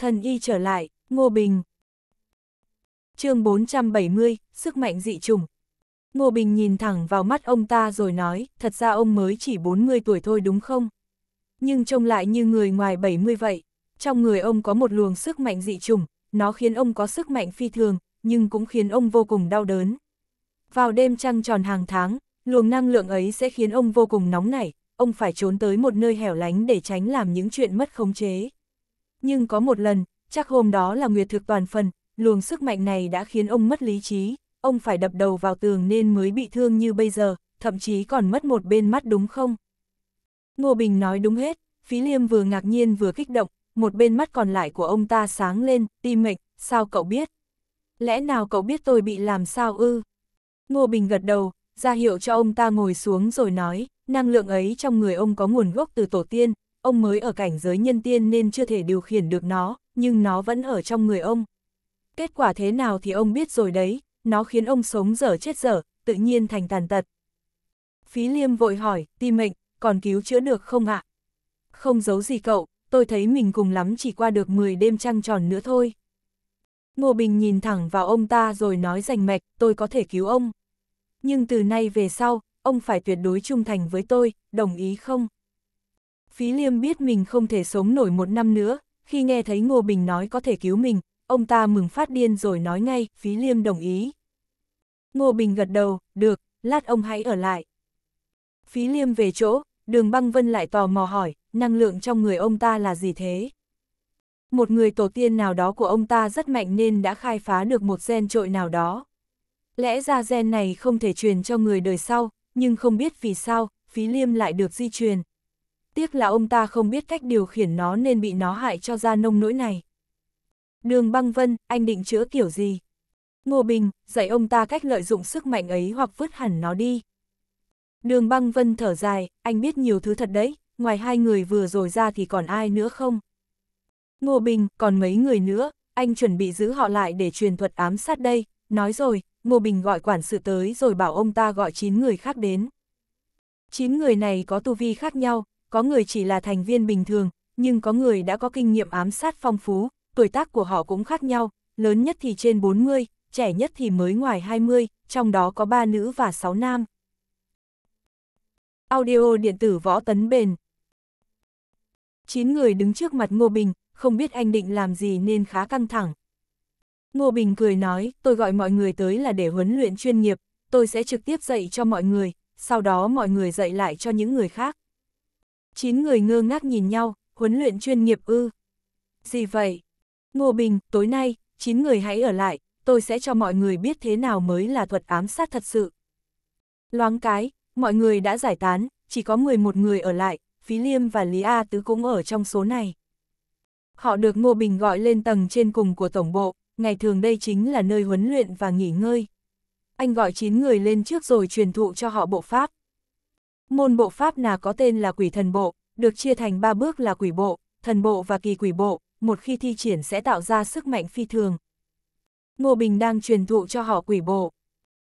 thần y trở lại, Ngô Bình. chương 470, sức mạnh dị trùng. Ngô Bình nhìn thẳng vào mắt ông ta rồi nói, thật ra ông mới chỉ 40 tuổi thôi đúng không? Nhưng trông lại như người ngoài 70 vậy, trong người ông có một luồng sức mạnh dị trùng, nó khiến ông có sức mạnh phi thường, nhưng cũng khiến ông vô cùng đau đớn. Vào đêm trăng tròn hàng tháng, luồng năng lượng ấy sẽ khiến ông vô cùng nóng nảy, ông phải trốn tới một nơi hẻo lánh để tránh làm những chuyện mất khống chế nhưng có một lần, chắc hôm đó là nguyệt thực toàn phần, luồng sức mạnh này đã khiến ông mất lý trí, ông phải đập đầu vào tường nên mới bị thương như bây giờ, thậm chí còn mất một bên mắt đúng không? Ngô Bình nói đúng hết, Phí Liêm vừa ngạc nhiên vừa kích động, một bên mắt còn lại của ông ta sáng lên, tim mịch, sao cậu biết? Lẽ nào cậu biết tôi bị làm sao ư? Ngô Bình gật đầu, ra hiệu cho ông ta ngồi xuống rồi nói, năng lượng ấy trong người ông có nguồn gốc từ tổ tiên, ông mới ở cảnh giới nhân tiên nên chưa thể điều khiển được nó, nhưng nó vẫn ở trong người ông. Kết quả thế nào thì ông biết rồi đấy, nó khiến ông sống dở chết dở, tự nhiên thành tàn tật. Phí Liêm vội hỏi, ti mệnh, còn cứu chữa được không ạ? Không giấu gì cậu, tôi thấy mình cùng lắm chỉ qua được 10 đêm trăng tròn nữa thôi. Ngô Bình nhìn thẳng vào ông ta rồi nói rành mạch, tôi có thể cứu ông. Nhưng từ nay về sau, ông phải tuyệt đối trung thành với tôi, đồng ý không? Phí Liêm biết mình không thể sống nổi một năm nữa, khi nghe thấy Ngô Bình nói có thể cứu mình, ông ta mừng phát điên rồi nói ngay, Phí Liêm đồng ý. Ngô Bình gật đầu, được, lát ông hãy ở lại. Phí Liêm về chỗ, đường băng vân lại tò mò hỏi, năng lượng trong người ông ta là gì thế? Một người tổ tiên nào đó của ông ta rất mạnh nên đã khai phá được một gen trội nào đó. Lẽ ra gen này không thể truyền cho người đời sau, nhưng không biết vì sao, Phí Liêm lại được di truyền tiếc là ông ta không biết cách điều khiển nó nên bị nó hại cho ra nông nỗi này. Đường băng vân, anh định chữa kiểu gì? Ngô Bình, dạy ông ta cách lợi dụng sức mạnh ấy hoặc vứt hẳn nó đi. Đường băng vân thở dài, anh biết nhiều thứ thật đấy, ngoài hai người vừa rồi ra thì còn ai nữa không? Ngô Bình, còn mấy người nữa, anh chuẩn bị giữ họ lại để truyền thuật ám sát đây, nói rồi, Ngô Bình gọi quản sự tới rồi bảo ông ta gọi 9 người khác đến. 9 người này có tu vi khác nhau, có người chỉ là thành viên bình thường, nhưng có người đã có kinh nghiệm ám sát phong phú, tuổi tác của họ cũng khác nhau, lớn nhất thì trên 40, trẻ nhất thì mới ngoài 20, trong đó có 3 nữ và 6 nam. Audio điện tử võ tấn bền 9 người đứng trước mặt Ngô Bình, không biết anh định làm gì nên khá căng thẳng. Ngô Bình cười nói, tôi gọi mọi người tới là để huấn luyện chuyên nghiệp, tôi sẽ trực tiếp dạy cho mọi người, sau đó mọi người dạy lại cho những người khác. Chín người ngơ ngác nhìn nhau, huấn luyện chuyên nghiệp ư. Gì vậy? Ngô Bình, tối nay, chín người hãy ở lại, tôi sẽ cho mọi người biết thế nào mới là thuật ám sát thật sự. Loáng cái, mọi người đã giải tán, chỉ có 11 người ở lại, Phí Liêm và Lý A Tứ cũng ở trong số này. Họ được Ngô Bình gọi lên tầng trên cùng của tổng bộ, ngày thường đây chính là nơi huấn luyện và nghỉ ngơi. Anh gọi 9 người lên trước rồi truyền thụ cho họ bộ pháp. Môn bộ Pháp nà có tên là quỷ thần bộ, được chia thành ba bước là quỷ bộ, thần bộ và kỳ quỷ bộ, một khi thi triển sẽ tạo ra sức mạnh phi thường. Ngô Bình đang truyền thụ cho họ quỷ bộ.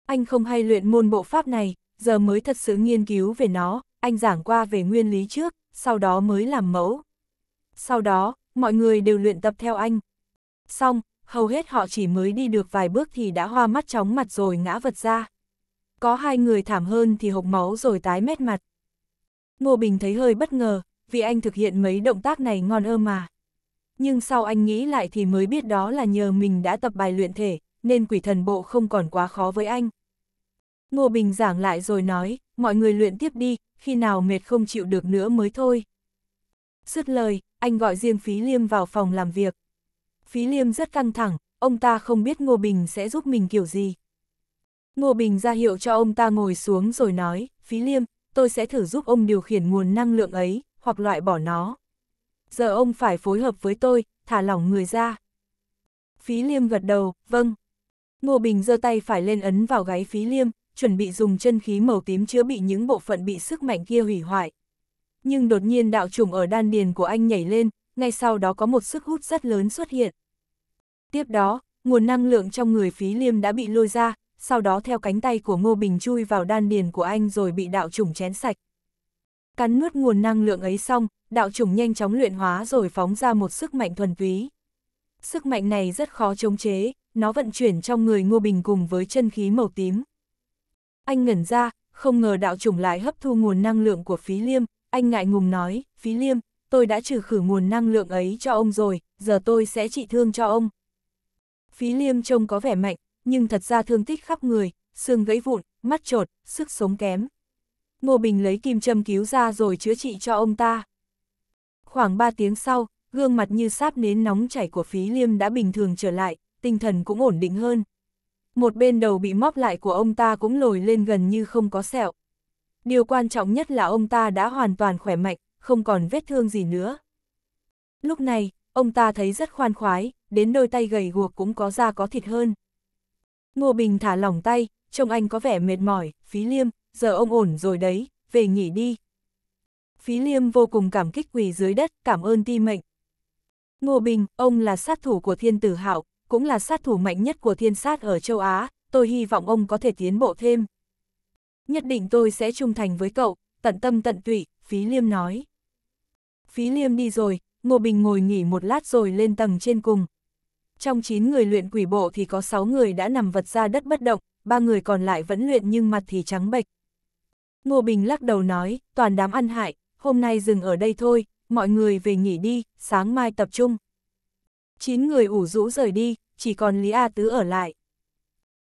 Anh không hay luyện môn bộ Pháp này, giờ mới thật sự nghiên cứu về nó, anh giảng qua về nguyên lý trước, sau đó mới làm mẫu. Sau đó, mọi người đều luyện tập theo anh. Xong, hầu hết họ chỉ mới đi được vài bước thì đã hoa mắt chóng mặt rồi ngã vật ra có hai người thảm hơn thì hộc máu rồi tái mét mặt. Ngô Bình thấy hơi bất ngờ, vì anh thực hiện mấy động tác này ngon ơ mà. Nhưng sau anh nghĩ lại thì mới biết đó là nhờ mình đã tập bài luyện thể, nên quỷ thần bộ không còn quá khó với anh. Ngô Bình giảng lại rồi nói, mọi người luyện tiếp đi, khi nào mệt không chịu được nữa mới thôi. Dứt lời, anh gọi riêng Phí Liêm vào phòng làm việc. Phí Liêm rất căng thẳng, ông ta không biết Ngô Bình sẽ giúp mình kiểu gì. Ngô Bình ra hiệu cho ông ta ngồi xuống rồi nói, phí liêm, tôi sẽ thử giúp ông điều khiển nguồn năng lượng ấy, hoặc loại bỏ nó. Giờ ông phải phối hợp với tôi, thả lỏng người ra. Phí liêm gật đầu, vâng. Ngô Bình giơ tay phải lên ấn vào gáy phí liêm, chuẩn bị dùng chân khí màu tím chữa bị những bộ phận bị sức mạnh kia hủy hoại. Nhưng đột nhiên đạo trùng ở đan điền của anh nhảy lên, ngay sau đó có một sức hút rất lớn xuất hiện. Tiếp đó, nguồn năng lượng trong người phí liêm đã bị lôi ra, sau đó theo cánh tay của Ngô Bình chui vào đan điền của anh rồi bị đạo chủng chén sạch. Cắn nuốt nguồn năng lượng ấy xong, đạo chủng nhanh chóng luyện hóa rồi phóng ra một sức mạnh thuần túy. Sức mạnh này rất khó chống chế, nó vận chuyển trong người Ngô Bình cùng với chân khí màu tím. Anh ngẩn ra, không ngờ đạo chủng lại hấp thu nguồn năng lượng của phí liêm, anh ngại ngùng nói, phí liêm, tôi đã trừ khử nguồn năng lượng ấy cho ông rồi, giờ tôi sẽ trị thương cho ông. Phí liêm trông có vẻ mạnh, nhưng thật ra thương tích khắp người, xương gãy vụn, mắt trột, sức sống kém. Ngô Bình lấy kim châm cứu ra rồi chữa trị cho ông ta. Khoảng 3 tiếng sau, gương mặt như sáp nến nóng chảy của phí liêm đã bình thường trở lại, tinh thần cũng ổn định hơn. Một bên đầu bị móp lại của ông ta cũng lồi lên gần như không có sẹo. Điều quan trọng nhất là ông ta đã hoàn toàn khỏe mạnh, không còn vết thương gì nữa. Lúc này, ông ta thấy rất khoan khoái, đến đôi tay gầy guộc cũng có da có thịt hơn. Ngô Bình thả lỏng tay, trông anh có vẻ mệt mỏi, phí liêm, giờ ông ổn rồi đấy, về nghỉ đi. Phí liêm vô cùng cảm kích quỳ dưới đất, cảm ơn ti mệnh. Ngô Bình, ông là sát thủ của thiên tử hạo, cũng là sát thủ mạnh nhất của thiên sát ở châu Á, tôi hy vọng ông có thể tiến bộ thêm. Nhất định tôi sẽ trung thành với cậu, tận tâm tận tụy, Phí Liêm nói. Phí Liêm đi rồi, Ngô Bình ngồi nghỉ một lát rồi lên tầng trên cùng, trong 9 người luyện quỷ bộ thì có 6 người đã nằm vật ra đất bất động, ba người còn lại vẫn luyện nhưng mặt thì trắng bệch. Ngô Bình lắc đầu nói, toàn đám ăn hại, hôm nay dừng ở đây thôi, mọi người về nghỉ đi, sáng mai tập trung. 9 người ủ rũ rời đi, chỉ còn Lý A Tứ ở lại.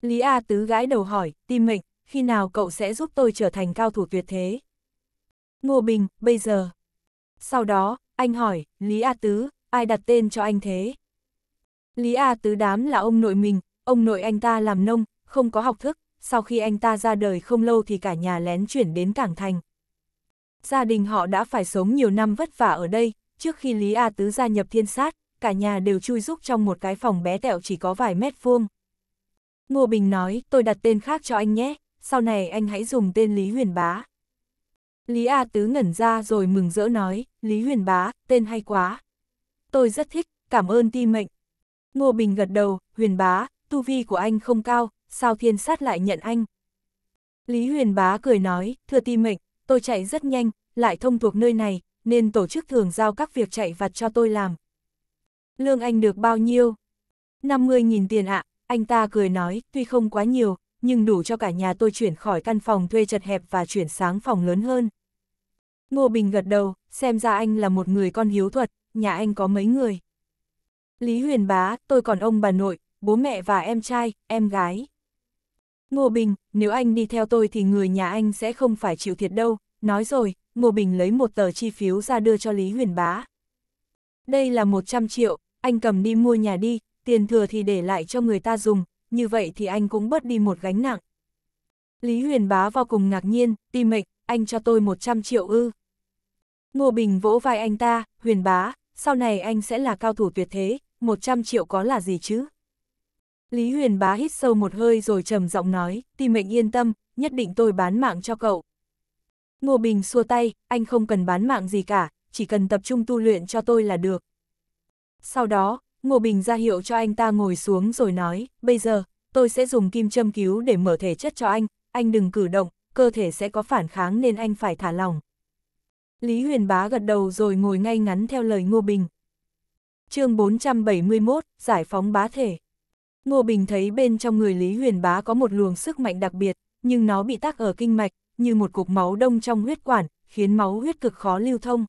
Lý A Tứ gãi đầu hỏi, tim mệnh, khi nào cậu sẽ giúp tôi trở thành cao thủ tuyệt thế? Ngô Bình, bây giờ. Sau đó, anh hỏi, Lý A Tứ, ai đặt tên cho anh thế? Lý A Tứ Đám là ông nội mình, ông nội anh ta làm nông, không có học thức, sau khi anh ta ra đời không lâu thì cả nhà lén chuyển đến Cảng Thành. Gia đình họ đã phải sống nhiều năm vất vả ở đây, trước khi Lý A Tứ gia nhập thiên sát, cả nhà đều chui rúc trong một cái phòng bé tẹo chỉ có vài mét vuông. Ngô Bình nói, tôi đặt tên khác cho anh nhé, sau này anh hãy dùng tên Lý Huyền Bá. Lý A Tứ ngẩn ra rồi mừng rỡ nói, Lý Huyền Bá, tên hay quá. Tôi rất thích, cảm ơn ti mệnh. Ngô Bình gật đầu, huyền bá, tu vi của anh không cao, sao thiên sát lại nhận anh? Lý huyền bá cười nói, thưa ti mệnh, tôi chạy rất nhanh, lại thông thuộc nơi này, nên tổ chức thường giao các việc chạy vặt cho tôi làm. Lương anh được bao nhiêu? 50.000 tiền ạ, anh ta cười nói, tuy không quá nhiều, nhưng đủ cho cả nhà tôi chuyển khỏi căn phòng thuê chật hẹp và chuyển sáng phòng lớn hơn. Ngô Bình gật đầu, xem ra anh là một người con hiếu thuật, nhà anh có mấy người. Lý Huyền Bá, tôi còn ông bà nội, bố mẹ và em trai, em gái. Ngô Bình, nếu anh đi theo tôi thì người nhà anh sẽ không phải chịu thiệt đâu, nói rồi, Ngô Bình lấy một tờ chi phiếu ra đưa cho Lý Huyền Bá. Đây là 100 triệu, anh cầm đi mua nhà đi, tiền thừa thì để lại cho người ta dùng, như vậy thì anh cũng bớt đi một gánh nặng. Lý Huyền Bá vô cùng ngạc nhiên, ti mệnh, anh cho tôi 100 triệu ư. Ngô Bình vỗ vai anh ta, Huyền Bá, sau này anh sẽ là cao thủ tuyệt thế, 100 triệu có là gì chứ? Lý Huyền bá hít sâu một hơi rồi trầm giọng nói, ti mệnh yên tâm, nhất định tôi bán mạng cho cậu. Ngô Bình xua tay, anh không cần bán mạng gì cả, chỉ cần tập trung tu luyện cho tôi là được. Sau đó, Ngô Bình ra hiệu cho anh ta ngồi xuống rồi nói, bây giờ, tôi sẽ dùng kim châm cứu để mở thể chất cho anh, anh đừng cử động, cơ thể sẽ có phản kháng nên anh phải thả lỏng. Lý Huyền Bá gật đầu rồi ngồi ngay ngắn theo lời Ngô Bình chương 471, Giải phóng bá thể. Ngô Bình thấy bên trong người Lý Huyền Bá có một luồng sức mạnh đặc biệt, nhưng nó bị tắc ở kinh mạch, như một cục máu đông trong huyết quản, khiến máu huyết cực khó lưu thông.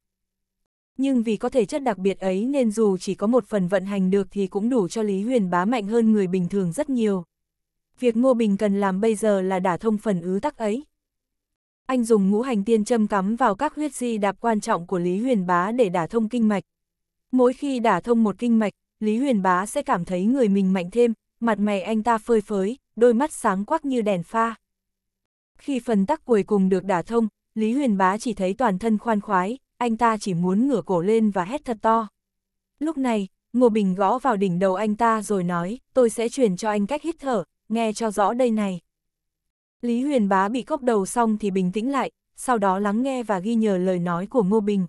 Nhưng vì có thể chất đặc biệt ấy nên dù chỉ có một phần vận hành được thì cũng đủ cho Lý Huyền Bá mạnh hơn người bình thường rất nhiều. Việc Ngô Bình cần làm bây giờ là đả thông phần ứ tắc ấy. Anh dùng ngũ hành tiên châm cắm vào các huyết di đạp quan trọng của Lý Huyền Bá để đả thông kinh mạch, Mỗi khi đả thông một kinh mạch, Lý Huyền Bá sẽ cảm thấy người mình mạnh thêm, mặt mày anh ta phơi phới, đôi mắt sáng quắc như đèn pha. Khi phần tắc cuối cùng được đả thông, Lý Huyền Bá chỉ thấy toàn thân khoan khoái, anh ta chỉ muốn ngửa cổ lên và hét thật to. Lúc này, Ngô Bình gõ vào đỉnh đầu anh ta rồi nói, tôi sẽ truyền cho anh cách hít thở, nghe cho rõ đây này. Lý Huyền Bá bị cốc đầu xong thì bình tĩnh lại, sau đó lắng nghe và ghi nhờ lời nói của Ngô Bình.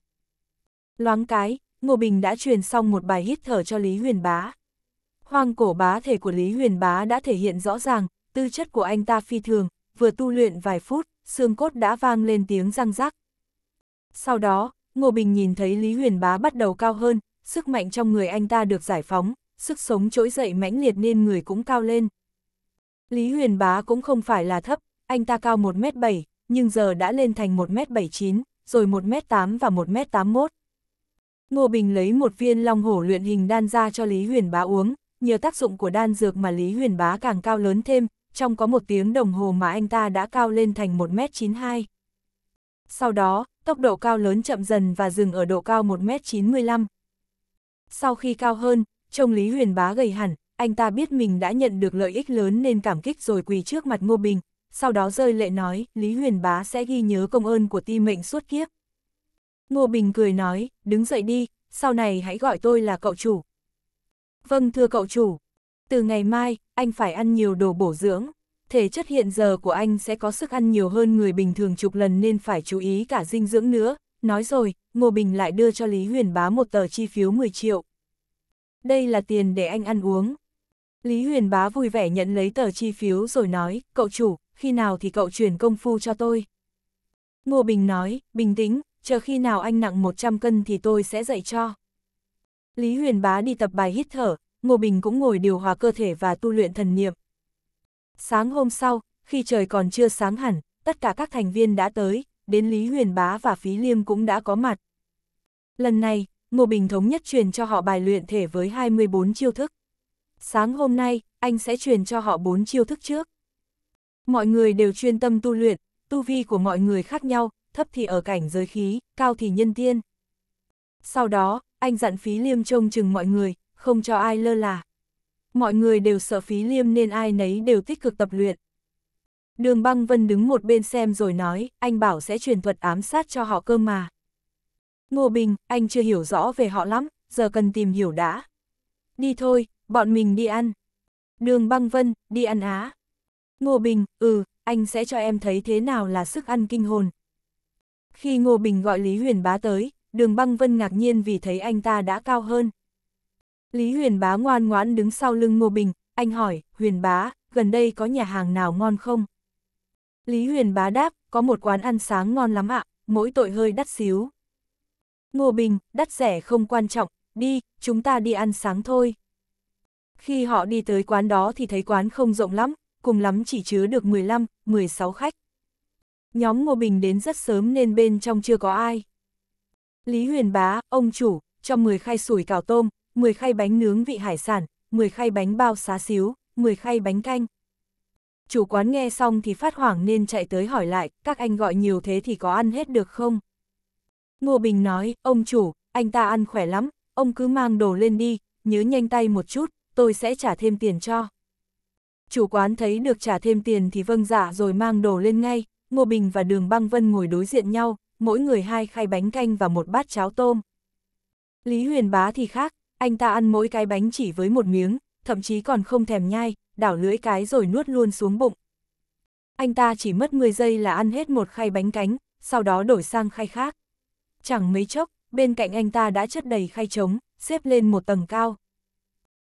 Loáng cái, Ngô Bình đã truyền xong một bài hít thở cho Lý Huyền Bá. Hoang cổ bá thể của Lý Huyền Bá đã thể hiện rõ ràng, tư chất của anh ta phi thường, vừa tu luyện vài phút, xương cốt đã vang lên tiếng răng rắc. Sau đó, Ngô Bình nhìn thấy Lý Huyền Bá bắt đầu cao hơn, sức mạnh trong người anh ta được giải phóng, sức sống trỗi dậy mãnh liệt nên người cũng cao lên. Lý Huyền Bá cũng không phải là thấp, anh ta cao 1m7, nhưng giờ đã lên thành 1m79, rồi 1m8 và 1m81. Ngô Bình lấy một viên long hổ luyện hình đan ra cho Lý Huyền Bá uống, nhờ tác dụng của đan dược mà Lý Huyền Bá càng cao lớn thêm, trong có một tiếng đồng hồ mà anh ta đã cao lên thành 1m92. Sau đó, tốc độ cao lớn chậm dần và dừng ở độ cao 1m95. Sau khi cao hơn, trông Lý Huyền Bá gầy hẳn, anh ta biết mình đã nhận được lợi ích lớn nên cảm kích rồi quỳ trước mặt Ngô Bình, sau đó rơi lệ nói Lý Huyền Bá sẽ ghi nhớ công ơn của ti mệnh suốt kiếp. Ngô Bình cười nói, đứng dậy đi, sau này hãy gọi tôi là cậu chủ. Vâng thưa cậu chủ, từ ngày mai, anh phải ăn nhiều đồ bổ dưỡng. Thể chất hiện giờ của anh sẽ có sức ăn nhiều hơn người bình thường chục lần nên phải chú ý cả dinh dưỡng nữa. Nói rồi, Ngô Bình lại đưa cho Lý Huyền Bá một tờ chi phiếu 10 triệu. Đây là tiền để anh ăn uống. Lý Huyền Bá vui vẻ nhận lấy tờ chi phiếu rồi nói, cậu chủ, khi nào thì cậu chuyển công phu cho tôi. Ngô Bình nói, bình tĩnh, chờ khi nào anh nặng 100 cân thì tôi sẽ dạy cho. Lý Huyền Bá đi tập bài hít thở, Ngô Bình cũng ngồi điều hòa cơ thể và tu luyện thần niệm. Sáng hôm sau, khi trời còn chưa sáng hẳn, tất cả các thành viên đã tới, đến Lý Huyền Bá và Phí Liêm cũng đã có mặt. Lần này, Ngô Bình thống nhất truyền cho họ bài luyện thể với 24 chiêu thức. Sáng hôm nay, anh sẽ truyền cho họ 4 chiêu thức trước. Mọi người đều chuyên tâm tu luyện, tu vi của mọi người khác nhau, thấp thì ở cảnh giới khí, cao thì nhân tiên. Sau đó, anh dặn phí liêm trông chừng mọi người, không cho ai lơ là. Mọi người đều sợ phí liêm nên ai nấy đều tích cực tập luyện. Đường băng vân đứng một bên xem rồi nói, anh bảo sẽ truyền thuật ám sát cho họ cơ mà. Ngô Bình, anh chưa hiểu rõ về họ lắm, giờ cần tìm hiểu đã. Đi thôi, bọn mình đi ăn. Đường băng vân, đi ăn á. Ngô Bình, ừ, anh sẽ cho em thấy thế nào là sức ăn kinh hồn, khi Ngô Bình gọi Lý Huyền Bá tới, đường băng vân ngạc nhiên vì thấy anh ta đã cao hơn. Lý Huyền Bá ngoan ngoãn đứng sau lưng Ngô Bình, anh hỏi, Huyền Bá, gần đây có nhà hàng nào ngon không? Lý Huyền Bá đáp, có một quán ăn sáng ngon lắm ạ, mỗi tội hơi đắt xíu. Ngô Bình, đắt rẻ không quan trọng, đi, chúng ta đi ăn sáng thôi. Khi họ đi tới quán đó thì thấy quán không rộng lắm, cùng lắm chỉ chứa được 15, 16 khách. Nhóm Ngô Bình đến rất sớm nên bên trong chưa có ai. Lý Huyền Bá, ông chủ, cho 10 khay sủi cảo tôm, 10 khay bánh nướng vị hải sản, 10 khay bánh bao xá xíu, 10 khay bánh canh. Chủ quán nghe xong thì phát hoảng nên chạy tới hỏi lại, các anh gọi nhiều thế thì có ăn hết được không? Ngô Bình nói, ông chủ, anh ta ăn khỏe lắm, ông cứ mang đồ lên đi, nhớ nhanh tay một chút, tôi sẽ trả thêm tiền cho. Chủ quán thấy được trả thêm tiền thì vâng dạ rồi mang đồ lên ngay, Ngô Bình và Đường Băng Vân ngồi đối diện nhau, mỗi người hai khay bánh canh và một bát cháo tôm. Lý Huyền Bá thì khác, anh ta ăn mỗi cái bánh chỉ với một miếng, thậm chí còn không thèm nhai, đảo lưỡi cái rồi nuốt luôn xuống bụng. Anh ta chỉ mất 10 giây là ăn hết một khay bánh cánh, sau đó đổi sang khay khác. Chẳng mấy chốc, bên cạnh anh ta đã chất đầy khay trống, xếp lên một tầng cao.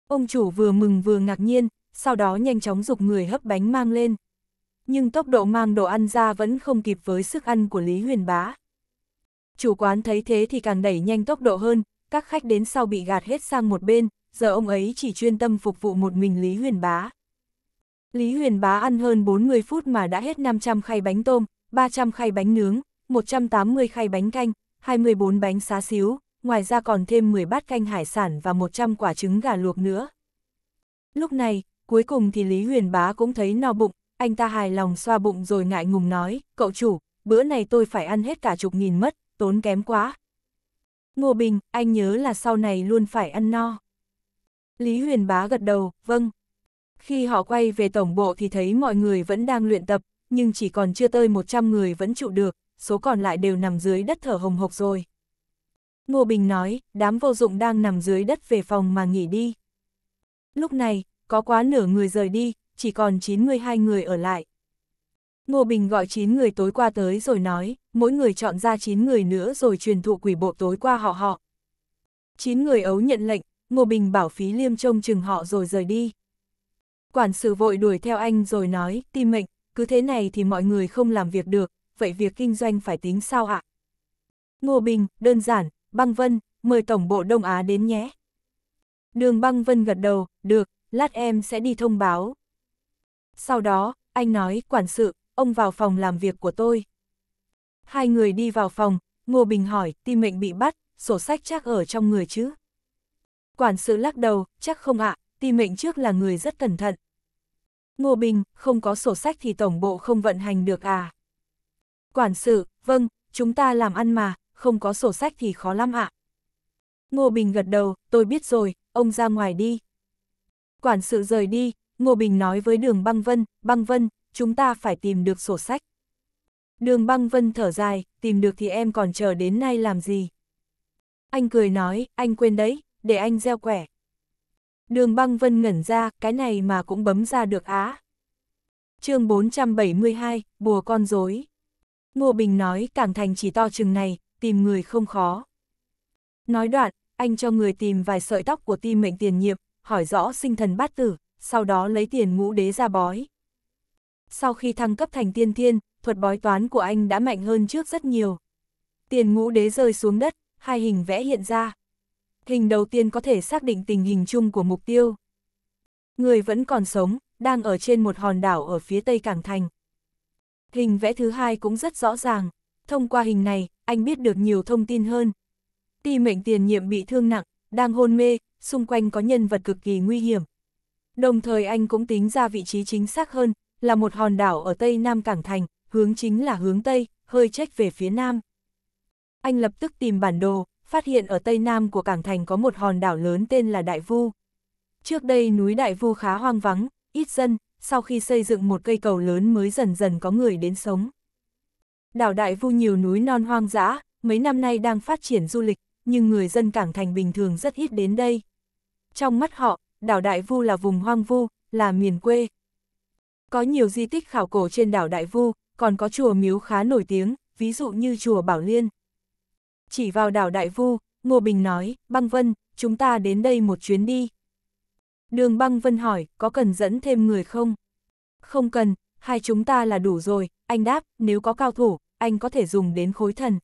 Ông chủ vừa mừng vừa ngạc nhiên, sau đó nhanh chóng dục người hấp bánh mang lên nhưng tốc độ mang đồ ăn ra vẫn không kịp với sức ăn của Lý Huyền Bá. Chủ quán thấy thế thì càng đẩy nhanh tốc độ hơn, các khách đến sau bị gạt hết sang một bên, giờ ông ấy chỉ chuyên tâm phục vụ một mình Lý Huyền Bá. Lý Huyền Bá ăn hơn 40 phút mà đã hết 500 khay bánh tôm, 300 khay bánh nướng, 180 khay bánh canh, 24 bánh xá xíu, ngoài ra còn thêm 10 bát canh hải sản và 100 quả trứng gà luộc nữa. Lúc này, cuối cùng thì Lý Huyền Bá cũng thấy no bụng, anh ta hài lòng xoa bụng rồi ngại ngùng nói, cậu chủ, bữa này tôi phải ăn hết cả chục nghìn mất, tốn kém quá. Ngô Bình, anh nhớ là sau này luôn phải ăn no. Lý Huyền Bá gật đầu, vâng. Khi họ quay về tổng bộ thì thấy mọi người vẫn đang luyện tập, nhưng chỉ còn chưa tới 100 người vẫn trụ được, số còn lại đều nằm dưới đất thở hồng hộc rồi. Ngô Bình nói, đám vô dụng đang nằm dưới đất về phòng mà nghỉ đi. Lúc này, có quá nửa người rời đi, chỉ còn 9 người hai người ở lại. Ngô Bình gọi 9 người tối qua tới rồi nói, mỗi người chọn ra 9 người nữa rồi truyền thụ quỷ bộ tối qua họ họ. 9 người ấu nhận lệnh, Ngô Bình bảo phí liêm trông chừng họ rồi rời đi. Quản sự vội đuổi theo anh rồi nói, tim mệnh, cứ thế này thì mọi người không làm việc được, vậy việc kinh doanh phải tính sao ạ? Ngô Bình, đơn giản, băng vân, mời tổng bộ Đông Á đến nhé. Đường băng vân gật đầu, được, lát em sẽ đi thông báo, sau đó, anh nói, quản sự, ông vào phòng làm việc của tôi. Hai người đi vào phòng, Ngô Bình hỏi, tim mệnh bị bắt, sổ sách chắc ở trong người chứ? Quản sự lắc đầu, chắc không ạ, à, ti mệnh trước là người rất cẩn thận. Ngô Bình, không có sổ sách thì tổng bộ không vận hành được à? Quản sự, vâng, chúng ta làm ăn mà, không có sổ sách thì khó lắm ạ. Ngô Bình gật đầu, tôi biết rồi, ông ra ngoài đi. Quản sự rời đi, Ngô Bình nói với đường băng vân, băng vân, chúng ta phải tìm được sổ sách. Đường băng vân thở dài, tìm được thì em còn chờ đến nay làm gì? Anh cười nói, anh quên đấy, để anh gieo quẻ. Đường băng vân ngẩn ra, cái này mà cũng bấm ra được á. chương 472, bùa con rối. Ngô Bình nói, cảng thành chỉ to chừng này, tìm người không khó. Nói đoạn, anh cho người tìm vài sợi tóc của ti mệnh tiền nhiệm, hỏi rõ sinh thần bát tử, sau đó lấy tiền ngũ đế ra bói. Sau khi thăng cấp thành tiên thiên, thuật bói toán của anh đã mạnh hơn trước rất nhiều. Tiền ngũ đế rơi xuống đất, hai hình vẽ hiện ra. Hình đầu tiên có thể xác định tình hình chung của mục tiêu. Người vẫn còn sống, đang ở trên một hòn đảo ở phía tây Cảng Thành. Hình vẽ thứ hai cũng rất rõ ràng. Thông qua hình này, anh biết được nhiều thông tin hơn. Ti mệnh tiền nhiệm bị thương nặng, đang hôn mê, xung quanh có nhân vật cực kỳ nguy hiểm. Đồng thời anh cũng tính ra vị trí chính xác hơn, là một hòn đảo ở tây nam Cảng Thành, hướng chính là hướng tây, hơi trách về phía nam. Anh lập tức tìm bản đồ, phát hiện ở tây nam của Cảng Thành có một hòn đảo lớn tên là Đại Vu. Trước đây núi Đại Vu khá hoang vắng, ít dân, sau khi xây dựng một cây cầu lớn mới dần dần có người đến sống. Đảo Đại Vu nhiều núi non hoang dã, mấy năm nay đang phát triển du lịch, nhưng người dân Cảng Thành bình thường rất ít đến đây. Trong mắt họ, đảo Đại Vu là vùng hoang vu, là miền quê. Có nhiều di tích khảo cổ trên đảo Đại Vu, còn có chùa miếu khá nổi tiếng, ví dụ như chùa Bảo Liên. Chỉ vào đảo Đại Vu, Ngô Bình nói, băng vân, chúng ta đến đây một chuyến đi. Đường băng vân hỏi, có cần dẫn thêm người không? Không cần, hai chúng ta là đủ rồi, anh đáp, nếu có cao thủ, anh có thể dùng đến khối thần.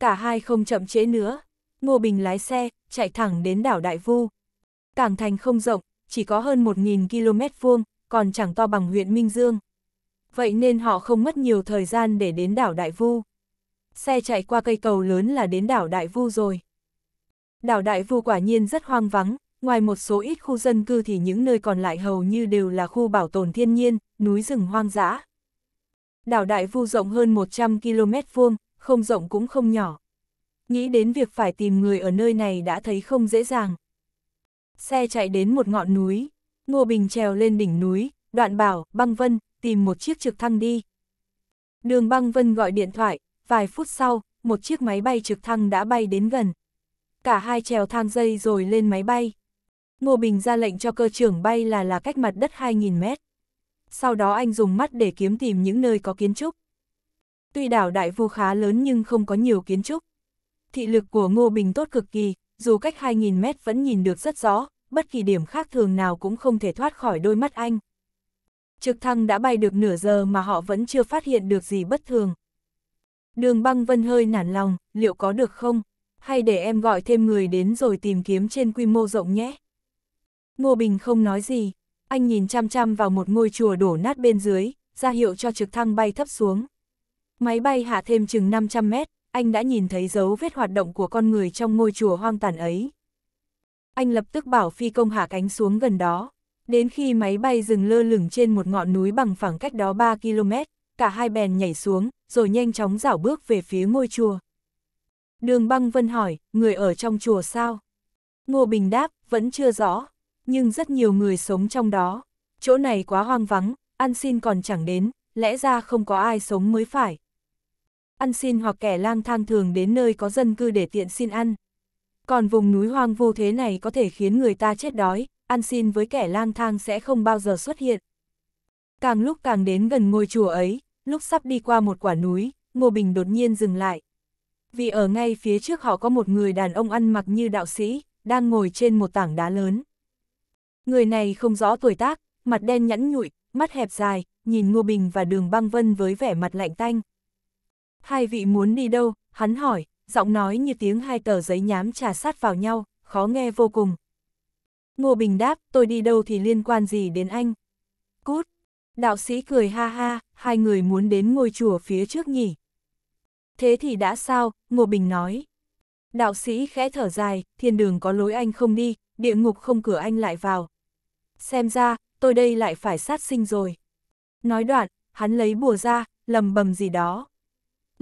Cả hai không chậm trễ nữa, Ngô Bình lái xe, chạy thẳng đến đảo Đại Vu. Cảng thành không rộng, chỉ có hơn 1.000 km vuông, còn chẳng to bằng huyện Minh Dương. Vậy nên họ không mất nhiều thời gian để đến đảo Đại Vu. Xe chạy qua cây cầu lớn là đến đảo Đại Vu rồi. Đảo Đại Vu quả nhiên rất hoang vắng, ngoài một số ít khu dân cư thì những nơi còn lại hầu như đều là khu bảo tồn thiên nhiên, núi rừng hoang dã. Đảo Đại Vu rộng hơn 100 km vuông, không rộng cũng không nhỏ. Nghĩ đến việc phải tìm người ở nơi này đã thấy không dễ dàng. Xe chạy đến một ngọn núi, Ngô Bình trèo lên đỉnh núi, đoạn bảo, băng vân, tìm một chiếc trực thăng đi. Đường băng vân gọi điện thoại, vài phút sau, một chiếc máy bay trực thăng đã bay đến gần. Cả hai trèo thang dây rồi lên máy bay. Ngô Bình ra lệnh cho cơ trưởng bay là là cách mặt đất 2.000 mét. Sau đó anh dùng mắt để kiếm tìm những nơi có kiến trúc. Tuy đảo Đại Vu khá lớn nhưng không có nhiều kiến trúc. Thị lực của Ngô Bình tốt cực kỳ, dù cách 2.000 mét vẫn nhìn được rất rõ, bất kỳ điểm khác thường nào cũng không thể thoát khỏi đôi mắt anh. Trực thăng đã bay được nửa giờ mà họ vẫn chưa phát hiện được gì bất thường. Đường băng vân hơi nản lòng, liệu có được không? Hay để em gọi thêm người đến rồi tìm kiếm trên quy mô rộng nhé? Ngô Bình không nói gì, anh nhìn chăm chăm vào một ngôi chùa đổ nát bên dưới, ra hiệu cho trực thăng bay thấp xuống. Máy bay hạ thêm chừng 500 mét, anh đã nhìn thấy dấu vết hoạt động của con người trong ngôi chùa hoang tàn ấy. Anh lập tức bảo phi công hạ cánh xuống gần đó, đến khi máy bay dừng lơ lửng trên một ngọn núi bằng phẳng cách đó 3 km, cả hai bèn nhảy xuống, rồi nhanh chóng dảo bước về phía ngôi chùa. Đường băng vân hỏi, người ở trong chùa sao? Ngô Bình đáp, vẫn chưa rõ, nhưng rất nhiều người sống trong đó. Chỗ này quá hoang vắng, ăn xin còn chẳng đến, lẽ ra không có ai sống mới phải ăn xin hoặc kẻ lang thang thường đến nơi có dân cư để tiện xin ăn. Còn vùng núi hoang vu thế này có thể khiến người ta chết đói, ăn xin với kẻ lang thang sẽ không bao giờ xuất hiện. Càng lúc càng đến gần ngôi chùa ấy, lúc sắp đi qua một quả núi, Ngô Bình đột nhiên dừng lại. Vì ở ngay phía trước họ có một người đàn ông ăn mặc như đạo sĩ, đang ngồi trên một tảng đá lớn. Người này không rõ tuổi tác, mặt đen nhẵn nhụi, mắt hẹp dài, nhìn Ngô Bình và đường băng vân với vẻ mặt lạnh tanh, Hai vị muốn đi đâu? Hắn hỏi, giọng nói như tiếng hai tờ giấy nhám trà sát vào nhau, khó nghe vô cùng. Ngô Bình đáp, tôi đi đâu thì liên quan gì đến anh? Cút! Đạo sĩ cười ha ha, hai người muốn đến ngôi chùa phía trước nhỉ? Thế thì đã sao? Ngô Bình nói. Đạo sĩ khẽ thở dài, thiên đường có lối anh không đi, địa ngục không cửa anh lại vào. Xem ra, tôi đây lại phải sát sinh rồi. Nói đoạn, hắn lấy bùa ra, lầm bầm gì đó.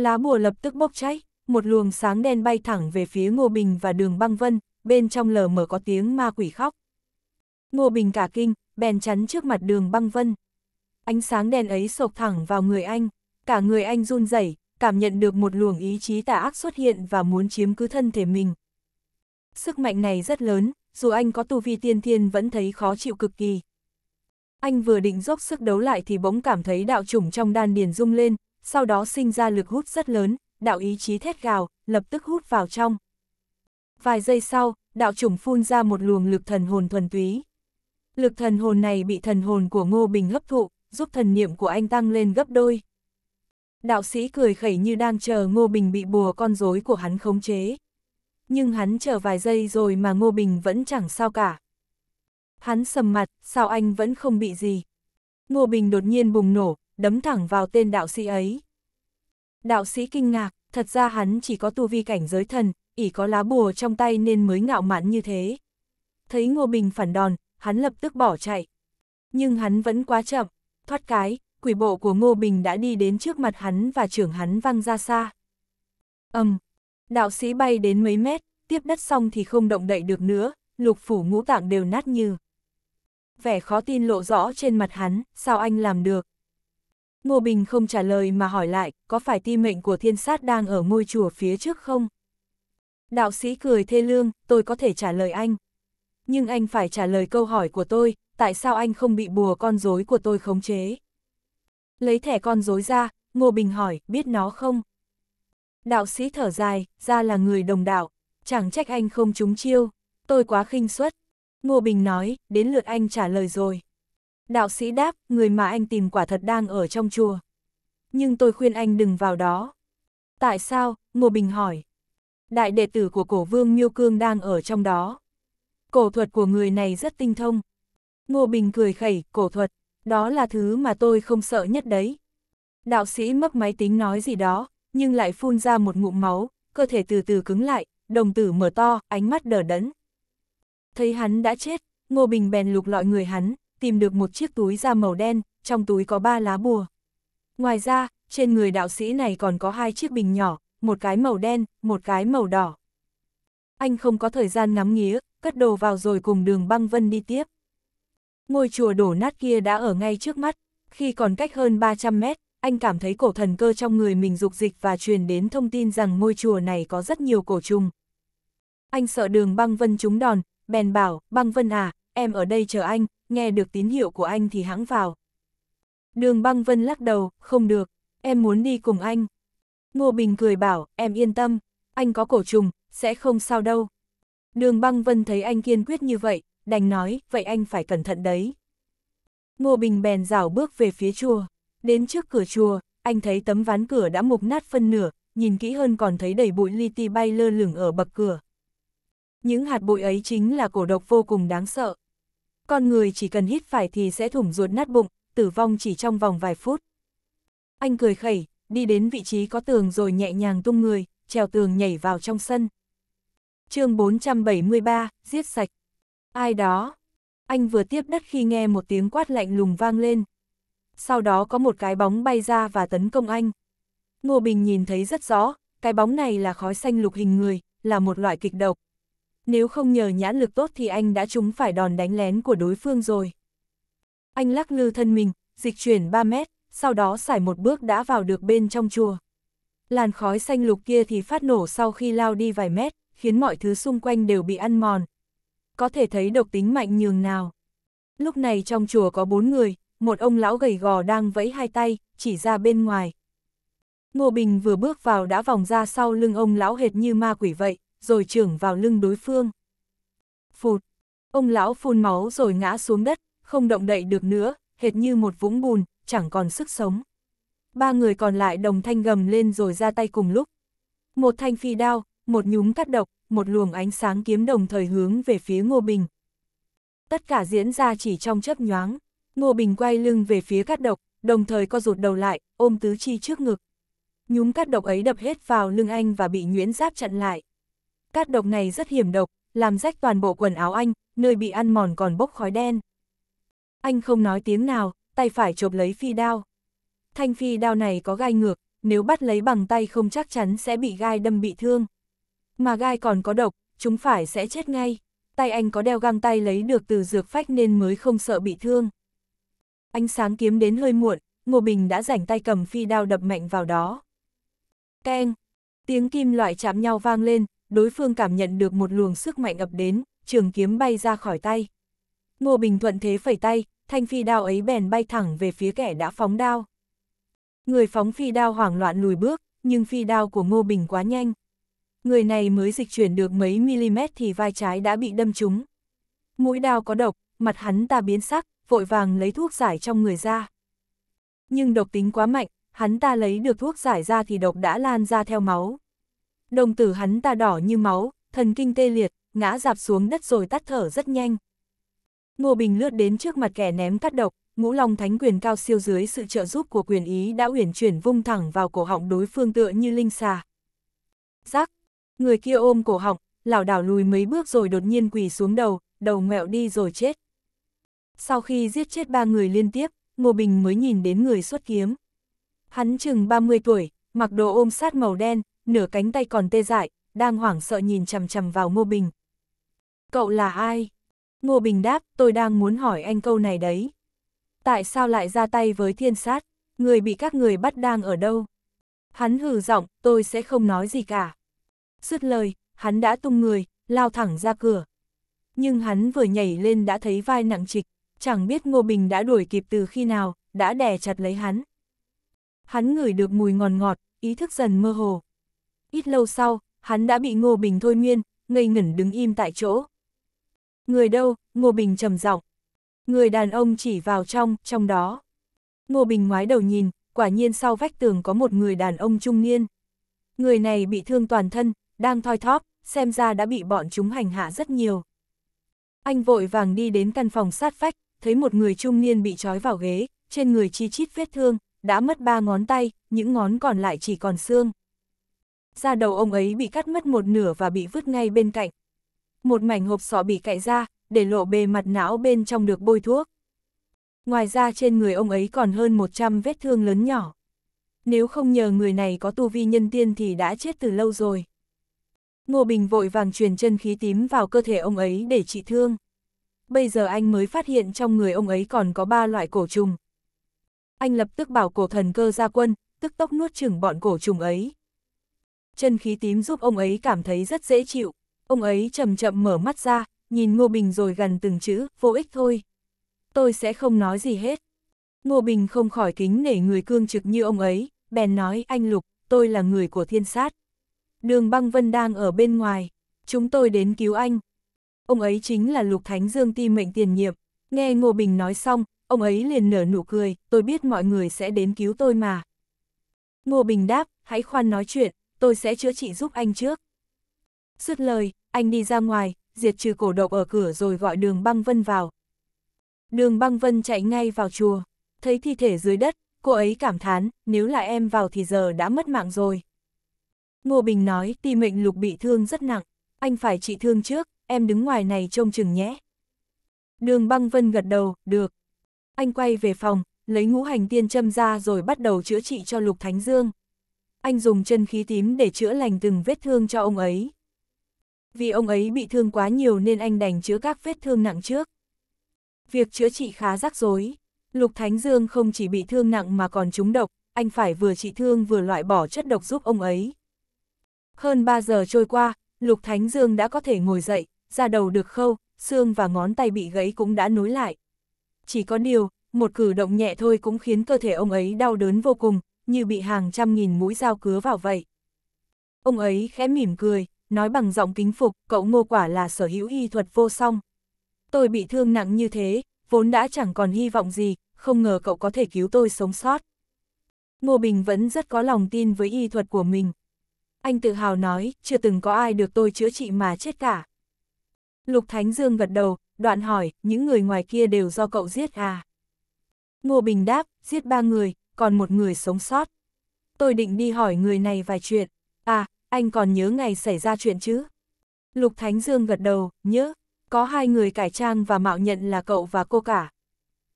Lá bùa lập tức bốc cháy, một luồng sáng đen bay thẳng về phía Ngô Bình và đường băng vân, bên trong lờ mờ có tiếng ma quỷ khóc. Ngô Bình cả kinh, bèn chắn trước mặt đường băng vân. Ánh sáng đen ấy sộc thẳng vào người anh, cả người anh run rẩy, cảm nhận được một luồng ý chí tà ác xuất hiện và muốn chiếm cứ thân thể mình. Sức mạnh này rất lớn, dù anh có tu vi tiên thiên vẫn thấy khó chịu cực kỳ. Anh vừa định dốc sức đấu lại thì bỗng cảm thấy đạo chủng trong đan điền rung lên, sau đó sinh ra lực hút rất lớn, đạo ý chí thét gào, lập tức hút vào trong. Vài giây sau, đạo chủng phun ra một luồng lực thần hồn thuần túy. Lực thần hồn này bị thần hồn của Ngô Bình hấp thụ, giúp thần niệm của anh tăng lên gấp đôi. Đạo sĩ cười khẩy như đang chờ Ngô Bình bị bùa con rối của hắn khống chế. Nhưng hắn chờ vài giây rồi mà Ngô Bình vẫn chẳng sao cả. Hắn sầm mặt, sao anh vẫn không bị gì. Ngô Bình đột nhiên bùng nổ, đấm thẳng vào tên đạo sĩ ấy. Đạo sĩ kinh ngạc, thật ra hắn chỉ có tu vi cảnh giới thần, ỉ có lá bùa trong tay nên mới ngạo mạn như thế. Thấy Ngô Bình phản đòn, hắn lập tức bỏ chạy. Nhưng hắn vẫn quá chậm, thoát cái, quỷ bộ của Ngô Bình đã đi đến trước mặt hắn và trưởng hắn văng ra xa. Âm, um, đạo sĩ bay đến mấy mét, tiếp đất xong thì không động đậy được nữa, lục phủ ngũ tạng đều nát như. Vẻ khó tin lộ rõ trên mặt hắn, sao anh làm được? Ngô Bình không trả lời mà hỏi lại, có phải ti mệnh của thiên sát đang ở ngôi chùa phía trước không? Đạo sĩ cười thê lương, tôi có thể trả lời anh. Nhưng anh phải trả lời câu hỏi của tôi, tại sao anh không bị bùa con rối của tôi khống chế? Lấy thẻ con rối ra, Ngô Bình hỏi, biết nó không? Đạo sĩ thở dài, ra là người đồng đạo, chẳng trách anh không trúng chiêu, tôi quá khinh suất. Ngô Bình nói, đến lượt anh trả lời rồi. Đạo sĩ đáp, người mà anh tìm quả thật đang ở trong chùa. Nhưng tôi khuyên anh đừng vào đó. Tại sao? Ngô Bình hỏi. Đại đệ tử của cổ vương Miêu Cương đang ở trong đó. Cổ thuật của người này rất tinh thông. Ngô Bình cười khẩy, cổ thuật, đó là thứ mà tôi không sợ nhất đấy. Đạo sĩ mất máy tính nói gì đó, nhưng lại phun ra một ngụm máu, cơ thể từ từ cứng lại, đồng tử mở to, ánh mắt đờ đẫn. Thấy hắn đã chết, Ngô Bình bèn lục lọi người hắn, tìm được một chiếc túi da màu đen, trong túi có ba lá bùa. Ngoài ra, trên người đạo sĩ này còn có hai chiếc bình nhỏ, một cái màu đen, một cái màu đỏ. Anh không có thời gian ngắm nghía, cất đồ vào rồi cùng đường băng vân đi tiếp. Ngôi chùa đổ nát kia đã ở ngay trước mắt, khi còn cách hơn 300 mét, anh cảm thấy cổ thần cơ trong người mình dục dịch và truyền đến thông tin rằng ngôi chùa này có rất nhiều cổ trùng. Anh sợ đường băng vân trúng đòn, bèn bảo, băng vân à, em ở đây chờ anh, nghe được tín hiệu của anh thì hãng vào. Đường băng vân lắc đầu, không được, em muốn đi cùng anh. Ngô Bình cười bảo, em yên tâm, anh có cổ trùng, sẽ không sao đâu. Đường băng vân thấy anh kiên quyết như vậy, đành nói, vậy anh phải cẩn thận đấy. Ngô Bình bèn rảo bước về phía chùa, đến trước cửa chùa, anh thấy tấm ván cửa đã mục nát phân nửa, nhìn kỹ hơn còn thấy đầy bụi li ti bay lơ lửng ở bậc cửa. Những hạt bụi ấy chính là cổ độc vô cùng đáng sợ con người chỉ cần hít phải thì sẽ thủng ruột nát bụng, tử vong chỉ trong vòng vài phút. Anh cười khẩy, đi đến vị trí có tường rồi nhẹ nhàng tung người, trèo tường nhảy vào trong sân. chương 473, giết sạch. Ai đó? Anh vừa tiếp đất khi nghe một tiếng quát lạnh lùng vang lên. Sau đó có một cái bóng bay ra và tấn công anh. Ngô Bình nhìn thấy rất rõ, cái bóng này là khói xanh lục hình người, là một loại kịch độc nếu không nhờ nhãn lực tốt thì anh đã trúng phải đòn đánh lén của đối phương rồi. Anh lắc lư thân mình, dịch chuyển 3 mét, sau đó xải một bước đã vào được bên trong chùa. Làn khói xanh lục kia thì phát nổ sau khi lao đi vài mét, khiến mọi thứ xung quanh đều bị ăn mòn. Có thể thấy độc tính mạnh nhường nào. Lúc này trong chùa có bốn người, một ông lão gầy gò đang vẫy hai tay, chỉ ra bên ngoài. Ngô Bình vừa bước vào đã vòng ra sau lưng ông lão hệt như ma quỷ vậy, rồi trưởng vào lưng đối phương. Phụt! Ông lão phun máu rồi ngã xuống đất, không động đậy được nữa, hệt như một vũng bùn, chẳng còn sức sống. Ba người còn lại đồng thanh gầm lên rồi ra tay cùng lúc. Một thanh phi đao, một nhúm cắt độc, một luồng ánh sáng kiếm đồng thời hướng về phía Ngô Bình. Tất cả diễn ra chỉ trong chớp nhoáng, Ngô Bình quay lưng về phía cắt độc, đồng thời co rụt đầu lại, ôm tứ chi trước ngực. Nhúm cắt độc ấy đập hết vào lưng anh và bị nhuyễn giáp chặn lại cát độc này rất hiểm độc, làm rách toàn bộ quần áo anh, nơi bị ăn mòn còn bốc khói đen. Anh không nói tiếng nào, tay phải chộp lấy phi đao. Thanh phi đao này có gai ngược, nếu bắt lấy bằng tay không chắc chắn sẽ bị gai đâm bị thương. Mà gai còn có độc, chúng phải sẽ chết ngay. Tay anh có đeo găng tay lấy được từ dược phách nên mới không sợ bị thương. Ánh sáng kiếm đến hơi muộn, Ngô Bình đã rảnh tay cầm phi đao đập mạnh vào đó. Keng! Tiếng kim loại chạm nhau vang lên, đối phương cảm nhận được một luồng sức mạnh ập đến, trường kiếm bay ra khỏi tay. Ngô Bình Thuận thế phẩy tay, thanh phi đao ấy bèn bay thẳng về phía kẻ đã phóng đao. Người phóng phi đao hoảng loạn lùi bước, nhưng phi đao của Ngô Bình quá nhanh. Người này mới dịch chuyển được mấy mm thì vai trái đã bị đâm trúng. Mũi đao có độc, mặt hắn ta biến sắc, vội vàng lấy thuốc giải trong người ra. Nhưng độc tính quá mạnh, hắn ta lấy được thuốc giải ra thì độc đã lan ra theo máu đồng tử hắn ta đỏ như máu, thần kinh tê liệt, ngã dạp xuống đất rồi tắt thở rất nhanh. Ngô Bình lướt đến trước mặt kẻ ném cắt độc, ngũ long thánh quyền cao siêu dưới sự trợ giúp của quyền ý đã uyển chuyển vung thẳng vào cổ họng đối phương tựa như linh xà. Giác, người kia ôm cổ họng, lảo đảo lùi mấy bước rồi đột nhiên quỳ xuống đầu, đầu ngẹo đi rồi chết. Sau khi giết chết ba người liên tiếp, Ngô Bình mới nhìn đến người xuất kiếm. Hắn chừng 30 tuổi, mặc đồ ôm sát màu đen, nửa cánh tay còn tê dại, đang hoảng sợ nhìn chằm chằm vào Ngô Bình. Cậu là ai? Ngô Bình đáp, tôi đang muốn hỏi anh câu này đấy. Tại sao lại ra tay với thiên sát? Người bị các người bắt đang ở đâu? Hắn hừ giọng, tôi sẽ không nói gì cả. Dứt lời, hắn đã tung người, lao thẳng ra cửa. Nhưng hắn vừa nhảy lên đã thấy vai nặng trịch, chẳng biết Ngô Bình đã đuổi kịp từ khi nào, đã đè chặt lấy hắn. Hắn ngửi được mùi ngọt, ngọt, ý thức dần mơ hồ, Ít lâu sau, hắn đã bị Ngô Bình thôi miên, ngây ngẩn đứng im tại chỗ. Người đâu, Ngô Bình trầm giọng. Người đàn ông chỉ vào trong, trong đó. Ngô Bình ngoái đầu nhìn, quả nhiên sau vách tường có một người đàn ông trung niên. Người này bị thương toàn thân, đang thoi thóp, xem ra đã bị bọn chúng hành hạ rất nhiều. Anh vội vàng đi đến căn phòng sát vách, thấy một người trung niên bị trói vào ghế, trên người chi chít vết thương, đã mất ba ngón tay, những ngón còn lại chỉ còn xương da đầu ông ấy bị cắt mất một nửa và bị vứt ngay bên cạnh. Một mảnh hộp sọ bị cạy ra, để lộ bề mặt não bên trong được bôi thuốc. Ngoài ra trên người ông ấy còn hơn 100 vết thương lớn nhỏ. Nếu không nhờ người này có tu vi nhân tiên thì đã chết từ lâu rồi. Ngô Bình vội vàng truyền chân khí tím vào cơ thể ông ấy để trị thương. Bây giờ anh mới phát hiện trong người ông ấy còn có ba loại cổ trùng. Anh lập tức bảo cổ thần cơ ra quân, tức tốc nuốt chửng bọn cổ trùng ấy chân khí tím giúp ông ấy cảm thấy rất dễ chịu. Ông ấy chậm chậm mở mắt ra, nhìn Ngô Bình rồi gần từng chữ, vô ích thôi. Tôi sẽ không nói gì hết. Ngô Bình không khỏi kính nể người cương trực như ông ấy, bèn nói anh Lục, tôi là người của thiên sát. Đường băng vân đang ở bên ngoài, chúng tôi đến cứu anh. Ông ấy chính là Lục Thánh Dương ti mệnh tiền nhiệm. Nghe Ngô Bình nói xong, ông ấy liền nở nụ cười, tôi biết mọi người sẽ đến cứu tôi mà. Ngô Bình đáp, hãy khoan nói chuyện, tôi sẽ chữa trị giúp anh trước. Dứt lời, anh đi ra ngoài, diệt trừ cổ độc ở cửa rồi gọi đường băng vân vào. Đường băng vân chạy ngay vào chùa, thấy thi thể dưới đất, cô ấy cảm thán, nếu là em vào thì giờ đã mất mạng rồi. Ngô Bình nói, ti mệnh lục bị thương rất nặng, anh phải trị thương trước, em đứng ngoài này trông chừng nhé. Đường băng vân gật đầu, được. Anh quay về phòng, lấy ngũ hành tiên châm ra rồi bắt đầu chữa trị cho Lục Thánh Dương anh dùng chân khí tím để chữa lành từng vết thương cho ông ấy. Vì ông ấy bị thương quá nhiều nên anh đành chữa các vết thương nặng trước. Việc chữa trị khá rắc rối. Lục Thánh Dương không chỉ bị thương nặng mà còn trúng độc, anh phải vừa trị thương vừa loại bỏ chất độc giúp ông ấy. Hơn 3 giờ trôi qua, Lục Thánh Dương đã có thể ngồi dậy, da đầu được khâu, xương và ngón tay bị gãy cũng đã nối lại. Chỉ có điều, một cử động nhẹ thôi cũng khiến cơ thể ông ấy đau đớn vô cùng, như bị hàng trăm nghìn mũi dao cứa vào vậy. Ông ấy khẽ mỉm cười, nói bằng giọng kính phục, cậu ngô quả là sở hữu y thuật vô song. Tôi bị thương nặng như thế, vốn đã chẳng còn hy vọng gì, không ngờ cậu có thể cứu tôi sống sót. Ngô Bình vẫn rất có lòng tin với y thuật của mình. Anh tự hào nói, chưa từng có ai được tôi chữa trị mà chết cả. Lục Thánh Dương gật đầu, đoạn hỏi, những người ngoài kia đều do cậu giết à? Ngô Bình đáp, giết ba người, còn một người sống sót. Tôi định đi hỏi người này vài chuyện. À, anh còn nhớ ngày xảy ra chuyện chứ? Lục Thánh Dương gật đầu, nhớ, có hai người cải trang và mạo nhận là cậu và cô cả.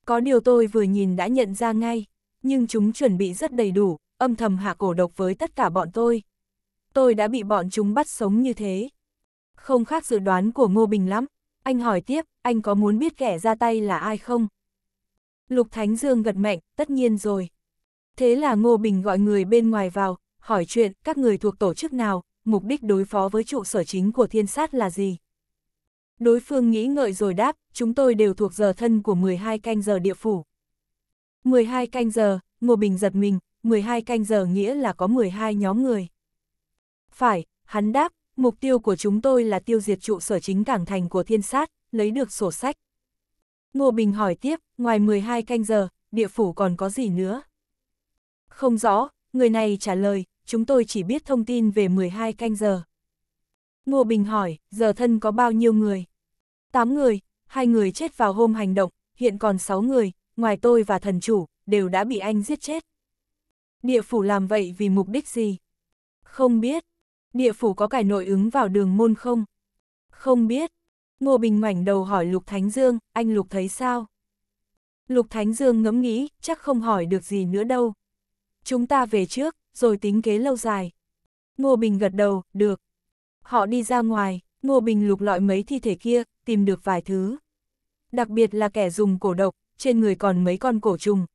Có điều tôi vừa nhìn đã nhận ra ngay, nhưng chúng chuẩn bị rất đầy đủ, âm thầm hạ cổ độc với tất cả bọn tôi. Tôi đã bị bọn chúng bắt sống như thế. Không khác dự đoán của Ngô Bình lắm. Anh hỏi tiếp, anh có muốn biết kẻ ra tay là ai không? Lục Thánh Dương gật mạnh, tất nhiên rồi. Thế là Ngô Bình gọi người bên ngoài vào, hỏi chuyện các người thuộc tổ chức nào, mục đích đối phó với trụ sở chính của thiên sát là gì. Đối phương nghĩ ngợi rồi đáp, chúng tôi đều thuộc giờ thân của 12 canh giờ địa phủ. 12 canh giờ, Ngô Bình giật mình, 12 canh giờ nghĩa là có 12 nhóm người. Phải, hắn đáp, mục tiêu của chúng tôi là tiêu diệt trụ sở chính cảng thành của thiên sát, lấy được sổ sách. Ngô Bình hỏi tiếp, ngoài 12 canh giờ, địa phủ còn có gì nữa? Không rõ, người này trả lời, chúng tôi chỉ biết thông tin về 12 canh giờ. Ngô Bình hỏi, giờ thân có bao nhiêu người? 8 người, hai người chết vào hôm hành động, hiện còn 6 người, ngoài tôi và thần chủ, đều đã bị anh giết chết. Địa phủ làm vậy vì mục đích gì? Không biết. Địa phủ có cải nội ứng vào đường môn không? Không biết. Ngô Bình ngoảnh đầu hỏi Lục Thánh Dương, anh Lục thấy sao? Lục Thánh Dương ngẫm nghĩ, chắc không hỏi được gì nữa đâu chúng ta về trước, rồi tính kế lâu dài. Ngô Bình gật đầu, được. Họ đi ra ngoài, Ngô Bình lục lọi mấy thi thể kia, tìm được vài thứ. Đặc biệt là kẻ dùng cổ độc, trên người còn mấy con cổ trùng.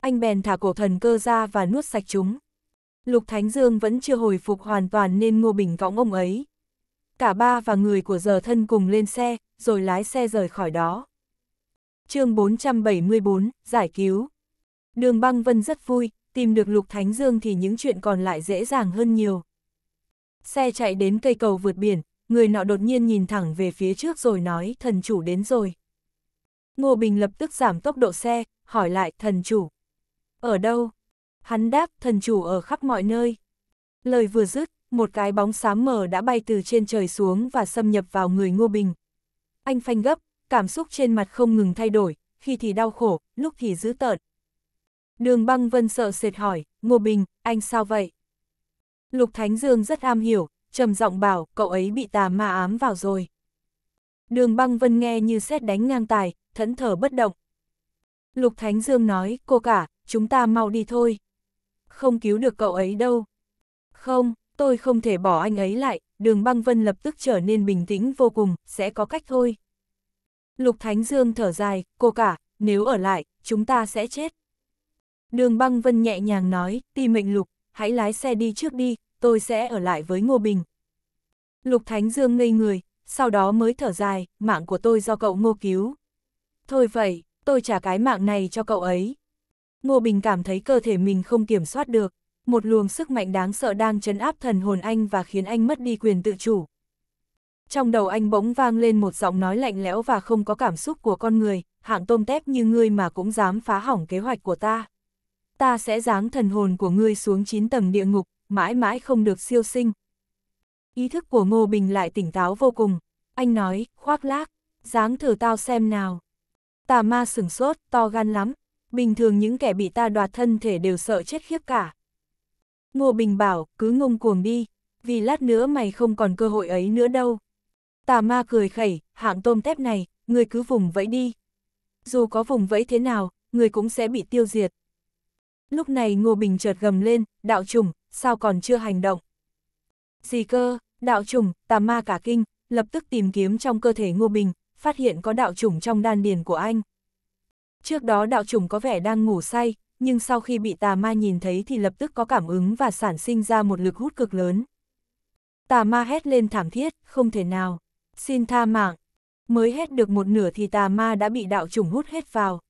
Anh bèn thả cổ thần cơ ra và nuốt sạch chúng. Lục Thánh Dương vẫn chưa hồi phục hoàn toàn nên Ngô Bình cõng ông ấy. Cả ba và người của giờ thân cùng lên xe, rồi lái xe rời khỏi đó. chương 474, Giải cứu Đường băng vân rất vui, tìm được Lục Thánh Dương thì những chuyện còn lại dễ dàng hơn nhiều. Xe chạy đến cây cầu vượt biển, người nọ đột nhiên nhìn thẳng về phía trước rồi nói thần chủ đến rồi. Ngô Bình lập tức giảm tốc độ xe, hỏi lại thần chủ. Ở đâu? Hắn đáp thần chủ ở khắp mọi nơi. Lời vừa dứt, một cái bóng xám mờ đã bay từ trên trời xuống và xâm nhập vào người Ngô Bình. Anh phanh gấp, cảm xúc trên mặt không ngừng thay đổi, khi thì đau khổ, lúc thì dữ tợn, Đường băng vân sợ sệt hỏi, Ngô Bình, anh sao vậy? Lục Thánh Dương rất am hiểu, trầm giọng bảo, cậu ấy bị tà ma ám vào rồi. Đường băng vân nghe như xét đánh ngang tài, thẫn thở bất động. Lục Thánh Dương nói, cô cả, chúng ta mau đi thôi. Không cứu được cậu ấy đâu. Không, tôi không thể bỏ anh ấy lại, đường băng vân lập tức trở nên bình tĩnh vô cùng, sẽ có cách thôi. Lục Thánh Dương thở dài, cô cả, nếu ở lại, chúng ta sẽ chết. Đường băng vân nhẹ nhàng nói, ti mệnh lục, hãy lái xe đi trước đi, tôi sẽ ở lại với Ngô Bình. Lục Thánh Dương ngây người, sau đó mới thở dài, mạng của tôi do cậu Ngô cứu. Thôi vậy, tôi trả cái mạng này cho cậu ấy. Ngô Bình cảm thấy cơ thể mình không kiểm soát được, một luồng sức mạnh đáng sợ đang chấn áp thần hồn anh và khiến anh mất đi quyền tự chủ. Trong đầu anh bỗng vang lên một giọng nói lạnh lẽo và không có cảm xúc của con người, hạng tôm tép như ngươi mà cũng dám phá hỏng kế hoạch của ta ta sẽ giáng thần hồn của ngươi xuống chín tầng địa ngục, mãi mãi không được siêu sinh. Ý thức của Ngô Bình lại tỉnh táo vô cùng. Anh nói, khoác lác, giáng thử tao xem nào. Tà ma sửng sốt, to gan lắm. Bình thường những kẻ bị ta đoạt thân thể đều sợ chết khiếp cả. Ngô Bình bảo, cứ ngông cuồng đi, vì lát nữa mày không còn cơ hội ấy nữa đâu. Tà ma cười khẩy, hạng tôm tép này, người cứ vùng vẫy đi. Dù có vùng vẫy thế nào, người cũng sẽ bị tiêu diệt. Lúc này Ngô Bình chợt gầm lên, đạo trùng, sao còn chưa hành động? Gì cơ, đạo trùng, tà ma cả kinh, lập tức tìm kiếm trong cơ thể Ngô Bình, phát hiện có đạo trùng trong đan điền của anh. Trước đó đạo trùng có vẻ đang ngủ say, nhưng sau khi bị tà ma nhìn thấy thì lập tức có cảm ứng và sản sinh ra một lực hút cực lớn. Tà ma hét lên thảm thiết, không thể nào, xin tha mạng. Mới hét được một nửa thì tà ma đã bị đạo trùng hút hết vào.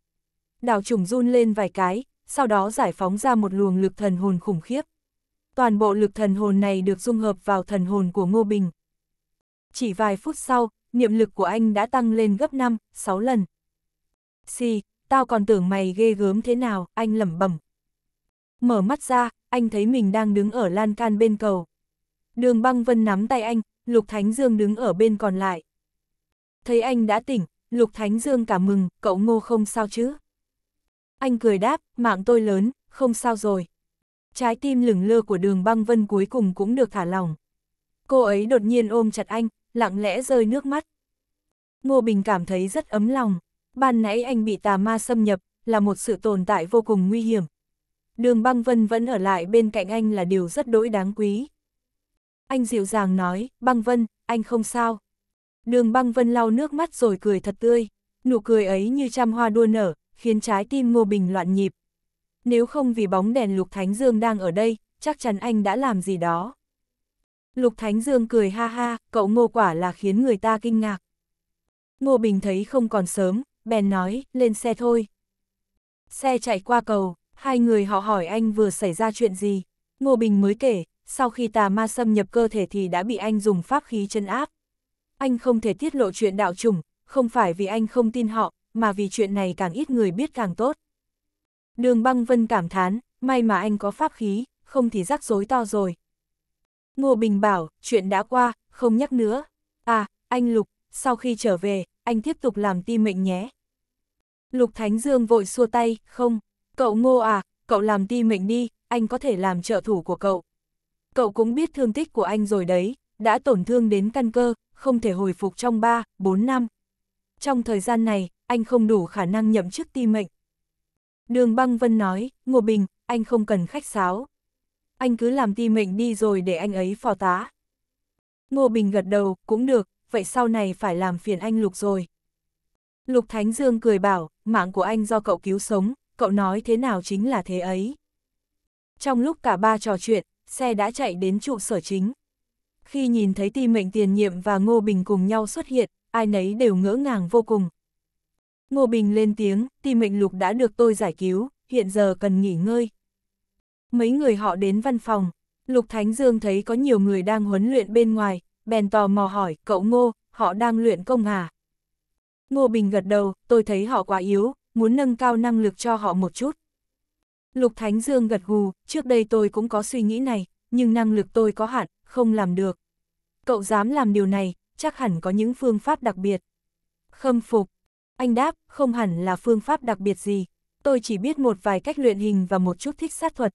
Đạo trùng run lên vài cái, sau đó giải phóng ra một luồng lực thần hồn khủng khiếp. Toàn bộ lực thần hồn này được dung hợp vào thần hồn của Ngô Bình. Chỉ vài phút sau, niệm lực của anh đã tăng lên gấp 5, 6 lần. Xì, tao còn tưởng mày ghê gớm thế nào, anh lẩm bẩm. Mở mắt ra, anh thấy mình đang đứng ở lan can bên cầu. Đường băng vân nắm tay anh, Lục Thánh Dương đứng ở bên còn lại. Thấy anh đã tỉnh, Lục Thánh Dương cảm mừng, cậu ngô không sao chứ? Anh cười đáp, mạng tôi lớn, không sao rồi. Trái tim lửng lơ của đường băng vân cuối cùng cũng được thả lỏng. Cô ấy đột nhiên ôm chặt anh, lặng lẽ rơi nước mắt. Ngô Bình cảm thấy rất ấm lòng. Ban nãy anh bị tà ma xâm nhập, là một sự tồn tại vô cùng nguy hiểm. Đường băng vân vẫn ở lại bên cạnh anh là điều rất đỗi đáng quý. Anh dịu dàng nói, băng vân, anh không sao. Đường băng vân lau nước mắt rồi cười thật tươi. Nụ cười ấy như trăm hoa đua nở, khiến trái tim Ngô Bình loạn nhịp. Nếu không vì bóng đèn Lục Thánh Dương đang ở đây, chắc chắn anh đã làm gì đó. Lục Thánh Dương cười ha ha, cậu Ngô quả là khiến người ta kinh ngạc. Ngô Bình thấy không còn sớm, bèn nói, lên xe thôi. Xe chạy qua cầu, hai người họ hỏi anh vừa xảy ra chuyện gì. Ngô Bình mới kể, sau khi tà ma xâm nhập cơ thể thì đã bị anh dùng pháp khí chân áp. Anh không thể tiết lộ chuyện đạo chủng, không phải vì anh không tin họ, mà vì chuyện này càng ít người biết càng tốt. Đường băng vân cảm thán, may mà anh có pháp khí, không thì rắc rối to rồi. Ngô Bình bảo, chuyện đã qua, không nhắc nữa. À, anh Lục, sau khi trở về, anh tiếp tục làm ti mệnh nhé. Lục Thánh Dương vội xua tay, không, cậu Ngô à, cậu làm ti mệnh đi, anh có thể làm trợ thủ của cậu. Cậu cũng biết thương tích của anh rồi đấy, đã tổn thương đến căn cơ, không thể hồi phục trong 3, 4 năm. Trong thời gian này, anh không đủ khả năng nhậm chức ti mệnh. Đường băng vân nói, Ngô Bình, anh không cần khách sáo. Anh cứ làm ti mệnh đi rồi để anh ấy phò tá. Ngô Bình gật đầu, cũng được, vậy sau này phải làm phiền anh Lục rồi. Lục Thánh Dương cười bảo, mạng của anh do cậu cứu sống, cậu nói thế nào chính là thế ấy. Trong lúc cả ba trò chuyện, xe đã chạy đến trụ sở chính. Khi nhìn thấy ti mệnh tiền nhiệm và Ngô Bình cùng nhau xuất hiện, ai nấy đều ngỡ ngàng vô cùng. Ngô Bình lên tiếng, thì mệnh lục đã được tôi giải cứu, hiện giờ cần nghỉ ngơi. Mấy người họ đến văn phòng, Lục Thánh Dương thấy có nhiều người đang huấn luyện bên ngoài, bèn tò mò hỏi, cậu Ngô, họ đang luyện công à? Ngô Bình gật đầu, tôi thấy họ quá yếu, muốn nâng cao năng lực cho họ một chút. Lục Thánh Dương gật gù, trước đây tôi cũng có suy nghĩ này, nhưng năng lực tôi có hạn, không làm được. Cậu dám làm điều này, chắc hẳn có những phương pháp đặc biệt. Khâm phục, anh đáp, không hẳn là phương pháp đặc biệt gì, tôi chỉ biết một vài cách luyện hình và một chút thích sát thuật.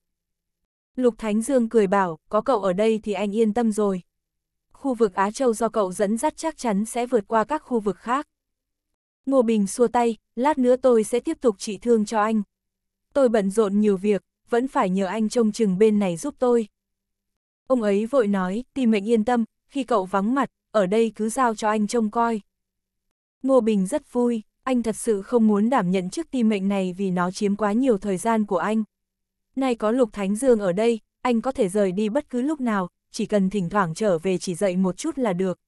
Lục Thánh Dương cười bảo, có cậu ở đây thì anh yên tâm rồi. Khu vực Á Châu do cậu dẫn dắt chắc chắn sẽ vượt qua các khu vực khác. Ngô Bình xua tay, lát nữa tôi sẽ tiếp tục trị thương cho anh. Tôi bận rộn nhiều việc, vẫn phải nhờ anh trông chừng bên này giúp tôi. Ông ấy vội nói, tìm mệnh yên tâm, khi cậu vắng mặt, ở đây cứ giao cho anh trông coi. Ngô Bình rất vui, anh thật sự không muốn đảm nhận chức ti mệnh này vì nó chiếm quá nhiều thời gian của anh. Nay có Lục Thánh Dương ở đây, anh có thể rời đi bất cứ lúc nào, chỉ cần thỉnh thoảng trở về chỉ dậy một chút là được.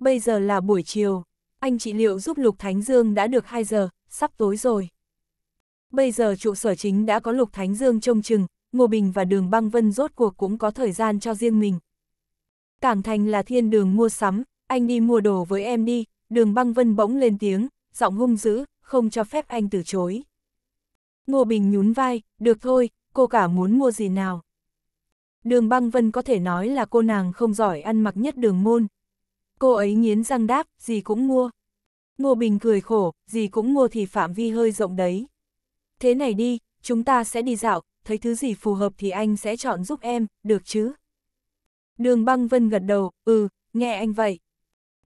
Bây giờ là buổi chiều, anh trị liệu giúp Lục Thánh Dương đã được 2 giờ, sắp tối rồi. Bây giờ trụ sở chính đã có Lục Thánh Dương trông chừng, Ngô Bình và Đường Băng Vân rốt cuộc cũng có thời gian cho riêng mình. Cảng thành là thiên đường mua sắm, anh đi mua đồ với em đi, Đường Băng Vân bỗng lên tiếng, giọng hung dữ, không cho phép anh từ chối. Ngô Bình nhún vai, được thôi, cô cả muốn mua gì nào. Đường băng vân có thể nói là cô nàng không giỏi ăn mặc nhất đường môn. Cô ấy nghiến răng đáp, gì cũng mua. Ngô Bình cười khổ, gì cũng mua thì phạm vi hơi rộng đấy. Thế này đi, chúng ta sẽ đi dạo, thấy thứ gì phù hợp thì anh sẽ chọn giúp em, được chứ? Đường băng vân gật đầu, ừ, nghe anh vậy.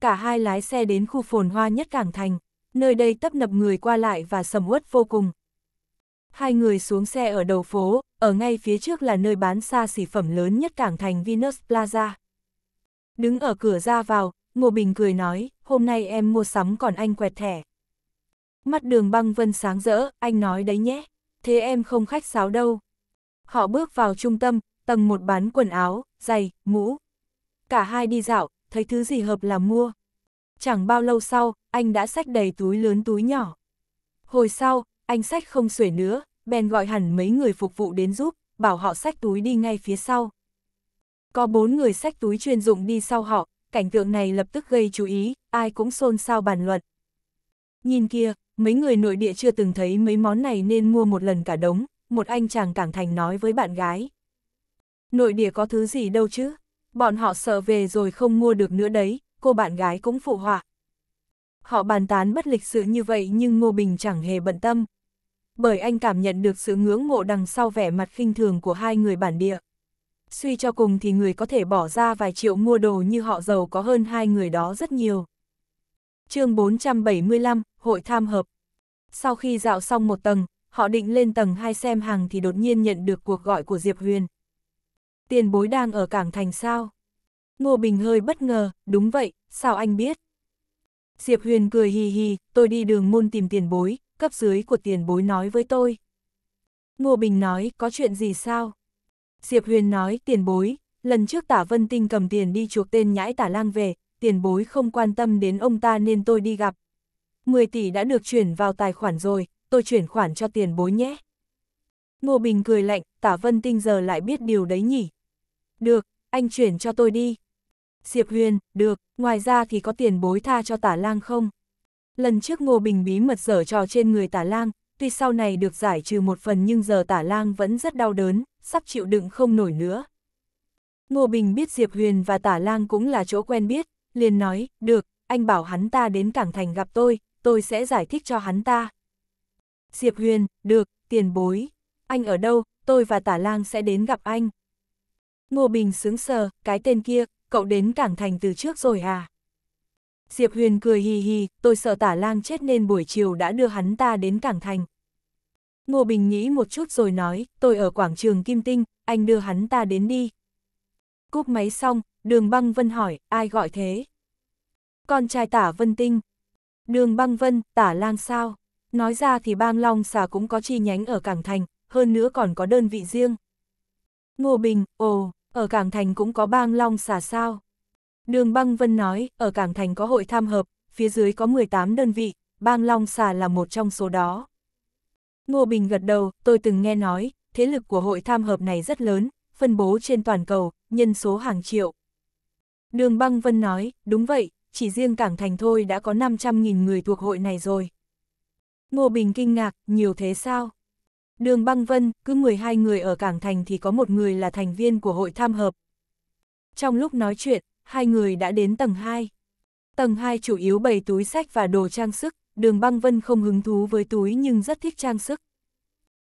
Cả hai lái xe đến khu phồn hoa nhất cảng thành, nơi đây tấp nập người qua lại và sầm uất vô cùng. Hai người xuống xe ở đầu phố, ở ngay phía trước là nơi bán xa xỉ phẩm lớn nhất cảng thành Venus Plaza. Đứng ở cửa ra vào, Ngô Bình cười nói, hôm nay em mua sắm còn anh quẹt thẻ. Mắt đường băng vân sáng rỡ, anh nói đấy nhé, thế em không khách sáo đâu. Họ bước vào trung tâm, tầng một bán quần áo, giày, mũ. Cả hai đi dạo, thấy thứ gì hợp là mua. Chẳng bao lâu sau, anh đã xách đầy túi lớn túi nhỏ. Hồi sau, anh xách không xuể nữa, bèn gọi hẳn mấy người phục vụ đến giúp, bảo họ xách túi đi ngay phía sau. Có bốn người xách túi chuyên dụng đi sau họ, cảnh tượng này lập tức gây chú ý, ai cũng xôn xao bàn luận. Nhìn kia, mấy người nội địa chưa từng thấy mấy món này nên mua một lần cả đống, một anh chàng cảng thành nói với bạn gái. Nội địa có thứ gì đâu chứ, bọn họ sợ về rồi không mua được nữa đấy, cô bạn gái cũng phụ họa. Họ bàn tán bất lịch sự như vậy nhưng Ngô Bình chẳng hề bận tâm. Bởi anh cảm nhận được sự ngưỡng mộ đằng sau vẻ mặt khinh thường của hai người bản địa. Suy cho cùng thì người có thể bỏ ra vài triệu mua đồ như họ giàu có hơn hai người đó rất nhiều. chương 475, Hội Tham Hợp Sau khi dạo xong một tầng, họ định lên tầng 2 xem hàng thì đột nhiên nhận được cuộc gọi của Diệp Huyền. Tiền bối đang ở cảng thành sao? Ngô Bình hơi bất ngờ, đúng vậy, sao anh biết? Diệp Huyền cười hì hì, tôi đi đường môn tìm tiền bối, cấp dưới của tiền bối nói với tôi. Ngô Bình nói, có chuyện gì sao? Diệp Huyền nói, tiền bối, lần trước tả Vân Tinh cầm tiền đi chuộc tên nhãi tả lang về, tiền bối không quan tâm đến ông ta nên tôi đi gặp. 10 tỷ đã được chuyển vào tài khoản rồi, tôi chuyển khoản cho tiền bối nhé. Ngô Bình cười lạnh, tả Vân Tinh giờ lại biết điều đấy nhỉ. Được, anh chuyển cho tôi đi. Diệp Huyền, được, ngoài ra thì có tiền bối tha cho tả lang không? Lần trước Ngô Bình bí mật dở trò trên người tả lang, tuy sau này được giải trừ một phần nhưng giờ tả lang vẫn rất đau đớn, sắp chịu đựng không nổi nữa. Ngô Bình biết Diệp Huyền và tả lang cũng là chỗ quen biết, liền nói, được, anh bảo hắn ta đến Cảng Thành gặp tôi, tôi sẽ giải thích cho hắn ta. Diệp Huyền, được, tiền bối, anh ở đâu, tôi và tả lang sẽ đến gặp anh. Ngô Bình sướng sờ, cái tên kia, cậu đến cảng thành từ trước rồi à? Diệp Huyền cười hì hì, tôi sợ tả lang chết nên buổi chiều đã đưa hắn ta đến cảng thành. Ngô Bình nghĩ một chút rồi nói, tôi ở quảng trường Kim Tinh, anh đưa hắn ta đến đi. Cúp máy xong, đường băng vân hỏi, ai gọi thế? Con trai tả vân tinh. Đường băng vân, tả lang sao? Nói ra thì bang Long xà cũng có chi nhánh ở Cảng Thành, hơn nữa còn có đơn vị riêng. Ngô Bình, ồ, ở Cảng Thành cũng có bang long xà sao. Đường Băng Vân nói, ở Cảng Thành có hội tham hợp, phía dưới có 18 đơn vị, bang long xà là một trong số đó. Ngô Bình gật đầu, tôi từng nghe nói, thế lực của hội tham hợp này rất lớn, phân bố trên toàn cầu, nhân số hàng triệu. Đường Băng Vân nói, đúng vậy, chỉ riêng Cảng Thành thôi đã có 500.000 người thuộc hội này rồi. Ngô Bình kinh ngạc, nhiều thế sao? Đường băng vân, cứ 12 người ở Cảng Thành thì có một người là thành viên của hội tham hợp. Trong lúc nói chuyện, hai người đã đến tầng 2. Tầng 2 chủ yếu bày túi sách và đồ trang sức, đường băng vân không hứng thú với túi nhưng rất thích trang sức.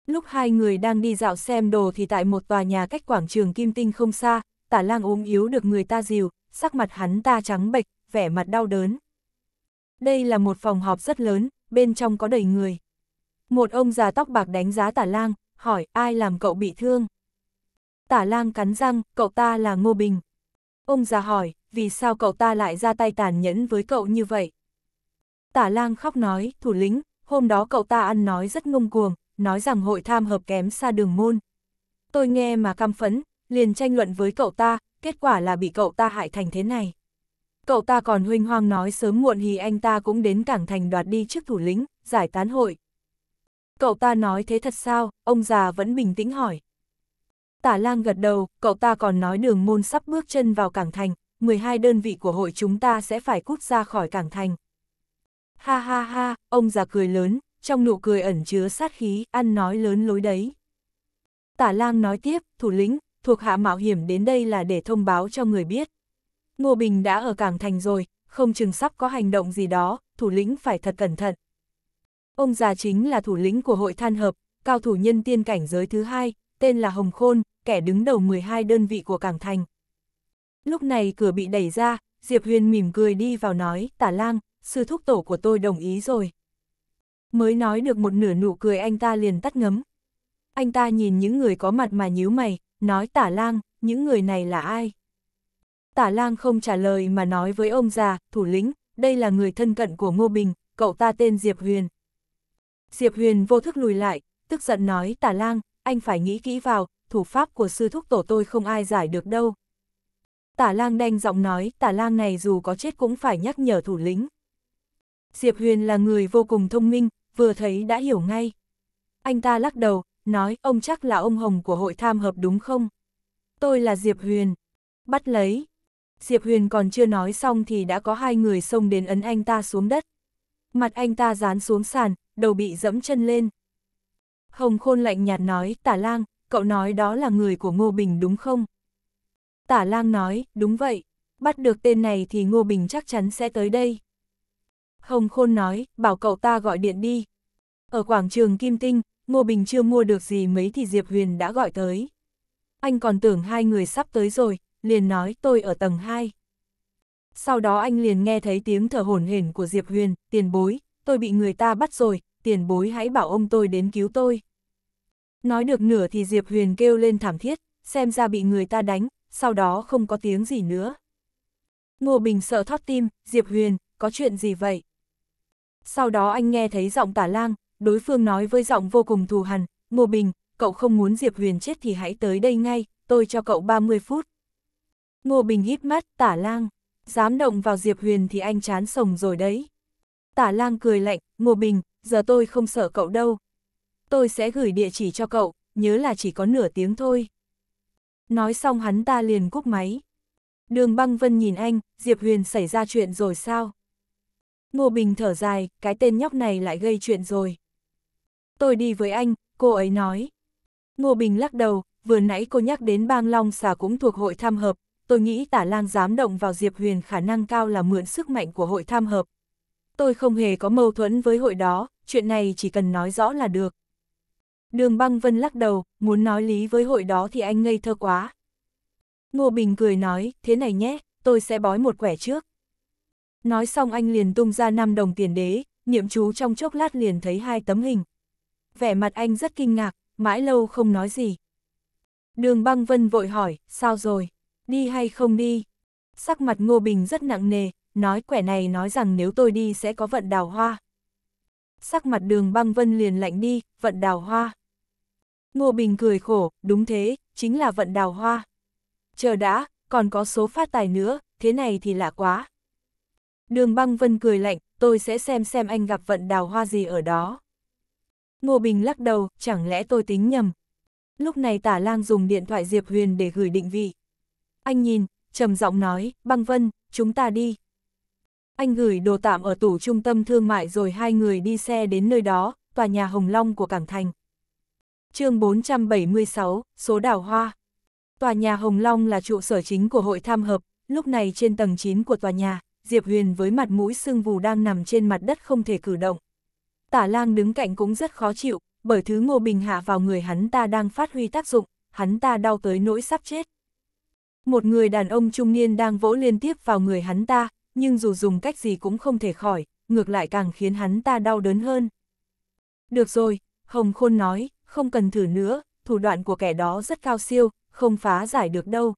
Lúc hai người đang đi dạo xem đồ thì tại một tòa nhà cách quảng trường Kim Tinh không xa, tả lang ốm yếu được người ta dìu, sắc mặt hắn ta trắng bệch, vẻ mặt đau đớn. Đây là một phòng họp rất lớn, bên trong có đầy người. Một ông già tóc bạc đánh giá tả lang, hỏi ai làm cậu bị thương. Tả lang cắn răng, cậu ta là Ngô Bình. Ông già hỏi, vì sao cậu ta lại ra tay tàn nhẫn với cậu như vậy? Tả lang khóc nói, thủ lĩnh, hôm đó cậu ta ăn nói rất ngông cuồng, nói rằng hội tham hợp kém xa đường môn. Tôi nghe mà căm phẫn, liền tranh luận với cậu ta, kết quả là bị cậu ta hại thành thế này. Cậu ta còn huynh hoang nói sớm muộn thì anh ta cũng đến cảng thành đoạt đi trước thủ lĩnh, giải tán hội, Cậu ta nói thế thật sao, ông già vẫn bình tĩnh hỏi. Tả lang gật đầu, cậu ta còn nói đường môn sắp bước chân vào cảng thành, 12 đơn vị của hội chúng ta sẽ phải cút ra khỏi cảng thành. Ha ha ha, ông già cười lớn, trong nụ cười ẩn chứa sát khí, ăn nói lớn lối đấy. Tả lang nói tiếp, thủ lĩnh, thuộc hạ mạo hiểm đến đây là để thông báo cho người biết. Ngô Bình đã ở cảng thành rồi, không chừng sắp có hành động gì đó, thủ lĩnh phải thật cẩn thận. Ông già chính là thủ lĩnh của hội than hợp, cao thủ nhân tiên cảnh giới thứ hai, tên là Hồng Khôn, kẻ đứng đầu 12 đơn vị của Cảng Thành. Lúc này cửa bị đẩy ra, Diệp Huyền mỉm cười đi vào nói, tả lang, sư thúc tổ của tôi đồng ý rồi. Mới nói được một nửa nụ cười anh ta liền tắt ngấm. Anh ta nhìn những người có mặt mà nhíu mày, nói tả lang, những người này là ai? Tả lang không trả lời mà nói với ông già, thủ lĩnh, đây là người thân cận của Ngô Bình, cậu ta tên Diệp Huyền, Diệp Huyền vô thức lùi lại, tức giận nói "Tà lang, anh phải nghĩ kỹ vào, thủ pháp của sư thúc tổ tôi không ai giải được đâu. Tà lang đanh giọng nói, "Tà lang này dù có chết cũng phải nhắc nhở thủ lĩnh. Diệp Huyền là người vô cùng thông minh, vừa thấy đã hiểu ngay. Anh ta lắc đầu, nói ông chắc là ông Hồng của hội tham hợp đúng không? Tôi là Diệp Huyền. Bắt lấy. Diệp Huyền còn chưa nói xong thì đã có hai người xông đến ấn anh ta xuống đất. Mặt anh ta dán xuống sàn, đầu bị dẫm chân lên. Hồng Khôn lạnh nhạt nói, tả lang, cậu nói đó là người của Ngô Bình đúng không? Tả lang nói, đúng vậy, bắt được tên này thì Ngô Bình chắc chắn sẽ tới đây. Hồng Khôn nói, bảo cậu ta gọi điện đi. Ở quảng trường Kim Tinh, Ngô Bình chưa mua được gì mấy thì Diệp Huyền đã gọi tới. Anh còn tưởng hai người sắp tới rồi, liền nói tôi ở tầng 2. Sau đó anh liền nghe thấy tiếng thở hổn hển của Diệp Huyền, tiền bối, tôi bị người ta bắt rồi, tiền bối hãy bảo ông tôi đến cứu tôi. Nói được nửa thì Diệp Huyền kêu lên thảm thiết, xem ra bị người ta đánh, sau đó không có tiếng gì nữa. Ngô Bình sợ thoát tim, Diệp Huyền, có chuyện gì vậy? Sau đó anh nghe thấy giọng tả lang, đối phương nói với giọng vô cùng thù hằn, Ngô Bình, cậu không muốn Diệp Huyền chết thì hãy tới đây ngay, tôi cho cậu 30 phút. Ngô Bình hít mắt, tả lang, dám động vào Diệp Huyền thì anh chán sồng rồi đấy. Tả lang cười lạnh, Ngô Bình, giờ tôi không sợ cậu đâu. Tôi sẽ gửi địa chỉ cho cậu, nhớ là chỉ có nửa tiếng thôi. Nói xong hắn ta liền cúp máy. Đường băng vân nhìn anh, Diệp Huyền xảy ra chuyện rồi sao? Ngô Bình thở dài, cái tên nhóc này lại gây chuyện rồi. Tôi đi với anh, cô ấy nói. Ngô Bình lắc đầu, vừa nãy cô nhắc đến bang Long xà cũng thuộc hội tham hợp, tôi nghĩ tả lang dám động vào Diệp Huyền khả năng cao là mượn sức mạnh của hội tham hợp, tôi không hề có mâu thuẫn với hội đó, chuyện này chỉ cần nói rõ là được. Đường băng vân lắc đầu, muốn nói lý với hội đó thì anh ngây thơ quá. Ngô Bình cười nói, thế này nhé, tôi sẽ bói một quẻ trước. Nói xong anh liền tung ra 5 đồng tiền đế, niệm chú trong chốc lát liền thấy hai tấm hình. Vẻ mặt anh rất kinh ngạc, mãi lâu không nói gì. Đường băng vân vội hỏi, sao rồi, đi hay không đi? Sắc mặt Ngô Bình rất nặng nề, nói quẻ này nói rằng nếu tôi đi sẽ có vận đào hoa. Sắc mặt đường băng vân liền lạnh đi, vận đào hoa. Ngô Bình cười khổ, đúng thế, chính là vận đào hoa. Chờ đã, còn có số phát tài nữa, thế này thì lạ quá. Đường băng vân cười lạnh, tôi sẽ xem xem anh gặp vận đào hoa gì ở đó. Ngô Bình lắc đầu, chẳng lẽ tôi tính nhầm. Lúc này tả lang dùng điện thoại Diệp Huyền để gửi định vị. Anh nhìn, trầm giọng nói, băng vân, chúng ta đi. Anh gửi đồ tạm ở tủ trung tâm thương mại rồi hai người đi xe đến nơi đó, tòa nhà Hồng Long của Cảng Thành. chương 476, số đào hoa. Tòa nhà Hồng Long là trụ sở chính của hội tham hợp, lúc này trên tầng 9 của tòa nhà, Diệp Huyền với mặt mũi sưng vù đang nằm trên mặt đất không thể cử động. Tả lang đứng cạnh cũng rất khó chịu, bởi thứ Ngô Bình hạ vào người hắn ta đang phát huy tác dụng, hắn ta đau tới nỗi sắp chết. Một người đàn ông trung niên đang vỗ liên tiếp vào người hắn ta, nhưng dù dùng cách gì cũng không thể khỏi, ngược lại càng khiến hắn ta đau đớn hơn. Được rồi, Hồng Khôn nói, không cần thử nữa, thủ đoạn của kẻ đó rất cao siêu, không phá giải được đâu.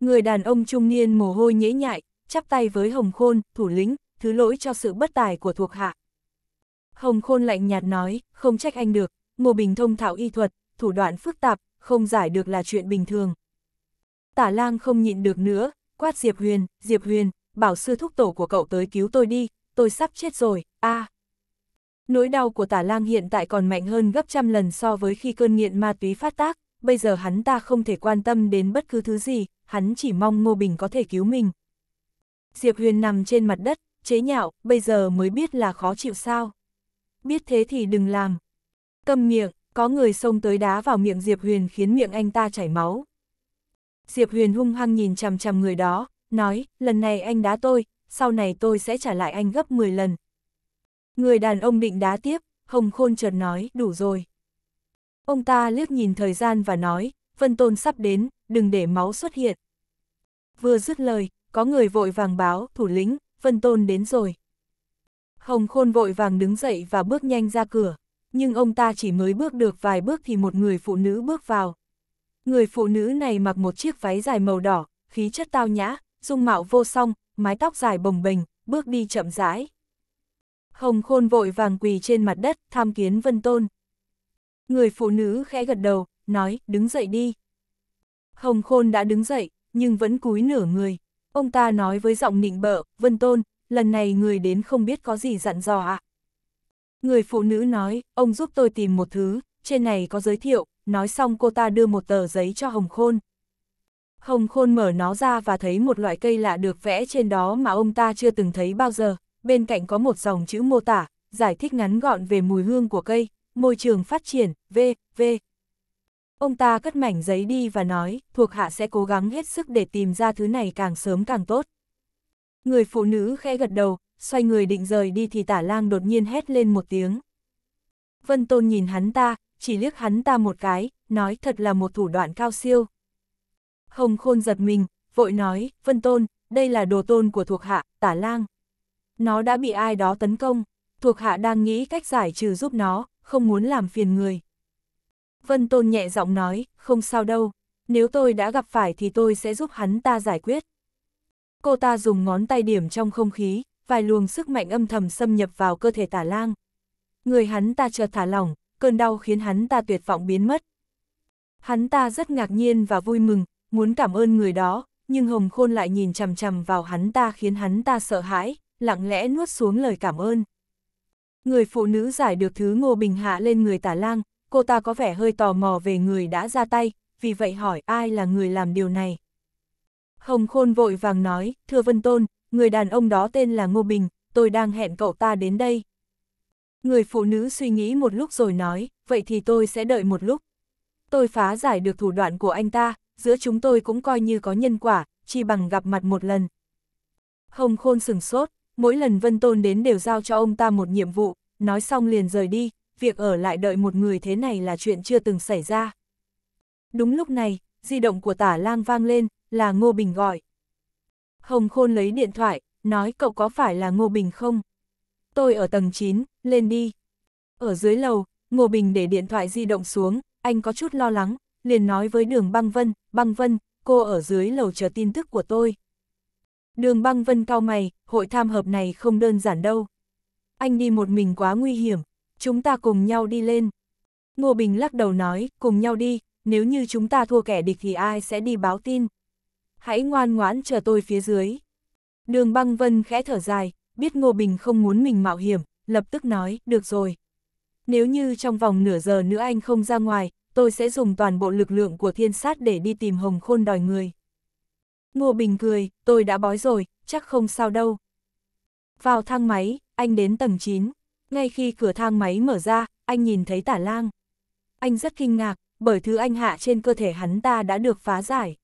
Người đàn ông trung niên mồ hôi nhễ nhại, chắp tay với Hồng Khôn, thủ lĩnh, thứ lỗi cho sự bất tài của thuộc hạ. Hồng Khôn lạnh nhạt nói, không trách anh được, Ngô Bình thông thạo y thuật, thủ đoạn phức tạp, không giải được là chuyện bình thường. Tả lang không nhịn được nữa, quát Diệp Huyền, Diệp Huyền, bảo sư thúc tổ của cậu tới cứu tôi đi, tôi sắp chết rồi, a. À. Nỗi đau của tả lang hiện tại còn mạnh hơn gấp trăm lần so với khi cơn nghiện ma túy phát tác, bây giờ hắn ta không thể quan tâm đến bất cứ thứ gì, hắn chỉ mong Ngô Bình có thể cứu mình. Diệp Huyền nằm trên mặt đất, chế nhạo, bây giờ mới biết là khó chịu sao. Biết thế thì đừng làm. Cầm miệng, có người xông tới đá vào miệng Diệp Huyền khiến miệng anh ta chảy máu. Diệp Huyền hung hăng nhìn chằm chằm người đó, nói, lần này anh đá tôi, sau này tôi sẽ trả lại anh gấp 10 lần. Người đàn ông định đá tiếp, Hồng Khôn chợt nói, đủ rồi. Ông ta liếc nhìn thời gian và nói, Vân Tôn sắp đến, đừng để máu xuất hiện. Vừa dứt lời, có người vội vàng báo, thủ lĩnh, Vân Tôn đến rồi. Hồng Khôn vội vàng đứng dậy và bước nhanh ra cửa, nhưng ông ta chỉ mới bước được vài bước thì một người phụ nữ bước vào. Người phụ nữ này mặc một chiếc váy dài màu đỏ, khí chất tao nhã, dung mạo vô song, mái tóc dài bồng bềnh, bước đi chậm rãi. Hồng khôn vội vàng quỳ trên mặt đất, tham kiến Vân Tôn. Người phụ nữ khẽ gật đầu, nói, đứng dậy đi. Hồng khôn đã đứng dậy, nhưng vẫn cúi nửa người. Ông ta nói với giọng nịnh bợ, Vân Tôn, lần này người đến không biết có gì dặn dò ạ. À? Người phụ nữ nói, ông giúp tôi tìm một thứ, trên này có giới thiệu, nói xong cô ta đưa một tờ giấy cho Hồng Khôn. Hồng Khôn mở nó ra và thấy một loại cây lạ được vẽ trên đó mà ông ta chưa từng thấy bao giờ, bên cạnh có một dòng chữ mô tả, giải thích ngắn gọn về mùi hương của cây, môi trường phát triển, v, v. Ông ta cất mảnh giấy đi và nói, thuộc hạ sẽ cố gắng hết sức để tìm ra thứ này càng sớm càng tốt. Người phụ nữ khẽ gật đầu, xoay người định rời đi thì tả lang đột nhiên hét lên một tiếng. Vân Tôn nhìn hắn ta, chỉ liếc hắn ta một cái, nói thật là một thủ đoạn cao siêu. Hồng Khôn giật mình, vội nói, Vân Tôn, đây là đồ tôn của thuộc hạ, tả lang. Nó đã bị ai đó tấn công, thuộc hạ đang nghĩ cách giải trừ giúp nó, không muốn làm phiền người. Vân Tôn nhẹ giọng nói, không sao đâu, nếu tôi đã gặp phải thì tôi sẽ giúp hắn ta giải quyết. Cô ta dùng ngón tay điểm trong không khí, vài luồng sức mạnh âm thầm xâm nhập vào cơ thể tả lang. Người hắn ta chợt thả lỏng, cơn đau khiến hắn ta tuyệt vọng biến mất. Hắn ta rất ngạc nhiên và vui mừng, muốn cảm ơn người đó, nhưng Hồng Khôn lại nhìn chằm chằm vào hắn ta khiến hắn ta sợ hãi, lặng lẽ nuốt xuống lời cảm ơn. Người phụ nữ giải được thứ Ngô Bình hạ lên người tả lang, cô ta có vẻ hơi tò mò về người đã ra tay, vì vậy hỏi ai là người làm điều này. Hồng Khôn vội vàng nói, thưa Vân Tôn, người đàn ông đó tên là Ngô Bình, tôi đang hẹn cậu ta đến đây. Người phụ nữ suy nghĩ một lúc rồi nói, vậy thì tôi sẽ đợi một lúc. Tôi phá giải được thủ đoạn của anh ta, giữa chúng tôi cũng coi như có nhân quả, chi bằng gặp mặt một lần. Hồng Khôn sừng sốt, mỗi lần Vân Tôn đến đều giao cho ông ta một nhiệm vụ, nói xong liền rời đi, việc ở lại đợi một người thế này là chuyện chưa từng xảy ra. Đúng lúc này, di động của tả lang vang lên, là Ngô Bình gọi. Hồng Khôn lấy điện thoại, nói cậu có phải là Ngô Bình không? Tôi ở tầng 9, lên đi. Ở dưới lầu, Ngô Bình để điện thoại di động xuống, anh có chút lo lắng, liền nói với đường băng vân, băng vân, cô ở dưới lầu chờ tin tức của tôi. Đường băng vân cao mày, hội tham hợp này không đơn giản đâu. Anh đi một mình quá nguy hiểm, chúng ta cùng nhau đi lên. Ngô Bình lắc đầu nói, cùng nhau đi, nếu như chúng ta thua kẻ địch thì ai sẽ đi báo tin. Hãy ngoan ngoãn chờ tôi phía dưới. Đường băng vân khẽ thở dài, biết Ngô Bình không muốn mình mạo hiểm, lập tức nói, được rồi. Nếu như trong vòng nửa giờ nữa anh không ra ngoài, tôi sẽ dùng toàn bộ lực lượng của thiên sát để đi tìm hồng khôn đòi người. Ngô Bình cười, tôi đã bói rồi, chắc không sao đâu. Vào thang máy, anh đến tầng 9. Ngay khi cửa thang máy mở ra, anh nhìn thấy tả lang. Anh rất kinh ngạc, bởi thứ anh hạ trên cơ thể hắn ta đã được phá giải.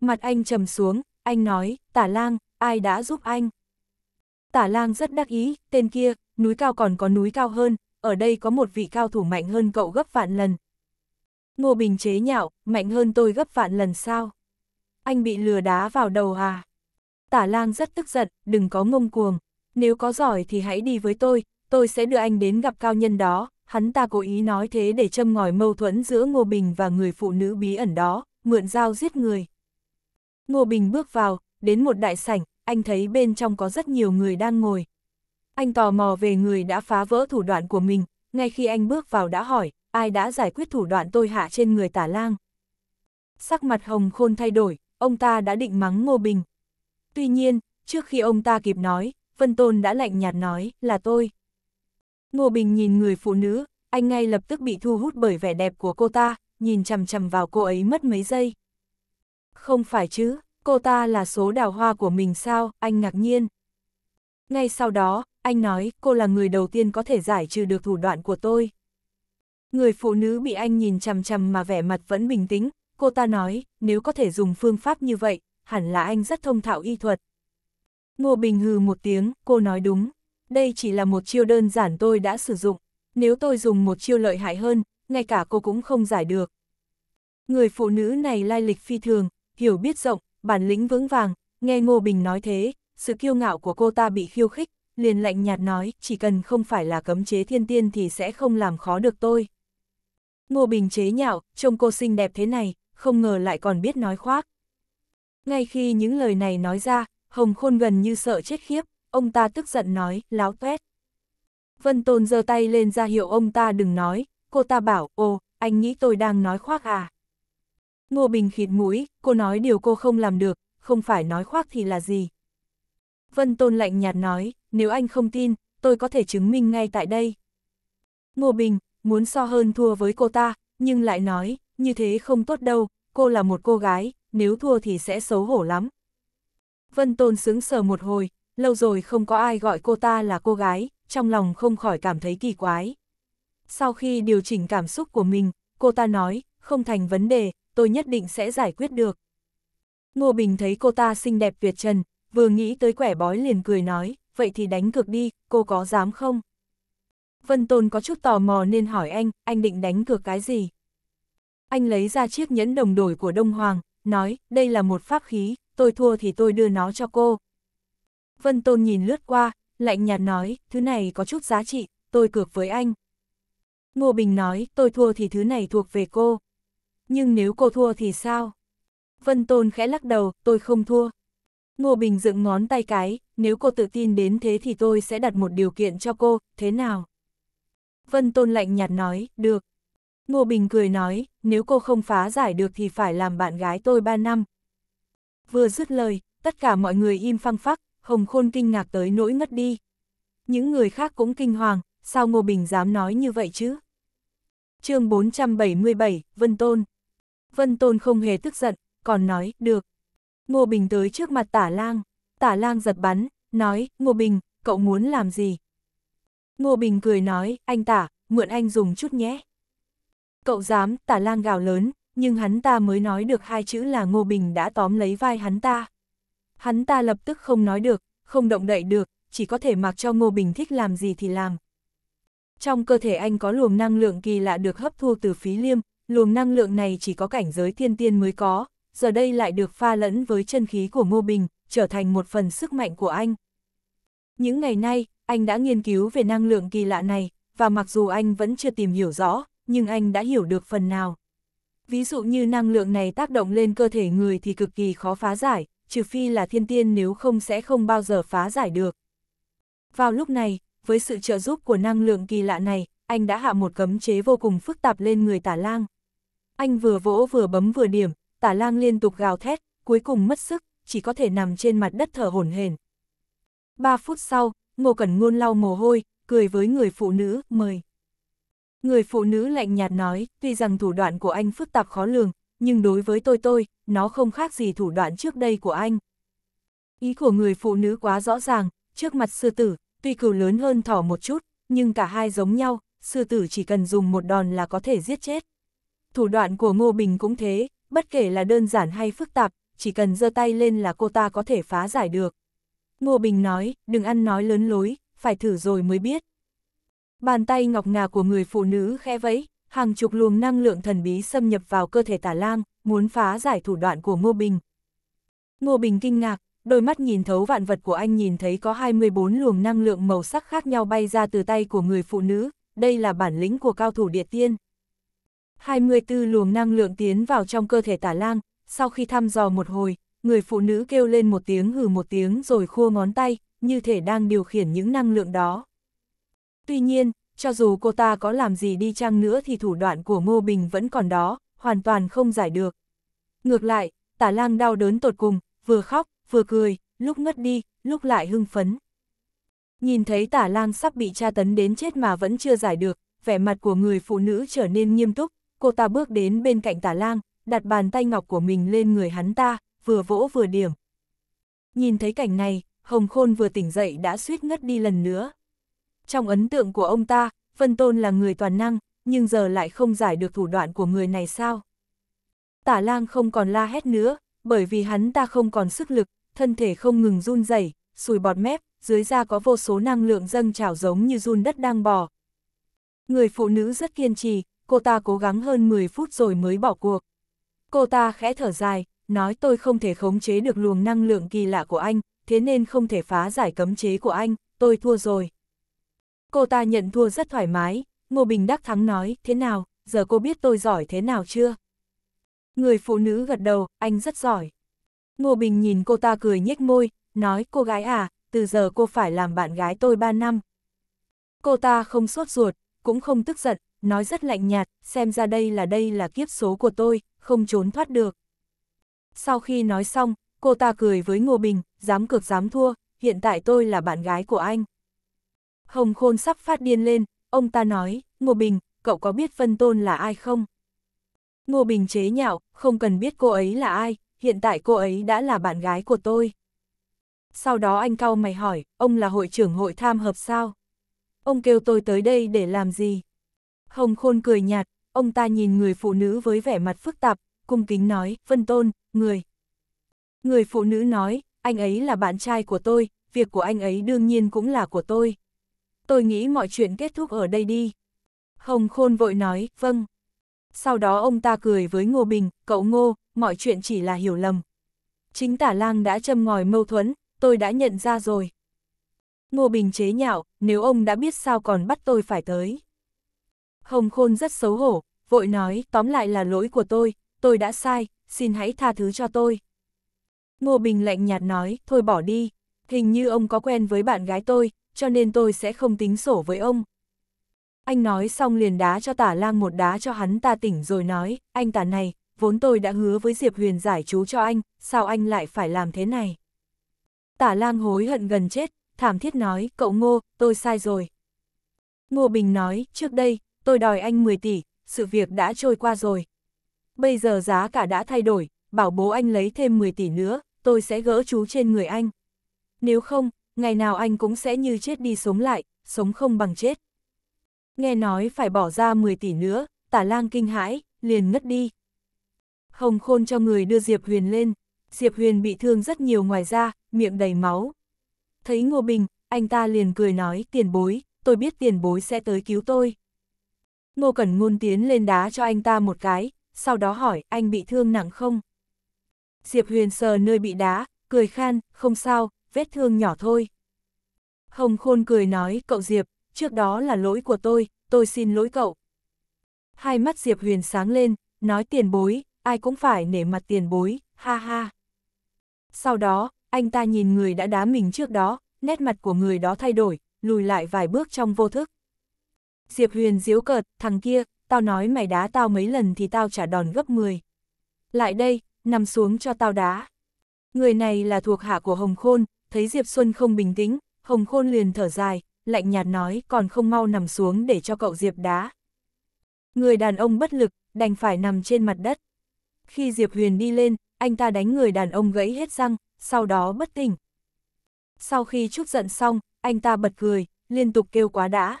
Mặt anh trầm xuống, anh nói, tả lang, ai đã giúp anh? Tả lang rất đắc ý, tên kia, núi cao còn có núi cao hơn, ở đây có một vị cao thủ mạnh hơn cậu gấp vạn lần, Ngô Bình chế nhạo, mạnh hơn tôi gấp vạn lần sao? Anh bị lừa đá vào đầu à? Tả lang rất tức giận, đừng có ngông cuồng. Nếu có giỏi thì hãy đi với tôi, tôi sẽ đưa anh đến gặp cao nhân đó. Hắn ta cố ý nói thế để châm ngòi mâu thuẫn giữa Ngô Bình và người phụ nữ bí ẩn đó, mượn dao giết người. Ngô Bình bước vào, đến một đại sảnh, anh thấy bên trong có rất nhiều người đang ngồi. Anh tò mò về người đã phá vỡ thủ đoạn của mình, ngay khi anh bước vào đã hỏi, ai đã giải quyết thủ đoạn tôi hạ trên người tả lang. Sắc mặt hồng khôn thay đổi, ông ta đã định mắng Ngô Bình. Tuy nhiên, trước khi ông ta kịp nói, Vân Tôn đã lạnh nhạt nói, là tôi. Ngô Bình nhìn người phụ nữ, anh ngay lập tức bị thu hút bởi vẻ đẹp của cô ta, nhìn chầm chầm vào cô ấy mất mấy giây. Không phải chứ, cô ta là số đào hoa của mình sao, anh ngạc nhiên. Ngay sau đó, anh nói, cô là người đầu tiên có thể giải trừ được thủ đoạn của tôi. Người phụ nữ bị anh nhìn chằm chằm mà vẻ mặt vẫn bình tĩnh, cô ta nói, nếu có thể dùng phương pháp như vậy, hẳn là anh rất thông thạo y thuật. Ngô Bình hừ một tiếng, cô nói đúng, đây chỉ là một chiêu đơn giản tôi đã sử dụng, nếu tôi dùng một chiêu lợi hại hơn, ngay cả cô cũng không giải được. Người phụ nữ này lai lịch phi thường, hiểu biết rộng, bản lĩnh vững vàng, nghe Ngô Bình nói thế, sự kiêu ngạo của cô ta bị khiêu khích, liền lạnh nhạt nói, chỉ cần không phải là cấm chế thiên tiên thì sẽ không làm khó được tôi. Ngô Bình chế nhạo, trông cô xinh đẹp thế này, không ngờ lại còn biết nói khoác. Ngay khi những lời này nói ra, Hồng Khôn gần như sợ chết khiếp, ông ta tức giận nói, láo tuét. Vân Tôn giơ tay lên ra hiệu ông ta đừng nói, cô ta bảo, ồ, anh nghĩ tôi đang nói khoác à. Ngô Bình khịt mũi, cô nói điều cô không làm được, không phải nói khoác thì là gì. Vân Tôn lạnh nhạt nói, nếu anh không tin, tôi có thể chứng minh ngay tại đây. Ngô Bình, muốn so hơn thua với cô ta, nhưng lại nói, như thế không tốt đâu, cô là một cô gái, nếu thua thì sẽ xấu hổ lắm. Vân Tôn sướng sờ một hồi, lâu rồi không có ai gọi cô ta là cô gái, trong lòng không khỏi cảm thấy kỳ quái. Sau khi điều chỉnh cảm xúc của mình, cô ta nói, không thành vấn đề, tôi nhất định sẽ giải quyết được. Ngô Bình thấy cô ta xinh đẹp tuyệt trần, vừa nghĩ tới quẻ bói liền cười nói, vậy thì đánh cược đi, cô có dám không? Vân Tôn có chút tò mò nên hỏi anh, anh định đánh cược cái gì? Anh lấy ra chiếc nhẫn đồng đổi của Đông Hoàng, nói, đây là một pháp khí, tôi thua thì tôi đưa nó cho cô. Vân Tôn nhìn lướt qua, lạnh nhạt nói, thứ này có chút giá trị, tôi cược với anh. Ngô Bình nói, tôi thua thì thứ này thuộc về cô. Nhưng nếu cô thua thì sao? Vân Tôn khẽ lắc đầu, tôi không thua. Ngô Bình dựng ngón tay cái, nếu cô tự tin đến thế thì tôi sẽ đặt một điều kiện cho cô, thế nào? Vân Tôn lạnh nhạt nói, được. Ngô Bình cười nói, nếu cô không phá giải được thì phải làm bạn gái tôi ba năm. Vừa dứt lời, tất cả mọi người im phăng phắc, Hồng Khôn kinh ngạc tới nỗi ngất đi. Những người khác cũng kinh hoàng, sao Ngô Bình dám nói như vậy chứ? chương 477, Vân Tôn. Vân Tôn không hề tức giận, còn nói, được. Ngô Bình tới trước mặt tả lang. Tả lang giật bắn, nói, Ngô Bình, cậu muốn làm gì? Ngô Bình cười nói, anh tả, mượn anh dùng chút nhé. Cậu dám, tả lang gào lớn, nhưng hắn ta mới nói được hai chữ là Ngô Bình đã tóm lấy vai hắn ta. Hắn ta lập tức không nói được, không động đậy được, chỉ có thể mặc cho Ngô Bình thích làm gì thì làm. Trong cơ thể anh có luồng năng lượng kỳ lạ được hấp thu từ phí liêm, luồng năng lượng này chỉ có cảnh giới thiên tiên mới có, giờ đây lại được pha lẫn với chân khí của Ngô Bình, trở thành một phần sức mạnh của anh. Những ngày nay, anh đã nghiên cứu về năng lượng kỳ lạ này, và mặc dù anh vẫn chưa tìm hiểu rõ, nhưng anh đã hiểu được phần nào. Ví dụ như năng lượng này tác động lên cơ thể người thì cực kỳ khó phá giải, trừ phi là thiên tiên nếu không sẽ không bao giờ phá giải được. Vào lúc này, với sự trợ giúp của năng lượng kỳ lạ này, anh đã hạ một cấm chế vô cùng phức tạp lên người tả lang. Anh vừa vỗ vừa bấm vừa điểm, tả lang liên tục gào thét, cuối cùng mất sức, chỉ có thể nằm trên mặt đất thở hổn hển. Ba phút sau, Ngô Cẩn Ngôn lau mồ hôi, cười với người phụ nữ, mời. Người phụ nữ lạnh nhạt nói, tuy rằng thủ đoạn của anh phức tạp khó lường, nhưng đối với tôi tôi, nó không khác gì thủ đoạn trước đây của anh. Ý của người phụ nữ quá rõ ràng, trước mặt sư tử, tuy cừu lớn hơn thỏ một chút, nhưng cả hai giống nhau, sư tử chỉ cần dùng một đòn là có thể giết chết. Thủ đoạn của Ngô Bình cũng thế, bất kể là đơn giản hay phức tạp, chỉ cần giơ tay lên là cô ta có thể phá giải được. Ngô Bình nói, đừng ăn nói lớn lối, phải thử rồi mới biết. Bàn tay ngọc ngà của người phụ nữ khẽ vẫy, hàng chục luồng năng lượng thần bí xâm nhập vào cơ thể tả lang, muốn phá giải thủ đoạn của Ngô Bình. Ngô Bình kinh ngạc, đôi mắt nhìn thấu vạn vật của anh nhìn thấy có 24 luồng năng lượng màu sắc khác nhau bay ra từ tay của người phụ nữ, đây là bản lĩnh của cao thủ địa tiên. 24 luồng năng lượng tiến vào trong cơ thể tả lang, sau khi thăm dò một hồi, người phụ nữ kêu lên một tiếng hừ một tiếng rồi khua ngón tay, như thể đang điều khiển những năng lượng đó. Tuy nhiên, cho dù cô ta có làm gì đi chăng nữa thì thủ đoạn của Ngô Bình vẫn còn đó, hoàn toàn không giải được. Ngược lại, tả lang đau đớn tột cùng, vừa khóc, vừa cười, lúc ngất đi, lúc lại hưng phấn. Nhìn thấy tả lang sắp bị tra tấn đến chết mà vẫn chưa giải được, vẻ mặt của người phụ nữ trở nên nghiêm túc, cô ta bước đến bên cạnh tả lang, đặt bàn tay ngọc của mình lên người hắn ta, vừa vỗ vừa điểm. Nhìn thấy cảnh này, Hồng Khôn vừa tỉnh dậy đã suýt ngất đi lần nữa. Trong ấn tượng của ông ta, Vân Tôn là người toàn năng, nhưng giờ lại không giải được thủ đoạn của người này sao. Tả lang không còn la hét nữa, bởi vì hắn ta không còn sức lực, thân thể không ngừng run rẩy, sùi bọt mép, dưới da có vô số năng lượng dâng trào giống như run đất đang bò. Người phụ nữ rất kiên trì, cô ta cố gắng hơn 10 phút rồi mới bỏ cuộc. Cô ta khẽ thở dài, nói tôi không thể khống chế được luồng năng lượng kỳ lạ của anh, thế nên không thể phá giải cấm chế của anh, tôi thua rồi. Cô ta nhận thua rất thoải mái, Ngô Bình Đắc Thắng nói, thế nào, giờ cô biết tôi giỏi thế nào chưa? Người phụ nữ gật đầu, anh rất giỏi. Ngô Bình nhìn cô ta cười nhếch môi, nói, cô gái à, từ giờ cô phải làm bạn gái tôi 3 năm. Cô ta không sốt ruột, cũng không tức giận, nói rất lạnh nhạt, xem ra đây là đây là kiếp số của tôi, không trốn thoát được. Sau khi nói xong, cô ta cười với Ngô Bình, dám cược dám thua, hiện tại tôi là bạn gái của anh. Hồng Khôn sắp phát điên lên, ông ta nói, Ngô Bình, cậu có biết Vân Tôn là ai không? Ngô Bình chế nhạo, không cần biết cô ấy là ai, hiện tại cô ấy đã là bạn gái của tôi. Sau đó anh cau mày hỏi, ông là hội trưởng hội tham hợp sao? Ông kêu tôi tới đây để làm gì? Hồng Khôn cười nhạt, ông ta nhìn người phụ nữ với vẻ mặt phức tạp, cung kính nói, Vân Tôn, người. Người phụ nữ nói, anh ấy là bạn trai của tôi, việc của anh ấy đương nhiên cũng là của tôi. Tôi nghĩ mọi chuyện kết thúc ở đây đi. Hồng Khôn vội nói, vâng. Sau đó ông ta cười với Ngô Bình, cậu Ngô, mọi chuyện chỉ là hiểu lầm. Chính tả lang đã châm ngòi mâu thuẫn, tôi đã nhận ra rồi. Ngô Bình chế nhạo, nếu ông đã biết sao còn bắt tôi phải tới. Hồng Khôn rất xấu hổ, vội nói, tóm lại là lỗi của tôi, tôi đã sai, xin hãy tha thứ cho tôi. Ngô Bình lạnh nhạt nói, thôi bỏ đi, hình như ông có quen với bạn gái tôi, cho nên tôi sẽ không tính sổ với ông. Anh nói xong liền đá cho tả lang một đá cho hắn ta tỉnh rồi nói, anh tả này, vốn tôi đã hứa với Diệp Huyền giải chú cho anh, sao anh lại phải làm thế này? Tả lang hối hận gần chết, thảm thiết nói, cậu Ngô, tôi sai rồi. Ngô Bình nói, trước đây, tôi đòi anh 10 tỷ, sự việc đã trôi qua rồi, bây giờ giá cả đã thay đổi, bảo bố anh lấy thêm 10 tỷ nữa, tôi sẽ gỡ chú trên người anh. Nếu không, ngày nào anh cũng sẽ như chết đi sống lại, sống không bằng chết. Nghe nói phải bỏ ra 10 tỷ nữa, tả lang kinh hãi, liền ngất đi. Hồng khôn cho người đưa Diệp Huyền lên, Diệp Huyền bị thương rất nhiều ngoài ra miệng đầy máu. Thấy Ngô Bình, anh ta liền cười nói tiền bối, tôi biết tiền bối sẽ tới cứu tôi. Ngô Cẩn Ngôn tiến lên đá cho anh ta một cái, sau đó hỏi anh bị thương nặng không? Diệp Huyền sờ nơi bị đá, cười khan, không sao, vết thương nhỏ thôi. Hồng Khôn cười nói, cậu Diệp, trước đó là lỗi của tôi, tôi xin lỗi cậu. Hai mắt Diệp Huyền sáng lên, nói tiền bối, ai cũng phải nể mặt tiền bối, ha ha. Sau đó, anh ta nhìn người đã đá mình trước đó, nét mặt của người đó thay đổi, lùi lại vài bước trong vô thức. Diệp Huyền diếu cợt, thằng kia, tao nói mày đá tao mấy lần thì tao trả đòn gấp 10. Lại đây, nằm xuống cho tao đá. Người này là thuộc hạ của Hồng Khôn, thấy Diệp Xuân không bình tĩnh, Hồng Khôn liền thở dài, lạnh nhạt nói còn không mau nằm xuống để cho cậu Diệp đá. Người đàn ông bất lực, đành phải nằm trên mặt đất. Khi Diệp Huyền đi lên, anh ta đánh người đàn ông gãy hết răng, sau đó bất tỉnh. Sau khi chút giận xong, anh ta bật cười, liên tục kêu quá đã.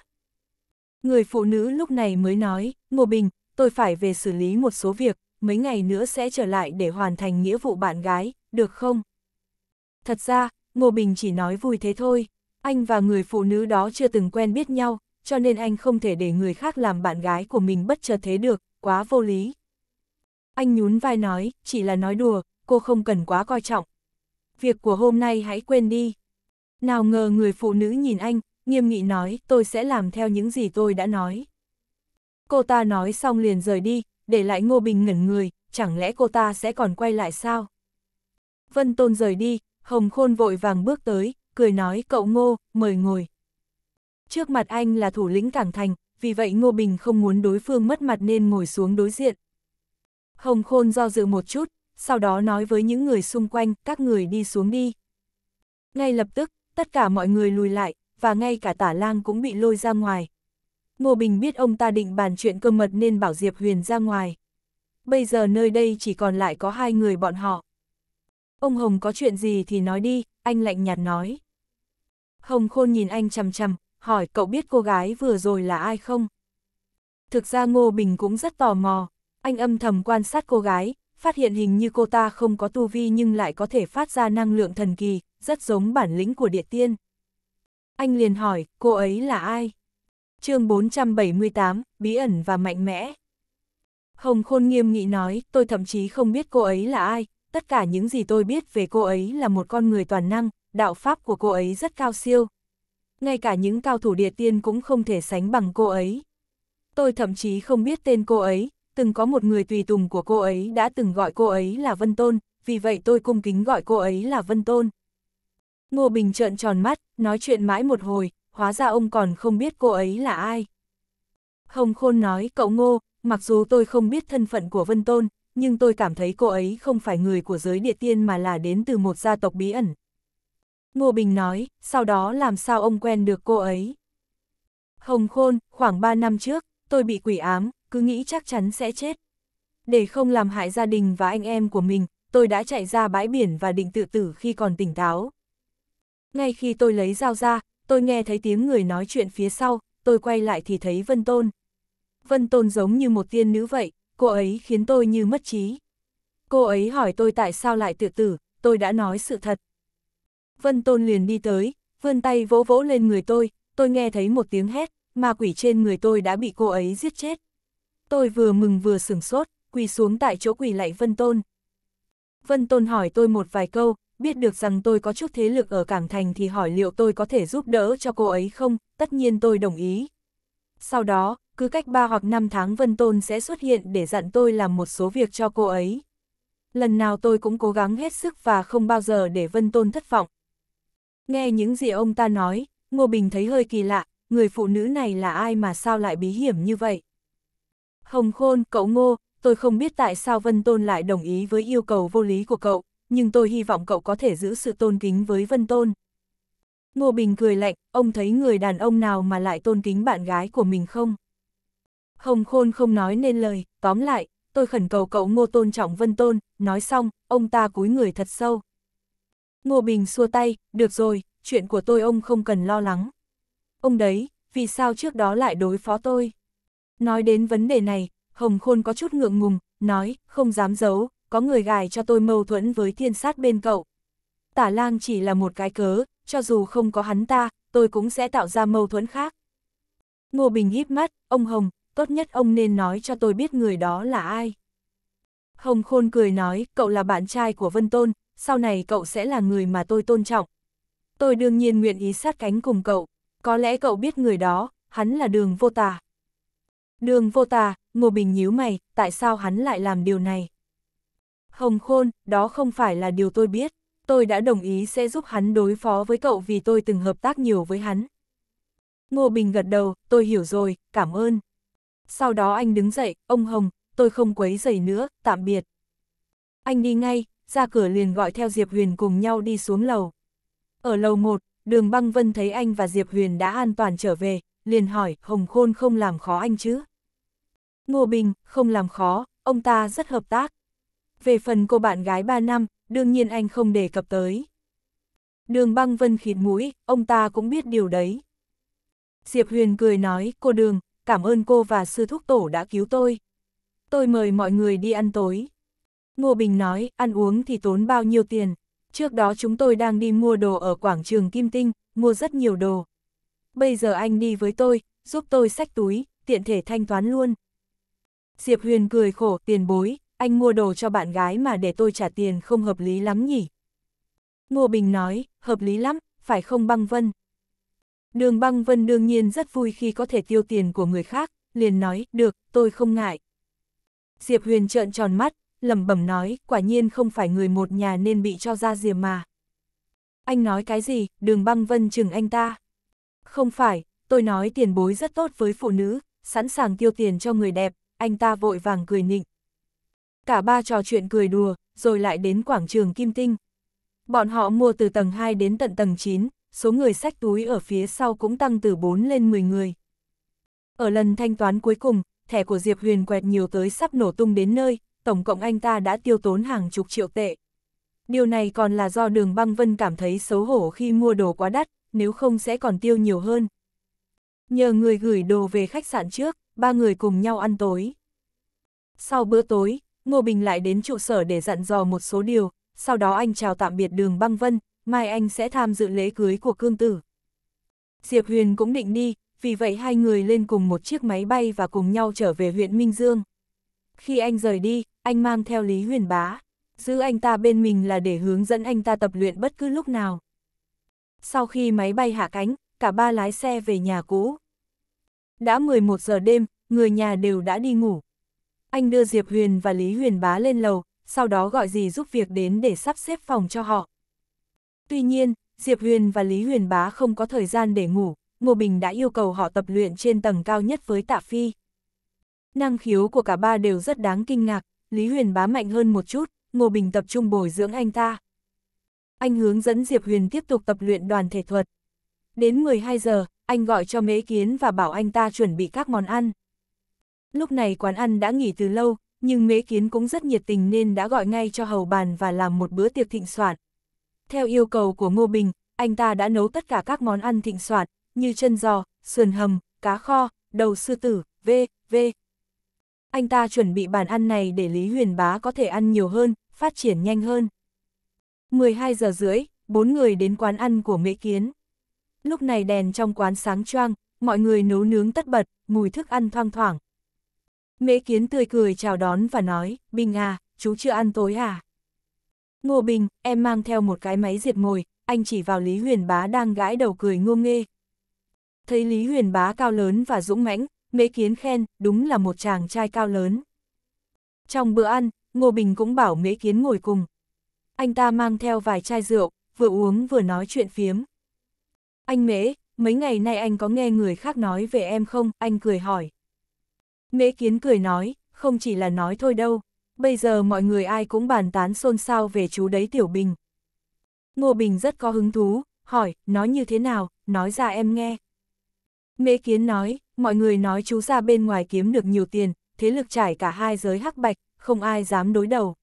Người phụ nữ lúc này mới nói, Ngô Bình, tôi phải về xử lý một số việc, mấy ngày nữa sẽ trở lại để hoàn thành nghĩa vụ bạn gái, được không? Thật ra, Ngô Bình chỉ nói vui thế thôi, anh và người phụ nữ đó chưa từng quen biết nhau, cho nên anh không thể để người khác làm bạn gái của mình bất chợt thế được, quá vô lý. Anh nhún vai nói, chỉ là nói đùa, cô không cần quá coi trọng. Việc của hôm nay hãy quên đi. Nào ngờ người phụ nữ nhìn anh, nghiêm nghị nói tôi sẽ làm theo những gì tôi đã nói. Cô ta nói xong liền rời đi, để lại Ngô Bình ngẩn người, chẳng lẽ cô ta sẽ còn quay lại sao? Vân Tôn rời đi, Hồng Khôn vội vàng bước tới, cười nói cậu Ngô, mời ngồi. Trước mặt anh là thủ lĩnh Cảng Thành, vì vậy Ngô Bình không muốn đối phương mất mặt nên ngồi xuống đối diện. Hồng Khôn do dự một chút, sau đó nói với những người xung quanh, các người đi xuống đi. Ngay lập tức, tất cả mọi người lùi lại, và ngay cả tả lang cũng bị lôi ra ngoài. Ngô Bình biết ông ta định bàn chuyện cơ mật nên bảo Diệp Huyền ra ngoài. Bây giờ nơi đây chỉ còn lại có hai người bọn họ. Ông Hồng có chuyện gì thì nói đi, anh lạnh nhạt nói. Hồng Khôn nhìn anh chằm chằm, hỏi cậu biết cô gái vừa rồi là ai không? Thực ra Ngô Bình cũng rất tò mò, anh âm thầm quan sát cô gái, phát hiện hình như cô ta không có tu vi nhưng lại có thể phát ra năng lượng thần kỳ, rất giống bản lĩnh của địa tiên. Anh liền hỏi, cô ấy là ai? chương 478, bí ẩn và mạnh mẽ. Hồng Khôn nghiêm nghị nói, tôi thậm chí không biết cô ấy là ai, tất cả những gì tôi biết về cô ấy là một con người toàn năng, đạo pháp của cô ấy rất cao siêu. Ngay cả những cao thủ địa tiên cũng không thể sánh bằng cô ấy. Tôi thậm chí không biết tên cô ấy, từng có một người tùy tùng của cô ấy đã từng gọi cô ấy là Vân Tôn, vì vậy tôi cung kính gọi cô ấy là Vân Tôn. Ngô Bình trợn tròn mắt, nói chuyện mãi một hồi, hóa ra ông còn không biết cô ấy là ai. Hồng Khôn nói, cậu Ngô, mặc dù tôi không biết thân phận của Vân Tôn, nhưng tôi cảm thấy cô ấy không phải người của giới địa tiên mà là đến từ một gia tộc bí ẩn. Ngô Bình nói, sau đó làm sao ông quen được cô ấy? Hồng Khôn, khoảng 3 năm trước, tôi bị quỷ ám, cứ nghĩ chắc chắn sẽ chết. Để không làm hại gia đình và anh em của mình, tôi đã chạy ra bãi biển và định tự tử khi còn tỉnh táo. Ngay khi tôi lấy dao ra, tôi nghe thấy tiếng người nói chuyện phía sau, tôi quay lại thì thấy Vân Tôn. Vân Tôn giống như một tiên nữ vậy, cô ấy khiến tôi như mất trí. Cô ấy hỏi tôi tại sao lại tự tử, tôi đã nói sự thật. Vân Tôn liền đi tới, vươn tay vỗ vỗ lên người tôi, tôi nghe thấy một tiếng hét, ma quỷ trên người tôi đã bị cô ấy giết chết. Tôi vừa mừng vừa sửng sốt, quỳ xuống tại chỗ quỳ lạy Vân Tôn. Vân Tôn hỏi tôi một vài câu, biết được rằng tôi có chút thế lực ở Cảng Thành thì hỏi liệu tôi có thể giúp đỡ cho cô ấy không, tất nhiên tôi đồng ý. Sau đó, cứ cách 3 hoặc 5 tháng Vân Tôn sẽ xuất hiện để dặn tôi làm một số việc cho cô ấy. Lần nào tôi cũng cố gắng hết sức và không bao giờ để Vân Tôn thất vọng. Nghe những gì ông ta nói, Ngô Bình thấy hơi kỳ lạ, người phụ nữ này là ai mà sao lại bí hiểm như vậy? Hồng Khôn, cậu Ngô, tôi không biết tại sao Vân Tôn lại đồng ý với yêu cầu vô lý của cậu, nhưng tôi hy vọng cậu có thể giữ sự tôn kính với Vân Tôn. Ngô Bình cười lạnh, ông thấy người đàn ông nào mà lại tôn kính bạn gái của mình không? Hồng Khôn không nói nên lời, tóm lại, tôi khẩn cầu cậu Ngô tôn trọng Vân Tôn, nói xong, ông ta cúi người thật sâu. Ngô Bình xua tay, được rồi, chuyện của tôi ông không cần lo lắng. Ông đấy, vì sao trước đó lại đối phó tôi? Nói đến vấn đề này, Hồng Khôn có chút ngượng ngùng, nói, không dám giấu, có người gài cho tôi mâu thuẫn với thiên sát bên cậu. Tả lang chỉ là một cái cớ, cho dù không có hắn ta, tôi cũng sẽ tạo ra mâu thuẫn khác. Ngô Bình híp mắt, ông Hồng, tốt nhất ông nên nói cho tôi biết người đó là ai. Hồng Khôn cười nói, cậu là bạn trai của Vân Tôn, sau này cậu sẽ là người mà tôi tôn trọng. Tôi đương nhiên nguyện ý sát cánh cùng cậu, có lẽ cậu biết người đó, hắn là đường vô tà. Đường vô tà, Ngô Bình nhíu mày, tại sao hắn lại làm điều này? Hồng Khôn, đó không phải là điều tôi biết, tôi đã đồng ý sẽ giúp hắn đối phó với cậu vì tôi từng hợp tác nhiều với hắn. Ngô Bình gật đầu, tôi hiểu rồi, cảm ơn. Sau đó anh đứng dậy, ông Hồng, tôi không quấy giày nữa, tạm biệt. Anh đi ngay, ra cửa liền gọi theo Diệp Huyền cùng nhau đi xuống lầu. Ở lầu 1, đường băng vân thấy anh và Diệp Huyền đã an toàn trở về, liền hỏi, Hồng Khôn không làm khó anh chứ? Ngô Bình, không làm khó, ông ta rất hợp tác. Về phần cô bạn gái 3 năm, đương nhiên anh không đề cập tới. Đường băng vân khịt mũi, ông ta cũng biết điều đấy. Diệp Huyền cười nói, cô Đường, cảm ơn cô và sư thúc tổ đã cứu tôi. Tôi mời mọi người đi ăn tối. Ngô Bình nói, ăn uống thì tốn bao nhiêu tiền. Trước đó chúng tôi đang đi mua đồ ở quảng trường Kim Tinh, mua rất nhiều đồ. Bây giờ anh đi với tôi, giúp tôi xách túi, tiện thể thanh toán luôn. Diệp Huyền cười khổ, tiền bối, anh mua đồ cho bạn gái mà để tôi trả tiền không hợp lý lắm nhỉ? Ngô Bình nói, hợp lý lắm, phải không băng vân? Đường băng vân đương nhiên rất vui khi có thể tiêu tiền của người khác, liền nói, được, tôi không ngại. Diệp Huyền trợn tròn mắt, lẩm bẩm nói, quả nhiên không phải người một nhà nên bị cho ra diệp mà. Anh nói cái gì, đường băng vân chừng anh ta. Không phải, tôi nói tiền bối rất tốt với phụ nữ, sẵn sàng tiêu tiền cho người đẹp, anh ta vội vàng cười nịnh cả ba trò chuyện cười đùa, rồi lại đến quảng trường Kim Tinh. Bọn họ mua từ tầng 2 đến tận tầng 9, số người sách túi ở phía sau cũng tăng từ 4 lên 10 người. Ở lần thanh toán cuối cùng, thẻ của Diệp Huyền quẹt nhiều tới sắp nổ tung đến nơi, tổng cộng anh ta đã tiêu tốn hàng chục triệu tệ. Điều này còn là do đường băng vân cảm thấy xấu hổ khi mua đồ quá đắt, nếu không sẽ còn tiêu nhiều hơn. Nhờ người gửi đồ về khách sạn trước, ba người cùng nhau ăn tối. Sau bữa tối, Ngô Bình lại đến trụ sở để dặn dò một số điều, sau đó anh chào tạm biệt đường băng vân, mai anh sẽ tham dự lễ cưới của cương tử. Diệp Huyền cũng định đi, vì vậy hai người lên cùng một chiếc máy bay và cùng nhau trở về huyện Minh Dương. Khi anh rời đi, anh mang theo Lý Huyền Bá, giữ anh ta bên mình là để hướng dẫn anh ta tập luyện bất cứ lúc nào. Sau khi máy bay hạ cánh, cả ba lái xe về nhà cũ. Đã 11 giờ đêm, người nhà đều đã đi ngủ, anh đưa Diệp Huyền và Lý Huyền Bá lên lầu, sau đó gọi gì giúp việc đến để sắp xếp phòng cho họ. Tuy nhiên, Diệp Huyền và Lý Huyền Bá không có thời gian để ngủ, Ngô Bình đã yêu cầu họ tập luyện trên tầng cao nhất với Tạ Phi. Năng khiếu của cả ba đều rất đáng kinh ngạc, Lý Huyền Bá mạnh hơn một chút, Ngô Bình tập trung bồi dưỡng anh ta. Anh hướng dẫn Diệp Huyền tiếp tục tập luyện đoàn thể thuật. Đến 12 giờ, anh gọi cho Mễ Kiến và bảo anh ta chuẩn bị các món ăn. Lúc này quán ăn đã nghỉ từ lâu, nhưng mễ kiến cũng rất nhiệt tình nên đã gọi ngay cho hầu bàn và làm một bữa tiệc thịnh soạn. Theo yêu cầu của Ngô Bình, anh ta đã nấu tất cả các món ăn thịnh soạn, như chân giò, sườn hầm, cá kho, đầu sư tử, v, v. Anh ta chuẩn bị bàn ăn này để Lý Huyền Bá có thể ăn nhiều hơn, phát triển nhanh hơn. 12 giờ rưỡi, bốn người đến quán ăn của Mễ Kiến. Lúc này đèn trong quán sáng choang, mọi người nấu nướng tất bật, mùi thức ăn thoang thoảng. Mễ Kiến tươi cười chào đón và nói, Bình à, chú chưa ăn tối à? Ngô Bình, em mang theo một cái máy diệt mồi, anh chỉ vào Lý Huyền Bá đang gãi đầu cười ngô nghê. Thấy Lý Huyền Bá cao lớn và dũng mãnh, Mễ Kiến khen, đúng là một chàng trai cao lớn. Trong bữa ăn, Ngô Bình cũng bảo Mễ Kiến ngồi cùng. Anh ta mang theo vài chai rượu, vừa uống vừa nói chuyện phiếm. Anh Mễ, mấy ngày nay anh có nghe người khác nói về em không? Anh cười hỏi. Mễ Kiến cười nói, không chỉ là nói thôi đâu, bây giờ mọi người ai cũng bàn tán xôn xao về chú đấy Tiểu Bình. Ngô Bình rất có hứng thú, hỏi, nói như thế nào, nói ra em nghe. Mễ Kiến nói, mọi người nói chú ra bên ngoài kiếm được nhiều tiền, thế lực trải cả hai giới hắc bạch, không ai dám đối đầu.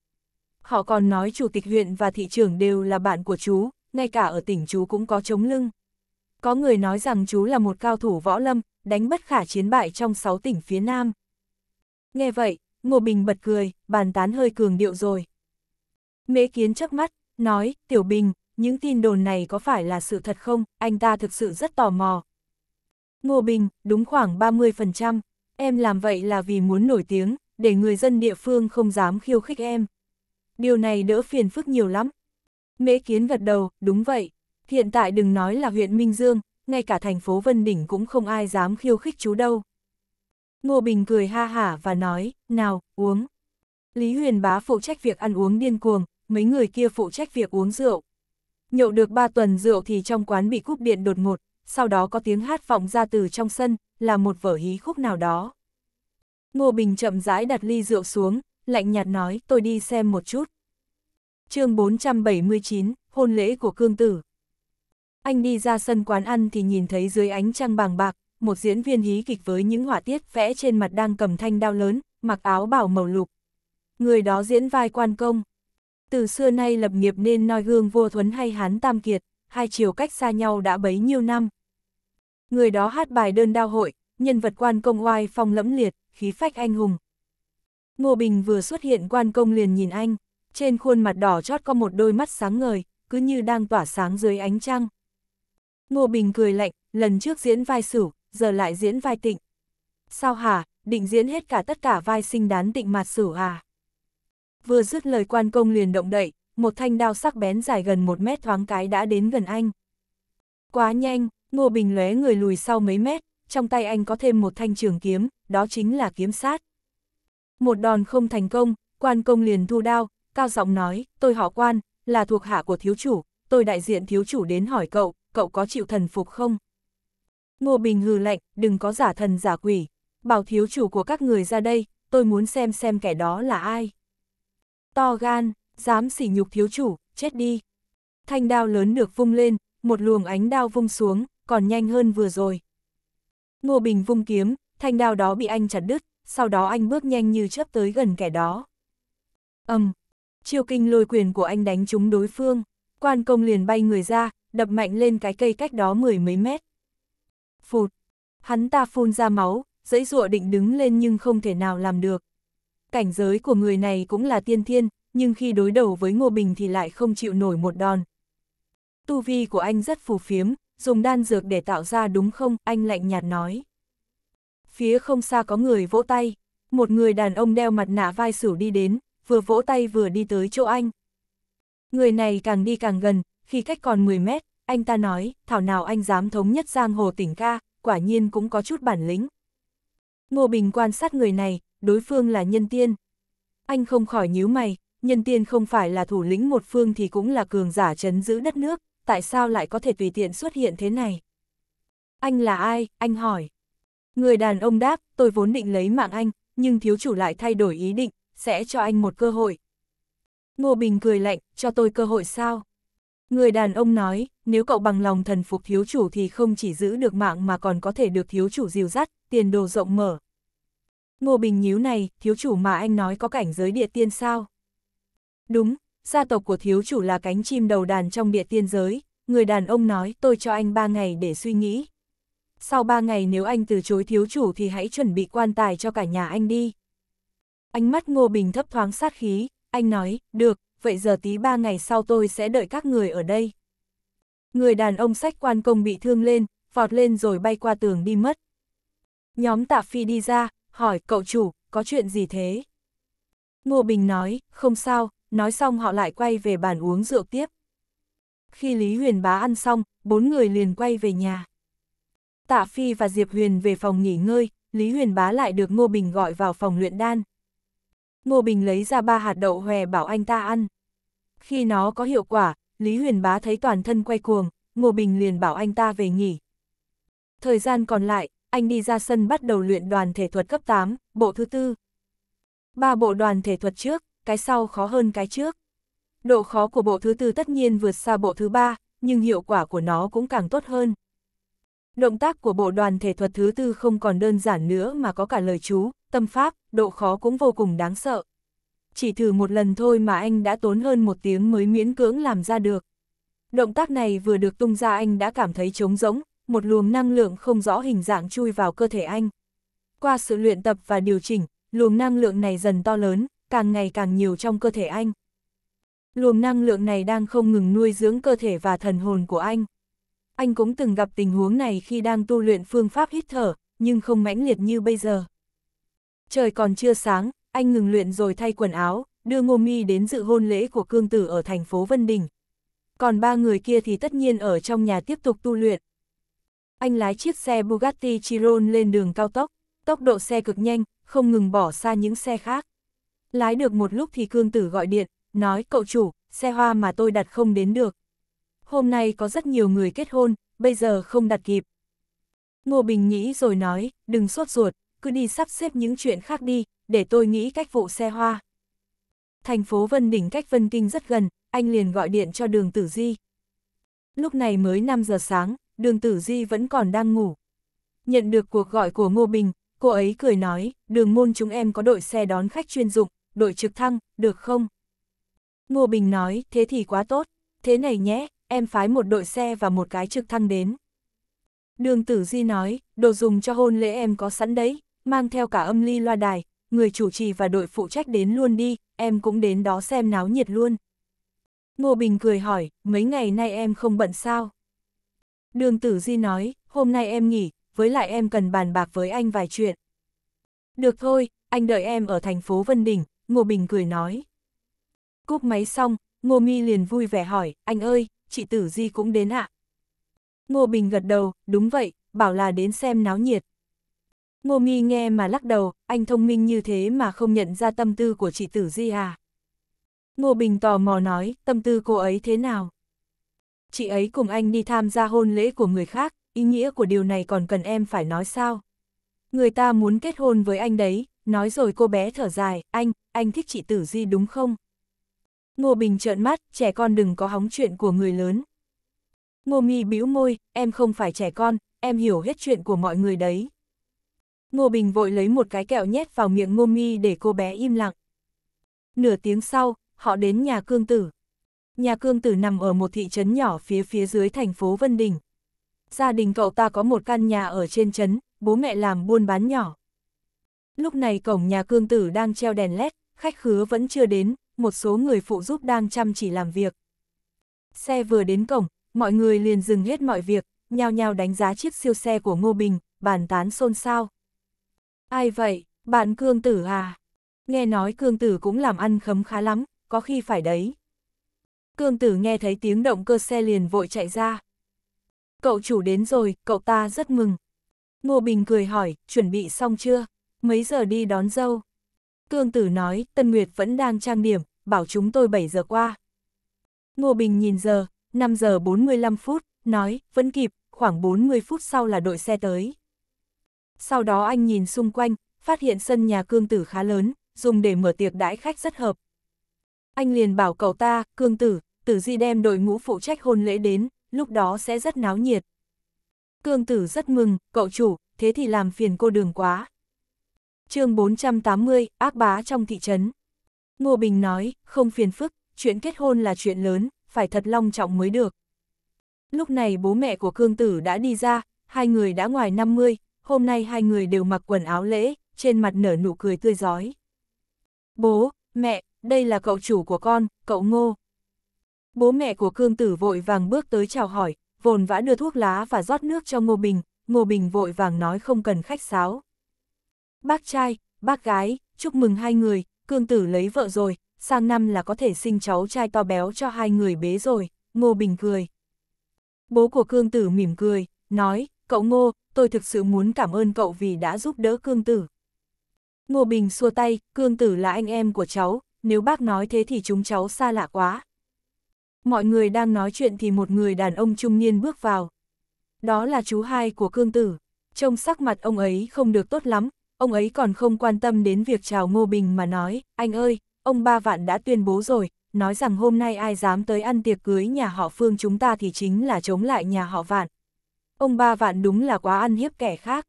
Họ còn nói chủ tịch huyện và thị trưởng đều là bạn của chú, ngay cả ở tỉnh chú cũng có chống lưng. Có người nói rằng chú là một cao thủ võ lâm, đánh bất khả chiến bại trong 6 tỉnh phía Nam. Nghe vậy, Ngô Bình bật cười, bàn tán hơi cường điệu rồi. Mễ Kiến chớp mắt, nói, Tiểu Bình, những tin đồn này có phải là sự thật không, anh ta thực sự rất tò mò. Ngô Bình, đúng khoảng 30%, em làm vậy là vì muốn nổi tiếng, để người dân địa phương không dám khiêu khích em. Điều này đỡ phiền phức nhiều lắm. Mễ Kiến gật đầu, đúng vậy. Hiện tại đừng nói là huyện Minh Dương, ngay cả thành phố Vân Đỉnh cũng không ai dám khiêu khích chú đâu. Ngô Bình cười ha hả và nói, nào, uống. Lý Huyền Bá phụ trách việc ăn uống điên cuồng, mấy người kia phụ trách việc uống rượu. Nhậu được 3 tuần rượu thì trong quán bị cúp điện đột ngột, sau đó có tiếng hát vọng ra từ trong sân, là một vở hí khúc nào đó. Ngô Bình chậm rãi đặt ly rượu xuống, lạnh nhạt nói, tôi đi xem một chút. chương 479, hôn lễ của cương tử. Anh đi ra sân quán ăn thì nhìn thấy dưới ánh trăng bàng bạc, một diễn viên hí kịch với những họa tiết vẽ trên mặt đang cầm thanh đao lớn, mặc áo bảo màu lục. Người đó diễn vai quan công. Từ xưa nay lập nghiệp nên noi gương vô thuấn hay hán tam kiệt, hai chiều cách xa nhau đã bấy nhiêu năm. Người đó hát bài đơn đao hội, nhân vật quan công oai phong lẫm liệt, khí phách anh hùng. Ngô Bình vừa xuất hiện quan công liền nhìn anh, trên khuôn mặt đỏ chót có một đôi mắt sáng ngời, cứ như đang tỏa sáng dưới ánh trăng. Ngô Bình cười lạnh, lần trước diễn vai sửu, giờ lại diễn vai tịnh. Sao hả, định diễn hết cả tất cả vai sinh đán tịnh mặt sửu à? Vừa dứt lời quan công liền động đậy, một thanh đao sắc bén dài gần một mét thoáng cái đã đến gần anh. Quá nhanh, Ngô Bình lóe người lùi sau mấy mét, trong tay anh có thêm một thanh trường kiếm, đó chính là kiếm sát. Một đòn không thành công, quan công liền thu đao, cao giọng nói, tôi họ quan, là thuộc hạ của thiếu chủ, tôi đại diện thiếu chủ đến hỏi cậu, cậu có chịu thần phục không? Ngô Bình hừ lạnh, đừng có giả thần giả quỷ, bảo thiếu chủ của các người ra đây, tôi muốn xem xem kẻ đó là ai. To gan, dám sỉ nhục thiếu chủ, chết đi. Thanh đao lớn được vung lên, một luồng ánh đao vung xuống, còn nhanh hơn vừa rồi. Ngô Bình vung kiếm, thanh đao đó bị anh chặt đứt, sau đó anh bước nhanh như chớp tới gần kẻ đó. Ầm, um, chiêu kinh lôi quyền của anh đánh trúng đối phương, quan công liền bay người ra, đập mạnh lên cái cây cách đó mười mấy mét. Phụt! Hắn ta phun ra máu, dãy dụa định đứng lên nhưng không thể nào làm được. Cảnh giới của người này cũng là tiên thiên, nhưng khi đối đầu với Ngô Bình thì lại không chịu nổi một đòn. Tu vi của anh rất phù phiếm, dùng đan dược để tạo ra đúng không, anh lạnh nhạt nói. Phía không xa có người vỗ tay, một người đàn ông đeo mặt nạ vai sửu đi đến, vừa vỗ tay vừa đi tới chỗ anh. Người này càng đi càng gần, khi cách còn 10 mét, anh ta nói, thảo nào anh dám thống nhất giang hồ tỉnh ca, quả nhiên cũng có chút bản lĩnh. Ngô Bình quan sát người này, đối phương là nhân tiên. Anh không khỏi nhíu mày, nhân tiên không phải là thủ lĩnh một phương thì cũng là cường giả chấn giữ đất nước, tại sao lại có thể tùy tiện xuất hiện thế này? Anh là ai? Anh hỏi. Người đàn ông đáp, tôi vốn định lấy mạng anh, nhưng thiếu chủ lại thay đổi ý định, sẽ cho anh một cơ hội. Ngô Bình cười lạnh, cho tôi cơ hội sao? Người đàn ông nói, nếu cậu bằng lòng thần phục thiếu chủ thì không chỉ giữ được mạng mà còn có thể được thiếu chủ dìu dắt, tiền đồ rộng mở. Ngô Bình nhíu này, thiếu chủ mà anh nói có cảnh giới địa tiên sao? Đúng, gia tộc của thiếu chủ là cánh chim đầu đàn trong địa tiên giới, người đàn ông nói tôi cho anh ba ngày để suy nghĩ. Sau ba ngày nếu anh từ chối thiếu chủ thì hãy chuẩn bị quan tài cho cả nhà anh đi. Ánh mắt Ngô Bình thấp thoáng sát khí, anh nói, được, vậy giờ tí ba ngày sau tôi sẽ đợi các người ở đây. Người đàn ông sách quan công bị thương lên, vọt lên rồi bay qua tường đi mất. Nhóm tạ phi đi ra, hỏi cậu chủ, có chuyện gì thế? Ngô Bình nói, không sao, nói xong họ lại quay về bàn uống rượu tiếp. Khi Lý Huyền bá ăn xong, bốn người liền quay về nhà. Tạ Phi và Diệp Huyền về phòng nghỉ ngơi, Lý Huyền bá lại được Ngô Bình gọi vào phòng luyện đan. Ngô Bình lấy ra ba hạt đậu hòe bảo anh ta ăn. Khi nó có hiệu quả, Lý Huyền Bá thấy toàn thân quay cuồng, Ngô Bình liền bảo anh ta về nghỉ. Thời gian còn lại, anh đi ra sân bắt đầu luyện đoàn thể thuật cấp 8, bộ thứ tư. Ba bộ đoàn thể thuật trước, cái sau khó hơn cái trước. Độ khó của bộ thứ tư tất nhiên vượt xa bộ thứ ba, nhưng hiệu quả của nó cũng càng tốt hơn. Động tác của bộ đoàn thể thuật thứ tư không còn đơn giản nữa mà có cả lời chú, tâm pháp, độ khó cũng vô cùng đáng sợ chỉ thử một lần thôi mà anh đã tốn hơn một tiếng mới miễn cưỡng làm ra được. Động tác này vừa được tung ra anh đã cảm thấy trống rỗng, một luồng năng lượng không rõ hình dạng chui vào cơ thể anh. Qua sự luyện tập và điều chỉnh, luồng năng lượng này dần to lớn, càng ngày càng nhiều trong cơ thể anh. Luồng năng lượng này đang không ngừng nuôi dưỡng cơ thể và thần hồn của anh. Anh cũng từng gặp tình huống này khi đang tu luyện phương pháp hít thở, nhưng không mãnh liệt như bây giờ. Trời còn chưa sáng, anh ngừng luyện rồi thay quần áo, đưa Ngô Mi đến dự hôn lễ của cương tử ở thành phố Vân Đình. Còn ba người kia thì tất nhiên ở trong nhà tiếp tục tu luyện. Anh lái chiếc xe Bugatti Chiron lên đường cao tốc, tốc độ xe cực nhanh, không ngừng bỏ xa những xe khác. Lái được một lúc thì cương tử gọi điện, nói cậu chủ, xe hoa mà tôi đặt không đến được. Hôm nay có rất nhiều người kết hôn, bây giờ không đặt kịp. Ngô Bình nghĩ rồi nói, đừng sốt ruột, cứ đi sắp xếp những chuyện khác đi, để tôi nghĩ cách vụ xe hoa. Thành phố Vân Đỉnh cách Vân Kinh rất gần, anh liền gọi điện cho đường Tử Di. Lúc này mới 5 giờ sáng, đường Tử Di vẫn còn đang ngủ. Nhận được cuộc gọi của Ngô Bình, cô ấy cười nói, đường môn chúng em có đội xe đón khách chuyên dụng, đội trực thăng, được không? Ngô Bình nói, thế thì quá tốt, thế này nhé, em phái một đội xe và một cái trực thăng đến. Đường Tử Di nói, đồ dùng cho hôn lễ em có sẵn đấy, mang theo cả âm ly loa đài, người chủ trì và đội phụ trách đến luôn đi, em cũng đến đó xem náo nhiệt luôn. Ngô Bình cười hỏi, mấy ngày nay em không bận sao? Đường Tử Di nói, hôm nay em nghỉ, với lại em cần bàn bạc với anh vài chuyện. Được thôi, anh đợi em ở thành phố Vân Đỉnh. Ngô Bình cười nói. Cúp máy xong, Ngô Mi liền vui vẻ hỏi, anh ơi, chị Tử Di cũng đến ạ. À? Ngô Bình gật đầu, đúng vậy, bảo là đến xem náo nhiệt. Ngô Mi nghe mà lắc đầu, anh thông minh như thế mà không nhận ra tâm tư của chị Tử Di à. Ngô Bình tò mò nói, tâm tư cô ấy thế nào? Chị ấy cùng anh đi tham gia hôn lễ của người khác, ý nghĩa của điều này còn cần em phải nói sao? Người ta muốn kết hôn với anh đấy, nói rồi cô bé thở dài, anh, anh thích chị Tử Di đúng không? Ngô Bình trợn mắt, trẻ con đừng có hóng chuyện của người lớn. Ngô Mi bĩu môi, em không phải trẻ con, em hiểu hết chuyện của mọi người đấy. Ngô Bình vội lấy một cái kẹo nhét vào miệng Ngô Mi để cô bé im lặng. Nửa tiếng sau, họ đến nhà cương tử. Nhà cương tử nằm ở một thị trấn nhỏ phía phía dưới thành phố Vân Đình. Gia đình cậu ta có một căn nhà ở trên trấn, bố mẹ làm buôn bán nhỏ. Lúc này cổng nhà cương tử đang treo đèn led, khách khứa vẫn chưa đến, một số người phụ giúp đang chăm chỉ làm việc. Xe vừa đến cổng, mọi người liền dừng hết mọi việc, nhao nhao đánh giá chiếc siêu xe của Ngô Bình, bàn tán xôn xao. Ai vậy, bạn Cương Tử à? Nghe nói Cương Tử cũng làm ăn khấm khá lắm, có khi phải đấy. Cương Tử nghe thấy tiếng động cơ xe liền vội chạy ra. Cậu chủ đến rồi, cậu ta rất mừng. Ngô Bình cười hỏi, chuẩn bị xong chưa? Mấy giờ đi đón dâu? Cương Tử nói, Tân Nguyệt vẫn đang trang điểm, bảo chúng tôi 7 giờ qua. Ngô Bình nhìn giờ, 5 giờ 45 phút, nói, vẫn kịp, khoảng 40 phút sau là đội xe tới. Sau đó anh nhìn xung quanh, phát hiện sân nhà cương tử khá lớn, dùng để mở tiệc đãi khách rất hợp. Anh liền bảo cậu ta, cương tử, tử di đem đội ngũ phụ trách hôn lễ đến, lúc đó sẽ rất náo nhiệt. Cương tử rất mừng, cậu chủ, thế thì làm phiền cô đường quá. chương 480, ác bá trong thị trấn. Ngô Bình nói, không phiền phức, chuyện kết hôn là chuyện lớn, phải thật long trọng mới được. Lúc này bố mẹ của cương tử đã đi ra, hai người đã ngoài 50, hôm nay hai người đều mặc quần áo lễ, trên mặt nở nụ cười tươi giói. Bố, mẹ, đây là cậu chủ của con, cậu ngô. Bố mẹ của cương tử vội vàng bước tới chào hỏi, vồn vã đưa thuốc lá và rót nước cho Ngô Bình, Ngô Bình vội vàng nói không cần khách sáo. Bác trai, bác gái, chúc mừng hai người, cương tử lấy vợ rồi, sang năm là có thể sinh cháu trai to béo cho hai người bế rồi, Ngô Bình cười. Bố của cương tử mỉm cười, nói, Cậu Ngô, tôi thực sự muốn cảm ơn cậu vì đã giúp đỡ Cương Tử. Ngô Bình xua tay, Cương Tử là anh em của cháu, nếu bác nói thế thì chúng cháu xa lạ quá. Mọi người đang nói chuyện thì một người đàn ông trung niên bước vào. Đó là chú hai của Cương Tử. Trông sắc mặt ông ấy không được tốt lắm, ông ấy còn không quan tâm đến việc chào Ngô Bình mà nói, anh ơi, ông Ba Vạn đã tuyên bố rồi, nói rằng hôm nay ai dám tới ăn tiệc cưới nhà họ Phương chúng ta thì chính là chống lại nhà họ Vạn, ông ba vạn đúng là quá ăn hiếp kẻ khác.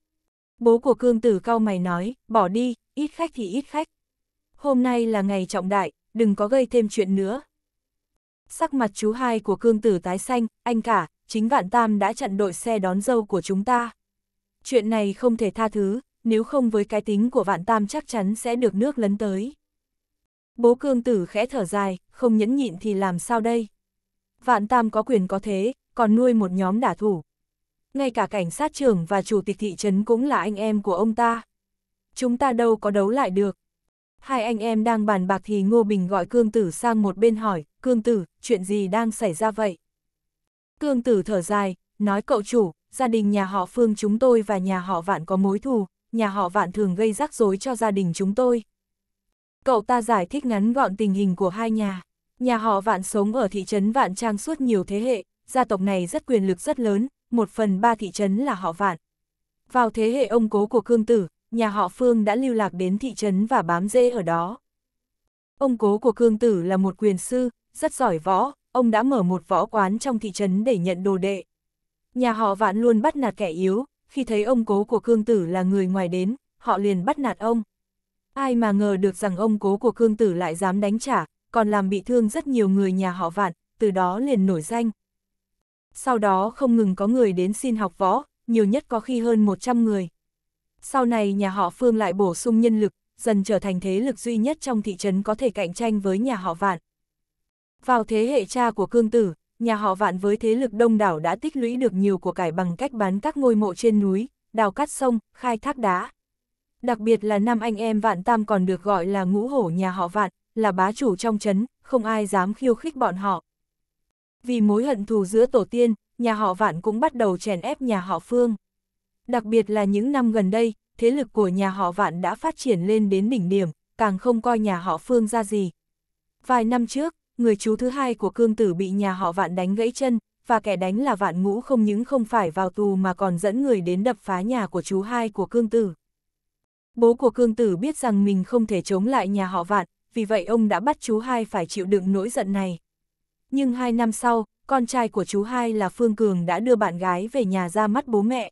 Bố của cương tử cao mày nói, bỏ đi, ít khách thì ít khách. Hôm nay là ngày trọng đại, đừng có gây thêm chuyện nữa. Sắc mặt chú hai của cương tử tái xanh, anh cả, chính vạn tam đã chặn đội xe đón dâu của chúng ta. Chuyện này không thể tha thứ, nếu không với cái tính của vạn tam chắc chắn sẽ được nước lấn tới. Bố cương tử khẽ thở dài, không nhẫn nhịn thì làm sao đây? Vạn tam có quyền có thế, còn nuôi một nhóm đả thủ, ngay cả cảnh sát trưởng và chủ tịch thị trấn cũng là anh em của ông ta. Chúng ta đâu có đấu lại được. Hai anh em đang bàn bạc thì Ngô Bình gọi Cương Tử sang một bên hỏi, Cương Tử, chuyện gì đang xảy ra vậy? Cương Tử thở dài, nói cậu chủ, gia đình nhà họ Phương chúng tôi và nhà họ Vạn có mối thù, nhà họ Vạn thường gây rắc rối cho gia đình chúng tôi. Cậu ta giải thích ngắn gọn tình hình của hai nhà. Nhà họ Vạn sống ở thị trấn Vạn Trang suốt nhiều thế hệ, gia tộc này rất quyền lực rất lớn, một phần ba thị trấn là họ vạn. Vào thế hệ ông cố của Khương Tử, nhà họ Phương đã lưu lạc đến thị trấn và bám rễ ở đó. Ông cố của Khương Tử là một quyền sư, rất giỏi võ, ông đã mở một võ quán trong thị trấn để nhận đồ đệ. Nhà họ vạn luôn bắt nạt kẻ yếu, khi thấy ông cố của Khương Tử là người ngoài đến, họ liền bắt nạt ông. Ai mà ngờ được rằng ông cố của Khương Tử lại dám đánh trả, còn làm bị thương rất nhiều người nhà họ vạn, từ đó liền nổi danh, sau đó không ngừng có người đến xin học võ, nhiều nhất có khi hơn 100 người. Sau này nhà họ Phương lại bổ sung nhân lực, dần trở thành thế lực duy nhất trong thị trấn có thể cạnh tranh với nhà họ Vạn. Vào thế hệ cha của Cương Tử, nhà họ Vạn với thế lực đông đảo đã tích lũy được nhiều của cải bằng cách bán các ngôi mộ trên núi, đào cát sông, khai thác đá. Đặc biệt là năm anh em Vạn Tam còn được gọi là ngũ hổ nhà họ Vạn, là bá chủ trong trấn, không ai dám khiêu khích bọn họ. Vì mối hận thù giữa tổ tiên, nhà họ Vạn cũng bắt đầu chèn ép nhà họ Phương. Đặc biệt là những năm gần đây, thế lực của nhà họ Vạn đã phát triển lên đến đỉnh điểm, càng không coi nhà họ Phương ra gì. Vài năm trước, người chú thứ hai của cương tử bị nhà họ Vạn đánh gãy chân, và kẻ đánh là Vạn Ngũ không những không phải vào tù mà còn dẫn người đến đập phá nhà của chú hai của cương tử. Bố của cương tử biết rằng mình không thể chống lại nhà họ Vạn, vì vậy ông đã bắt chú hai phải chịu đựng nỗi giận này. Nhưng hai năm sau, con trai của chú hai là Phương Cường đã đưa bạn gái về nhà ra mắt bố mẹ.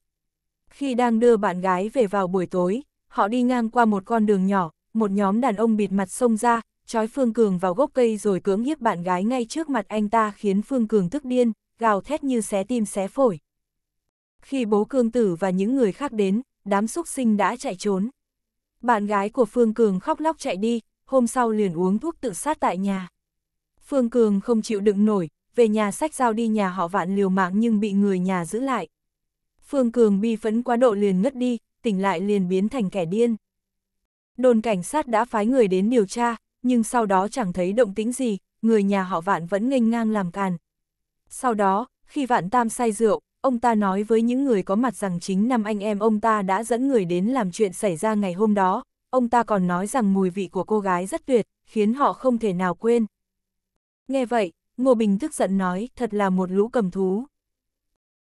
Khi đang đưa bạn gái về vào buổi tối, họ đi ngang qua một con đường nhỏ, một nhóm đàn ông bịt mặt xông ra, trói Phương Cường vào gốc cây rồi cưỡng hiếp bạn gái ngay trước mặt anh ta khiến Phương Cường tức điên, gào thét như xé tim xé phổi. Khi bố Cương Tử và những người khác đến, đám súc sinh đã chạy trốn. Bạn gái của Phương Cường khóc lóc chạy đi, hôm sau liền uống thuốc tự sát tại nhà. Phương Cường không chịu đựng nổi, về nhà sách giao đi nhà họ vạn liều mạng nhưng bị người nhà giữ lại. Phương Cường bi phấn quá độ liền ngất đi, tỉnh lại liền biến thành kẻ điên. Đồn cảnh sát đã phái người đến điều tra, nhưng sau đó chẳng thấy động tĩnh gì, người nhà họ vạn vẫn nghênh ngang làm càn. Sau đó, khi vạn tam say rượu, ông ta nói với những người có mặt rằng chính năm anh em ông ta đã dẫn người đến làm chuyện xảy ra ngày hôm đó. Ông ta còn nói rằng mùi vị của cô gái rất tuyệt, khiến họ không thể nào quên. Nghe vậy, Ngô Bình tức giận nói, thật là một lũ cầm thú.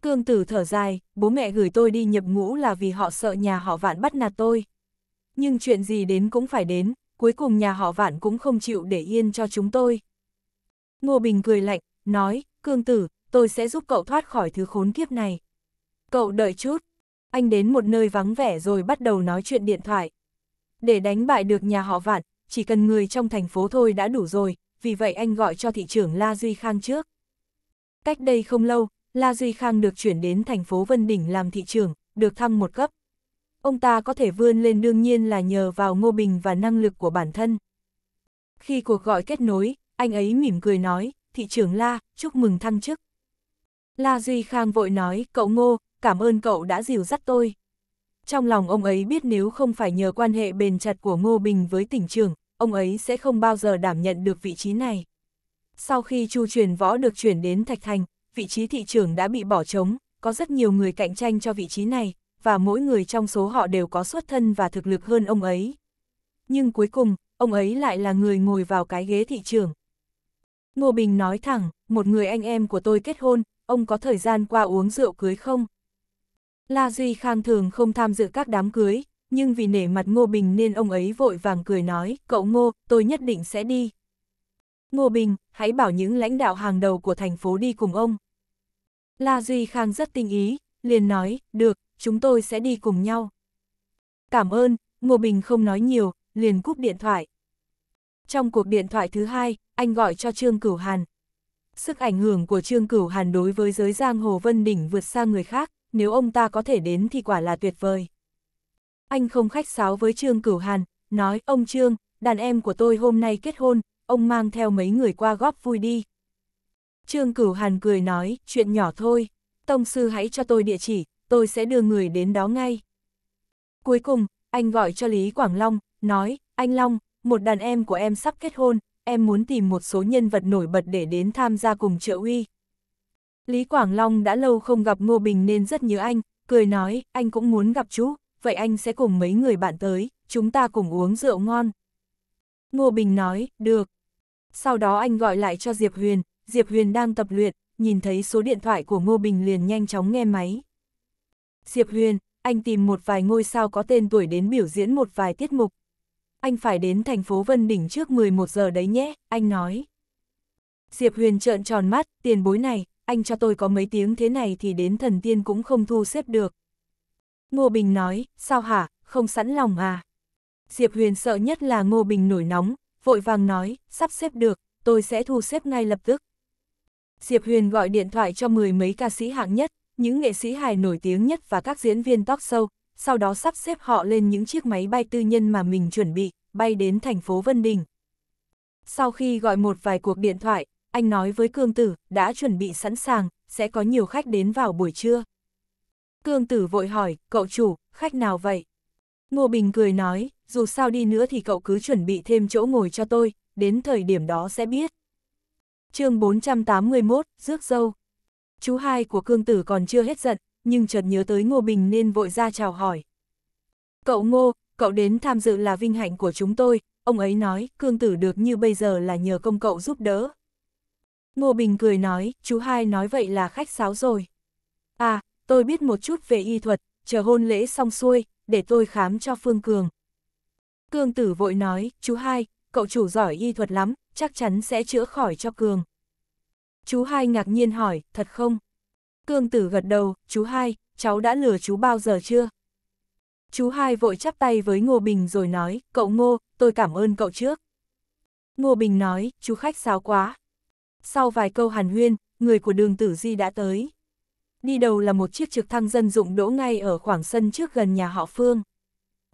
Cương tử thở dài, bố mẹ gửi tôi đi nhập ngũ là vì họ sợ nhà họ vạn bắt nạt tôi. Nhưng chuyện gì đến cũng phải đến, cuối cùng nhà họ vạn cũng không chịu để yên cho chúng tôi. Ngô Bình cười lạnh, nói, cương tử, tôi sẽ giúp cậu thoát khỏi thứ khốn kiếp này. Cậu đợi chút, anh đến một nơi vắng vẻ rồi bắt đầu nói chuyện điện thoại. Để đánh bại được nhà họ vạn, chỉ cần người trong thành phố thôi đã đủ rồi, vì vậy anh gọi cho thị trưởng La Duy Khang trước. Cách đây không lâu, La Duy Khang được chuyển đến thành phố Vân Đỉnh làm thị trưởng, được thăng một cấp. Ông ta có thể vươn lên đương nhiên là nhờ vào Ngô Bình và năng lực của bản thân. Khi cuộc gọi kết nối, anh ấy mỉm cười nói, thị trưởng La, chúc mừng thăng chức. La Duy Khang vội nói, cậu Ngô, cảm ơn cậu đã dìu dắt tôi. Trong lòng ông ấy biết nếu không phải nhờ quan hệ bền chặt của Ngô Bình với tỉnh trưởng ông ấy sẽ không bao giờ đảm nhận được vị trí này. Sau khi Chu Truyền Võ được chuyển đến Thạch Thành, vị trí thị trường đã bị bỏ trống, có rất nhiều người cạnh tranh cho vị trí này, và mỗi người trong số họ đều có xuất thân và thực lực hơn ông ấy. Nhưng cuối cùng, ông ấy lại là người ngồi vào cái ghế thị trường. Ngô Bình nói thẳng, một người anh em của tôi kết hôn, ông có thời gian qua uống rượu cưới không? La Duy Khang thường không tham dự các đám cưới, nhưng vì nể mặt Ngô Bình nên ông ấy vội vàng cười nói, cậu Ngô, tôi nhất định sẽ đi. Ngô Bình, hãy bảo những lãnh đạo hàng đầu của thành phố đi cùng ông. La Duy Khang rất tinh ý, liền nói, được, chúng tôi sẽ đi cùng nhau. Cảm ơn, Ngô Bình không nói nhiều, liền cúp điện thoại. Trong cuộc điện thoại thứ hai, anh gọi cho Trương Cửu Hàn. Sức ảnh hưởng của Trương Cửu Hàn đối với giới giang hồ Vân Đỉnh vượt xa người khác, nếu ông ta có thể đến thì quả là tuyệt vời. Anh không khách sáo với Trương Cửu Hàn, nói, ông Trương, đàn em của tôi hôm nay kết hôn, ông mang theo mấy người qua góp vui đi. Trương Cửu Hàn cười nói, chuyện nhỏ thôi, tông sư hãy cho tôi địa chỉ, tôi sẽ đưa người đến đó ngay. Cuối cùng, anh gọi cho Lý Quảng Long, nói, anh Long, một đàn em của em sắp kết hôn, em muốn tìm một số nhân vật nổi bật để đến tham gia cùng trợ uy. Lý Quảng Long đã lâu không gặp Ngô Bình nên rất nhớ anh, cười nói, anh cũng muốn gặp chú vậy anh sẽ cùng mấy người bạn tới, chúng ta cùng uống rượu ngon. Ngô Bình nói, được. Sau đó anh gọi lại cho Diệp Huyền, Diệp Huyền đang tập luyện, nhìn thấy số điện thoại của Ngô Bình liền nhanh chóng nghe máy. Diệp Huyền, anh tìm một vài ngôi sao có tên tuổi đến biểu diễn một vài tiết mục. Anh phải đến thành phố Vân Đỉnh trước 11 giờ đấy nhé, anh nói. Diệp Huyền trợn tròn mắt, tiền bối này, anh cho tôi có mấy tiếng thế này thì đến thần tiên cũng không thu xếp được. Ngô Bình nói, sao hả, không sẵn lòng à? Diệp Huyền sợ nhất là Ngô Bình nổi nóng, vội vàng nói, sắp xếp được, tôi sẽ thu xếp ngay lập tức. Diệp Huyền gọi điện thoại cho mười mấy ca sĩ hạng nhất, những nghệ sĩ hài nổi tiếng nhất và các diễn viên talk show, sau đó sắp xếp họ lên những chiếc máy bay tư nhân mà mình chuẩn bị, bay đến thành phố Vân Đình. Sau khi gọi một vài cuộc điện thoại, anh nói với Cương Tử, đã chuẩn bị sẵn sàng, sẽ có nhiều khách đến vào buổi trưa. Cương tử vội hỏi, cậu chủ, khách nào vậy? Ngô Bình cười nói, dù sao đi nữa thì cậu cứ chuẩn bị thêm chỗ ngồi cho tôi, đến thời điểm đó sẽ biết. chương 481, rước dâu. Chú hai của cương tử còn chưa hết giận, nhưng chợt nhớ tới Ngô Bình nên vội ra chào hỏi. Cậu Ngô, cậu đến tham dự là vinh hạnh của chúng tôi, ông ấy nói, cương tử được như bây giờ là nhờ công cậu giúp đỡ. Ngô Bình cười nói, chú hai nói vậy là khách sáo rồi. À, tôi biết một chút về y thuật, chờ hôn lễ xong xuôi, để tôi khám cho Phương Cường. Cương tử vội nói, chú hai, cậu chủ giỏi y thuật lắm, chắc chắn sẽ chữa khỏi cho Cường. Chú hai ngạc nhiên hỏi, thật không? Cương tử gật đầu, chú hai, cháu đã lừa chú bao giờ chưa? Chú hai vội chắp tay với Ngô Bình rồi nói, cậu Ngô, tôi cảm ơn cậu trước. Ngô Bình nói, chú khách sáo quá. Sau vài câu hàn huyên, người của đường tử di đã tới đi đầu là một chiếc trực thăng dân dụng đỗ ngay ở khoảng sân trước gần nhà họ Phương.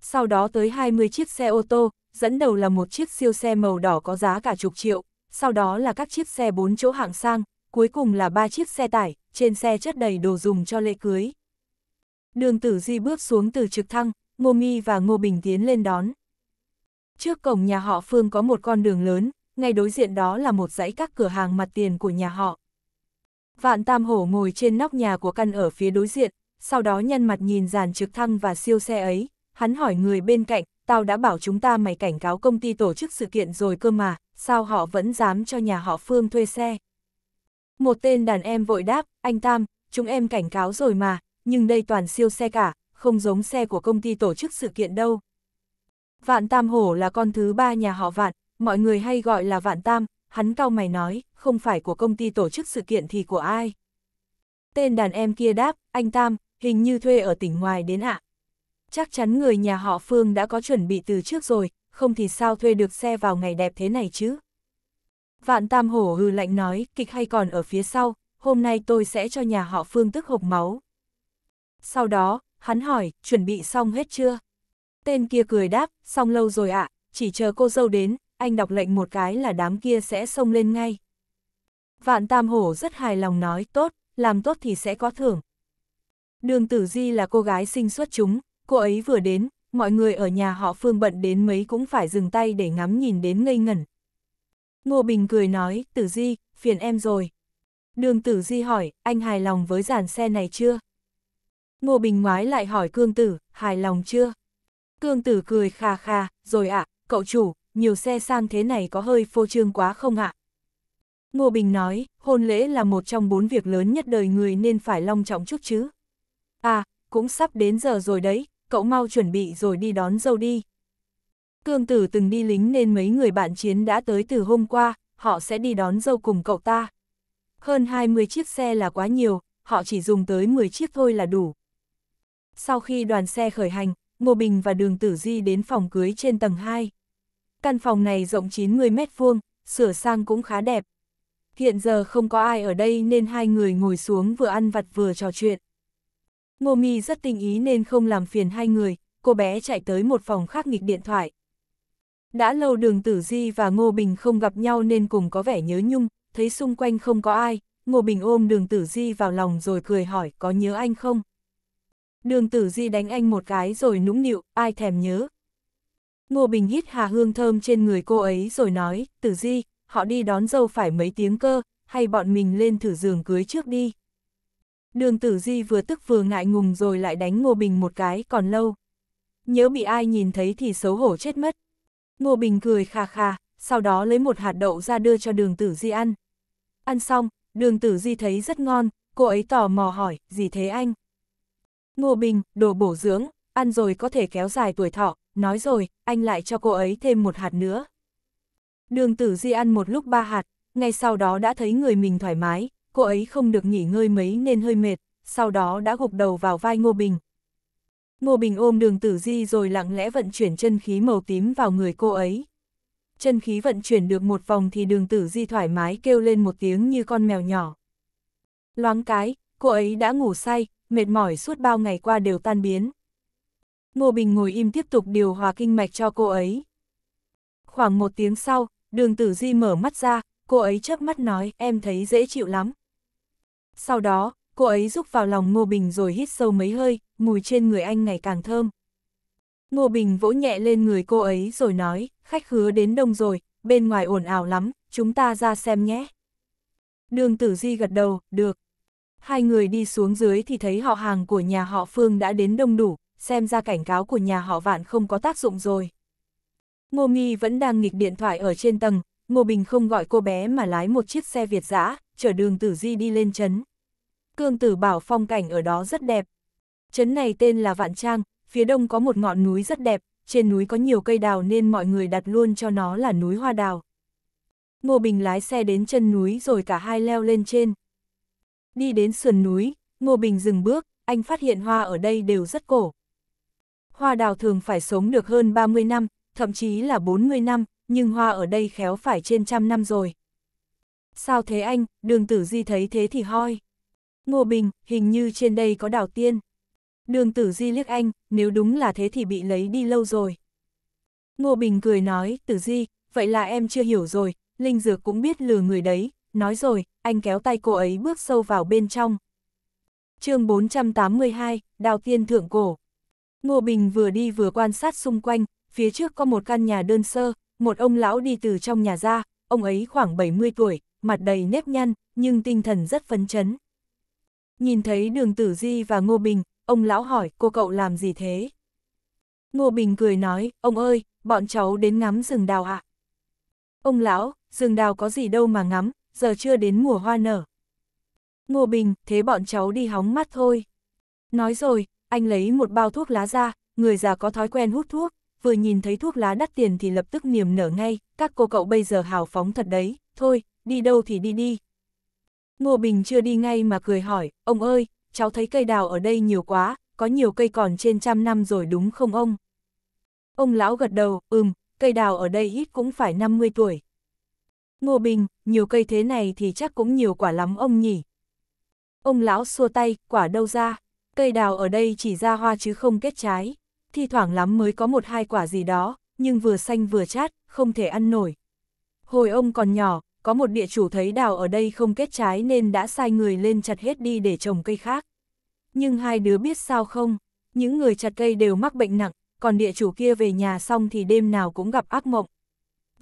Sau đó tới 20 chiếc xe ô tô, dẫn đầu là một chiếc siêu xe màu đỏ có giá cả chục triệu, sau đó là các chiếc xe 4 chỗ hạng sang, cuối cùng là ba chiếc xe tải, trên xe chất đầy đồ dùng cho lễ cưới. Đường Tử Di bước xuống từ trực thăng, Ngô Mi và Ngô Bình tiến lên đón. Trước cổng nhà họ Phương có một con đường lớn, ngay đối diện đó là một dãy các cửa hàng mặt tiền của nhà họ. Vạn Tam Hổ ngồi trên nóc nhà của căn ở phía đối diện, sau đó nhân mặt nhìn dàn trực thăng và siêu xe ấy, hắn hỏi người bên cạnh, tao đã bảo chúng ta mày cảnh cáo công ty tổ chức sự kiện rồi cơ mà, sao họ vẫn dám cho nhà họ Phương thuê xe. Một tên đàn em vội đáp, anh Tam, chúng em cảnh cáo rồi mà, nhưng đây toàn siêu xe cả, không giống xe của công ty tổ chức sự kiện đâu. Vạn Tam Hổ là con thứ ba nhà họ Vạn, mọi người hay gọi là Vạn Tam, hắn cau mày nói, không phải của công ty tổ chức sự kiện thì của ai. Tên đàn em kia đáp, anh Tam, hình như thuê ở tỉnh ngoài đến ạ. Chắc chắn người nhà họ Phương đã có chuẩn bị từ trước rồi, không thì sao thuê được xe vào ngày đẹp thế này chứ. Vạn Tam Hổ hư lạnh nói, kịch hay còn ở phía sau, hôm nay tôi sẽ cho nhà họ Phương tức hộp máu. Sau đó, hắn hỏi, chuẩn bị xong hết chưa? Tên kia cười đáp, xong lâu rồi ạ, chỉ chờ cô dâu đến, anh đọc lệnh một cái là đám kia sẽ xông lên ngay. Vạn Tam Hổ rất hài lòng nói, tốt, làm tốt thì sẽ có thưởng. Đường Tử Di là cô gái sinh xuất chúng, cô ấy vừa đến, mọi người ở nhà họ Phương bận đến mấy cũng phải dừng tay để ngắm nhìn đến ngây ngẩn. Ngô Bình cười nói, Tử Di, phiền em rồi. Đường Tử Di hỏi, anh hài lòng với dàn xe này chưa? Ngô Bình ngoái lại hỏi Cương Tử, hài lòng chưa? Cương Tử cười kha kha, rồi ạ, à, cậu chủ, nhiều xe sang thế này có hơi phô trương quá không ạ? Ngô Bình nói, hôn lễ là một trong bốn việc lớn nhất đời người nên phải long trọng chút chứ. À, cũng sắp đến giờ rồi đấy, cậu mau chuẩn bị rồi đi đón dâu đi. Cương tử từng đi lính nên mấy người bạn chiến đã tới từ hôm qua, họ sẽ đi đón dâu cùng cậu ta. Hơn 20 chiếc xe là quá nhiều, họ chỉ dùng tới 10 chiếc thôi là đủ. Sau khi đoàn xe khởi hành, Ngô Bình và Đường Tử Di đến phòng cưới trên tầng 2. Căn phòng này rộng 90 mét vuông, sửa sang cũng khá đẹp. Hiện giờ không có ai ở đây nên hai người ngồi xuống vừa ăn vặt vừa trò chuyện. Ngô Mi rất tinh ý nên không làm phiền hai người, cô bé chạy tới một phòng khác nghịch điện thoại. Đã lâu đường Tử Di và Ngô Bình không gặp nhau nên cùng có vẻ nhớ nhung, thấy xung quanh không có ai, Ngô Bình ôm đường Tử Di vào lòng rồi cười hỏi có nhớ anh không? Đường Tử Di đánh anh một cái rồi nũng nịu, ai thèm nhớ, Ngô Bình hít hà hương thơm trên người cô ấy rồi nói, tử di, họ đi đón dâu phải mấy tiếng cơ, hay bọn mình lên thử giường cưới trước đi. Đường tử di vừa tức vừa ngại ngùng rồi lại đánh Ngô Bình một cái còn lâu. Nhớ bị ai nhìn thấy thì xấu hổ chết mất. Ngô Bình cười kha kha, sau đó lấy một hạt đậu ra đưa cho đường tử di ăn. Ăn xong, đường tử di thấy rất ngon, cô ấy tò mò hỏi, gì thế anh? Ngô Bình, đồ bổ dưỡng, ăn rồi có thể kéo dài tuổi thọ, nói rồi, anh lại cho cô ấy thêm một hạt nữa. Đường tử di ăn một lúc ba hạt, ngay sau đó đã thấy người mình thoải mái, cô ấy không được nghỉ ngơi mấy nên hơi mệt, sau đó đã gục đầu vào vai Ngô Bình. Ngô Bình ôm đường tử di rồi lặng lẽ vận chuyển chân khí màu tím vào người cô ấy. Chân khí vận chuyển được một vòng thì đường tử di thoải mái kêu lên một tiếng như con mèo nhỏ. Loáng cái, cô ấy đã ngủ say, mệt mỏi suốt bao ngày qua đều tan biến. Ngô Bình ngồi im tiếp tục điều hòa kinh mạch cho cô ấy. Khoảng một tiếng sau, đường tử di mở mắt ra, cô ấy chớp mắt nói em thấy dễ chịu lắm. Sau đó, cô ấy rúc vào lòng Ngô Bình rồi hít sâu mấy hơi, mùi trên người anh ngày càng thơm. Ngô Bình vỗ nhẹ lên người cô ấy rồi nói, khách hứa đến đông rồi, bên ngoài ồn ào lắm, chúng ta ra xem nhé. Đường tử di gật đầu, được. Hai người đi xuống dưới thì thấy họ hàng của nhà họ Phương đã đến đông đủ, xem ra cảnh cáo của nhà họ vạn không có tác dụng rồi. Ngô Nghi vẫn đang nghịch điện thoại ở trên tầng, Ngô Bình không gọi cô bé mà lái một chiếc xe Việt dã chở đường Tử Di đi lên trấn Cương Tử bảo phong cảnh ở đó rất đẹp. trấn này tên là Vạn Trang, phía đông có một ngọn núi rất đẹp, trên núi có nhiều cây đào nên mọi người đặt luôn cho nó là núi hoa đào. Ngô Bình lái xe đến chân núi rồi cả hai leo lên trên. Đi đến sườn núi, Ngô Bình dừng bước, anh phát hiện hoa ở đây đều rất cổ hoa đào thường phải sống được hơn 30 năm, thậm chí là 40 năm, nhưng hoa ở đây khéo phải trên trăm năm rồi. Sao thế anh, đường tử di thấy thế thì hoi. Ngô Bình, hình như trên đây có đào tiên. Đường tử di liếc anh, nếu đúng là thế thì bị lấy đi lâu rồi. Ngô Bình cười nói, tử di, vậy là em chưa hiểu rồi, Linh Dược cũng biết lừa người đấy, nói rồi, anh kéo tay cô ấy bước sâu vào bên trong. chương 482, Đào Tiên Thượng Cổ Ngô Bình vừa đi vừa quan sát xung quanh, phía trước có một căn nhà đơn sơ, một ông lão đi từ trong nhà ra, ông ấy khoảng 70 tuổi, mặt đầy nếp nhăn, nhưng tinh thần rất phấn chấn. Nhìn thấy đường tử di và Ngô Bình, ông lão hỏi cô cậu làm gì thế? Ngô Bình cười nói, ông ơi, bọn cháu đến ngắm rừng đào ạ. À? Ông lão, rừng đào có gì đâu mà ngắm, giờ chưa đến mùa hoa nở. Ngô Bình, thế bọn cháu đi hóng mắt thôi. Nói rồi, anh lấy một bao thuốc lá ra, người già có thói quen hút thuốc, vừa nhìn thấy thuốc lá đắt tiền thì lập tức niềm nở ngay, các cô cậu bây giờ hào phóng thật đấy, thôi, đi đâu thì đi đi. Ngô Bình chưa đi ngay mà cười hỏi, ông ơi, cháu thấy cây đào ở đây nhiều quá, có nhiều cây còn trên trăm năm rồi đúng không ông? Ông lão gật đầu, ừm, cây đào ở đây ít cũng phải 50 tuổi. Ngô Bình, nhiều cây thế này thì chắc cũng nhiều quả lắm ông nhỉ. Ông lão xua tay, quả đâu ra? Cây đào ở đây chỉ ra hoa chứ không kết trái, thi thoảng lắm mới có một hai quả gì đó, nhưng vừa xanh vừa chát, không thể ăn nổi. Hồi ông còn nhỏ, có một địa chủ thấy đào ở đây không kết trái nên đã sai người lên chặt hết đi để trồng cây khác. Nhưng hai đứa biết sao không, những người chặt cây đều mắc bệnh nặng, còn địa chủ kia về nhà xong thì đêm nào cũng gặp ác mộng.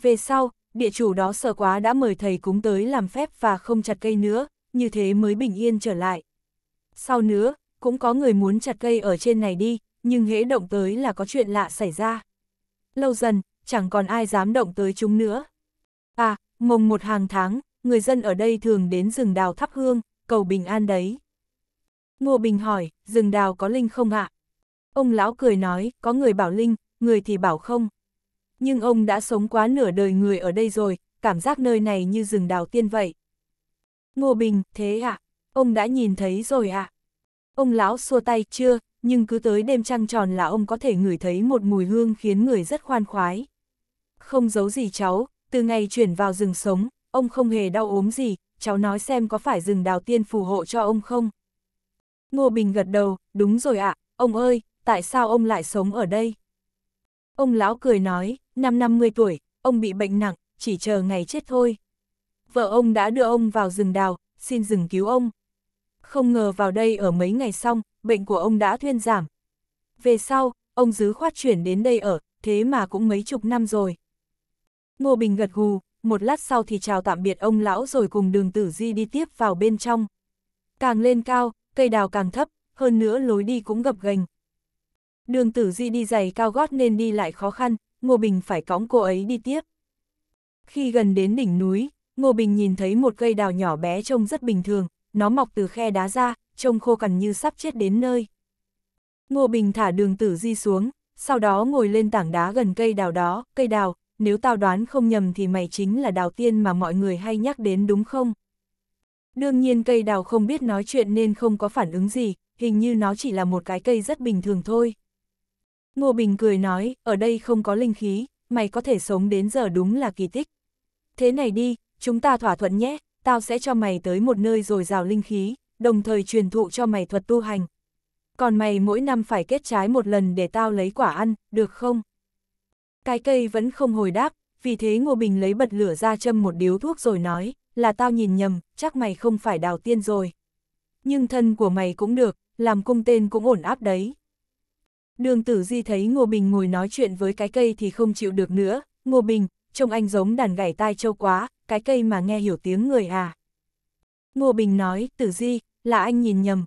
Về sau, địa chủ đó sợ quá đã mời thầy cúng tới làm phép và không chặt cây nữa, như thế mới bình yên trở lại. Sau nữa, cũng có người muốn chặt cây ở trên này đi, nhưng hễ động tới là có chuyện lạ xảy ra. Lâu dần, chẳng còn ai dám động tới chúng nữa. À, mồng một hàng tháng, người dân ở đây thường đến rừng đào thắp hương, cầu bình an đấy. Ngô Bình hỏi, rừng đào có linh không ạ? Ông lão cười nói, có người bảo linh, người thì bảo không. Nhưng ông đã sống quá nửa đời người ở đây rồi, cảm giác nơi này như rừng đào tiên vậy. Ngô Bình, thế ạ? Ông đã nhìn thấy rồi ạ? À? Ông lão xua tay, chưa, nhưng cứ tới đêm trăng tròn là ông có thể ngửi thấy một mùi hương khiến người rất khoan khoái. Không giấu gì cháu, từ ngày chuyển vào rừng sống, ông không hề đau ốm gì, cháu nói xem có phải rừng đào tiên phù hộ cho ông không? Ngô Bình gật đầu, đúng rồi ạ, ông ơi, tại sao ông lại sống ở đây? Ông lão cười nói, năm 50 tuổi, ông bị bệnh nặng, chỉ chờ ngày chết thôi. Vợ ông đã đưa ông vào rừng đào, xin rừng cứu ông không ngờ vào đây ở mấy ngày xong, bệnh của ông đã thuyên giảm. Về sau, ông Dứ khoát chuyển đến đây ở, thế mà cũng mấy chục năm rồi. Ngô Bình gật gù, một lát sau thì chào tạm biệt ông lão rồi cùng đường tử di đi tiếp vào bên trong. Càng lên cao, cây đào càng thấp, hơn nữa lối đi cũng gập ghềnh. Đường tử di đi giày cao gót nên đi lại khó khăn, Ngô Bình phải cõng cô ấy đi tiếp. Khi gần đến đỉnh núi, Ngô Bình nhìn thấy một cây đào nhỏ bé trông rất bình thường, nó mọc từ khe đá ra, trông khô cằn như sắp chết đến nơi. Ngô Bình thả đường tử di xuống, sau đó ngồi lên tảng đá gần cây đào đó, cây đào, nếu tao đoán không nhầm thì mày chính là đào tiên mà mọi người hay nhắc đến đúng không? Đương nhiên cây đào không biết nói chuyện nên không có phản ứng gì, hình như nó chỉ là một cái cây rất bình thường thôi. Ngô Bình cười nói, ở đây không có linh khí, mày có thể sống đến giờ đúng là kỳ tích. Thế này đi, chúng ta thỏa thuận nhé, tao sẽ cho mày tới một nơi rồi rào linh khí, đồng thời truyền thụ cho mày thuật tu hành. Còn mày mỗi năm phải kết trái một lần để tao lấy quả ăn, được không? Cái cây vẫn không hồi đáp, vì thế Ngô Bình lấy bật lửa ra châm một điếu thuốc rồi nói, là tao nhìn nhầm, chắc mày không phải đào tiên rồi. Nhưng thân của mày cũng được, làm cung tên cũng ổn áp đấy. Đường tử di thấy Ngô Bình ngồi nói chuyện với cái cây thì không chịu được nữa, Ngô Bình, trông anh giống đàn gảy tai châu quá, cái cây mà nghe hiểu tiếng người à. Ngô Bình nói, tử di, là anh nhìn nhầm.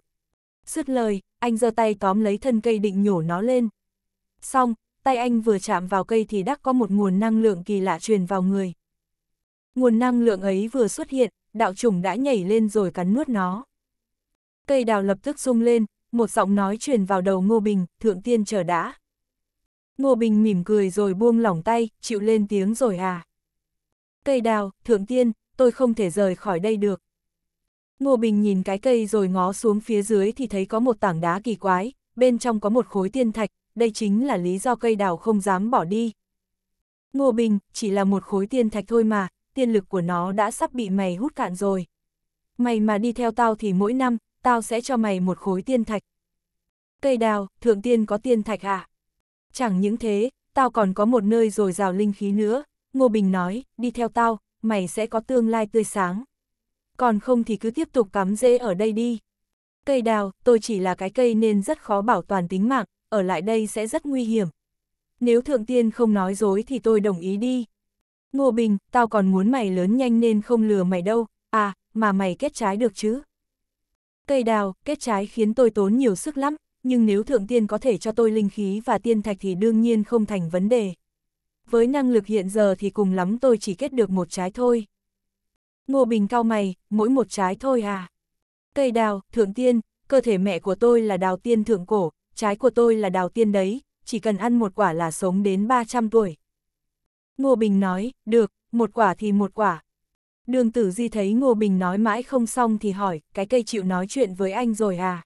Dứt lời, anh giơ tay tóm lấy thân cây định nhổ nó lên. Xong, tay anh vừa chạm vào cây thì đắc có một nguồn năng lượng kỳ lạ truyền vào người. Nguồn năng lượng ấy vừa xuất hiện, đạo trùng đã nhảy lên rồi cắn nuốt nó. Cây đào lập tức rung lên, một giọng nói truyền vào đầu Ngô Bình, thượng tiên chờ đã. Ngô Bình mỉm cười rồi buông lỏng tay, chịu lên tiếng rồi à cây đào, thượng tiên, tôi không thể rời khỏi đây được. Ngô Bình nhìn cái cây rồi ngó xuống phía dưới thì thấy có một tảng đá kỳ quái, bên trong có một khối tiên thạch, đây chính là lý do cây đào không dám bỏ đi. Ngô Bình, chỉ là một khối tiên thạch thôi mà, tiên lực của nó đã sắp bị mày hút cạn rồi. Mày mà đi theo tao thì mỗi năm, tao sẽ cho mày một khối tiên thạch. Cây đào, thượng tiên có tiên thạch à? Chẳng những thế, tao còn có một nơi rồi rào linh khí nữa, Ngô Bình nói, đi theo tao, mày sẽ có tương lai tươi sáng. Còn không thì cứ tiếp tục cắm rễ ở đây đi. Cây đào, tôi chỉ là cái cây nên rất khó bảo toàn tính mạng, ở lại đây sẽ rất nguy hiểm. Nếu thượng tiên không nói dối thì tôi đồng ý đi. Ngô Bình, tao còn muốn mày lớn nhanh nên không lừa mày đâu, à, mà mày kết trái được chứ. Cây đào, kết trái khiến tôi tốn nhiều sức lắm, nhưng nếu thượng tiên có thể cho tôi linh khí và tiên thạch thì đương nhiên không thành vấn đề với năng lực hiện giờ thì cùng lắm tôi chỉ kết được một trái thôi. Ngô Bình cao mày, mỗi một trái thôi à? Cây đào, thượng tiên, cơ thể mẹ của tôi là đào tiên thượng cổ, trái của tôi là đào tiên đấy, chỉ cần ăn một quả là sống đến 300 tuổi. Ngô Bình nói, được, một quả thì một quả. Đường tử di thấy Ngô Bình nói mãi không xong thì hỏi, cái cây chịu nói chuyện với anh rồi à?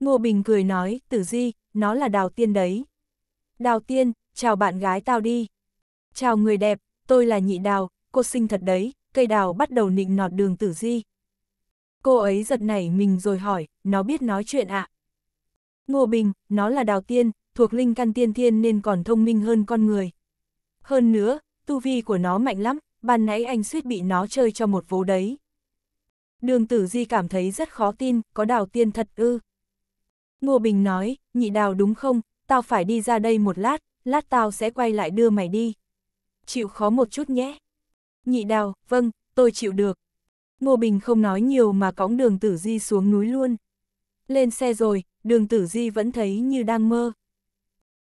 Ngô Bình cười nói, tử di, nó là đào tiên đấy. Đào tiên, chào bạn gái tao đi. Chào người đẹp, tôi là nhị đào, cô xinh thật đấy, cây đào bắt đầu nịnh nọt đường tử di. Cô ấy giật nảy mình rồi hỏi, nó biết nói chuyện ạ. À? Ngô Bình, nó là đào tiên, thuộc linh căn tiên thiên nên còn thông minh hơn con người. Hơn nữa, tu vi của nó mạnh lắm, ban nãy anh suýt bị nó chơi cho một vố đấy. Đường tử di cảm thấy rất khó tin, có đào tiên thật ư. Ngô Bình nói, nhị đào đúng không, tao phải đi ra đây một lát, lát tao sẽ quay lại đưa mày đi. Chịu khó một chút nhé. Nhị đào, vâng, tôi chịu được. Ngô Bình không nói nhiều mà cõng đường tử di xuống núi luôn. Lên xe rồi, đường tử di vẫn thấy như đang mơ.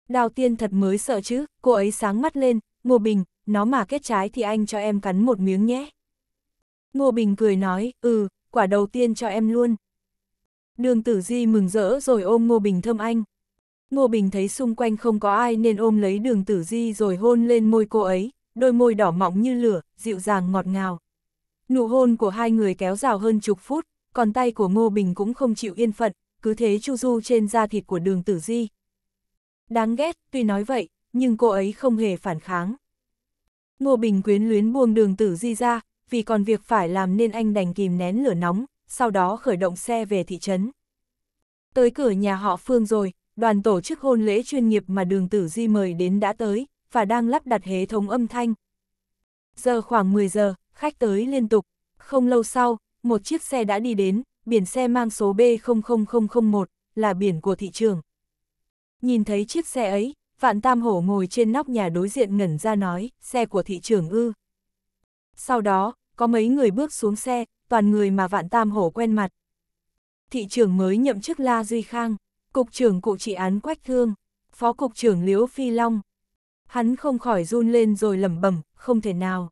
Đào tiên thật mới sợ chứ, cô ấy sáng mắt lên, Ngô Bình, nó mà kết trái thì anh cho em cắn một miếng nhé. Ngô Bình cười nói, ừ, quả đầu tiên cho em luôn. Đường tử di mừng rỡ rồi ôm Ngô Bình thơm anh. Ngô Bình thấy xung quanh không có ai nên ôm lấy đường tử di rồi hôn lên môi cô ấy, đôi môi đỏ mọng như lửa, dịu dàng ngọt ngào. Nụ hôn của hai người kéo dài hơn chục phút, còn tay của Ngô Bình cũng không chịu yên phận, cứ thế chu du trên da thịt của đường tử di. Đáng ghét, tuy nói vậy, nhưng cô ấy không hề phản kháng. Ngô Bình quyến luyến buông đường tử di ra, vì còn việc phải làm nên anh đành kìm nén lửa nóng, sau đó khởi động xe về thị trấn. Tới cửa nhà họ Phương rồi, đoàn tổ chức hôn lễ chuyên nghiệp mà đường tử di mời đến đã tới, và đang lắp đặt hệ thống âm thanh. Giờ khoảng 10 giờ, khách tới liên tục. Không lâu sau, một chiếc xe đã đi đến, biển xe mang số B00001, là biển của thị trường. Nhìn thấy chiếc xe ấy, Vạn Tam Hổ ngồi trên nóc nhà đối diện ngẩn ra nói, xe của thị trường ư. Sau đó, có mấy người bước xuống xe, toàn người mà Vạn Tam Hổ quen mặt. Thị trường mới nhậm chức La Duy Khang. Cục trưởng cụ trị án Quách Thương, Phó Cục trưởng Liễu Phi Long. Hắn không khỏi run lên rồi lẩm bẩm, không thể nào.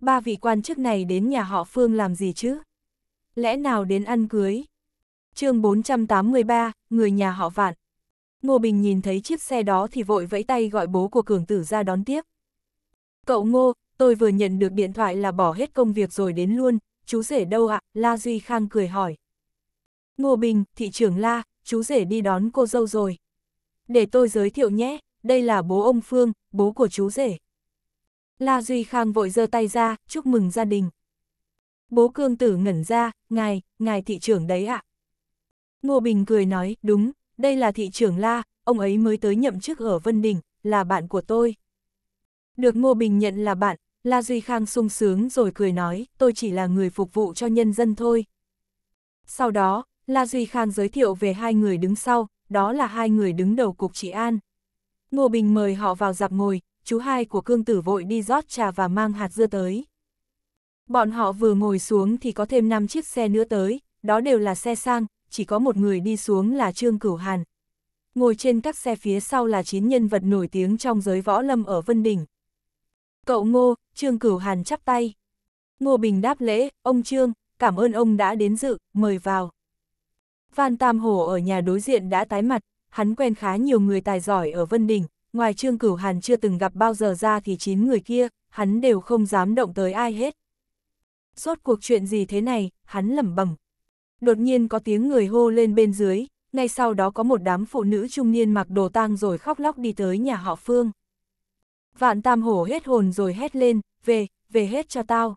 Ba vị quan chức này đến nhà họ Phương làm gì chứ? Lẽ nào đến ăn cưới? chương 483, người nhà họ Vạn. Ngô Bình nhìn thấy chiếc xe đó thì vội vẫy tay gọi bố của Cường Tử ra đón tiếp. Cậu Ngô, tôi vừa nhận được điện thoại là bỏ hết công việc rồi đến luôn, chú rể đâu ạ? À? La Duy Khang cười hỏi. Ngô Bình, thị trưởng La, chú rể đi đón cô dâu rồi. Để tôi giới thiệu nhé, đây là bố ông Phương, bố của chú rể. La Duy Khang vội giơ tay ra, chúc mừng gia đình. Bố cương tử ngẩn ra, ngài, ngài thị trưởng đấy ạ. À? Ngô Bình cười nói, đúng, đây là thị trưởng La, ông ấy mới tới nhậm chức ở Vân Đình, là bạn của tôi. Được Ngô Bình nhận là bạn, La Duy Khang sung sướng rồi cười nói, tôi chỉ là người phục vụ cho nhân dân thôi. Sau đó, La Duy Khan giới thiệu về hai người đứng sau, đó là hai người đứng đầu cục trị an. Ngô Bình mời họ vào dạp ngồi, chú hai của cương tử vội đi rót trà và mang hạt dưa tới. Bọn họ vừa ngồi xuống thì có thêm 5 chiếc xe nữa tới, đó đều là xe sang, chỉ có một người đi xuống là Trương Cửu Hàn. Ngồi trên các xe phía sau là chín nhân vật nổi tiếng trong giới võ lâm ở Vân Đỉnh. Cậu Ngô, Trương Cửu Hàn chắp tay. Ngô Bình đáp lễ, ông Trương, cảm ơn ông đã đến dự, mời vào. Phan Tam Hổ ở nhà đối diện đã tái mặt, hắn quen khá nhiều người tài giỏi ở Vân Đình, ngoài Trương Cửu Hàn chưa từng gặp bao giờ ra thì chín người kia, hắn đều không dám động tới ai hết. Rốt cuộc chuyện gì thế này, hắn lẩm bẩm. Đột nhiên có tiếng người hô lên bên dưới, ngay sau đó có một đám phụ nữ trung niên mặc đồ tang rồi khóc lóc đi tới nhà họ Phương. Vạn Tam Hổ hết hồn rồi hét lên, về, về hết cho tao.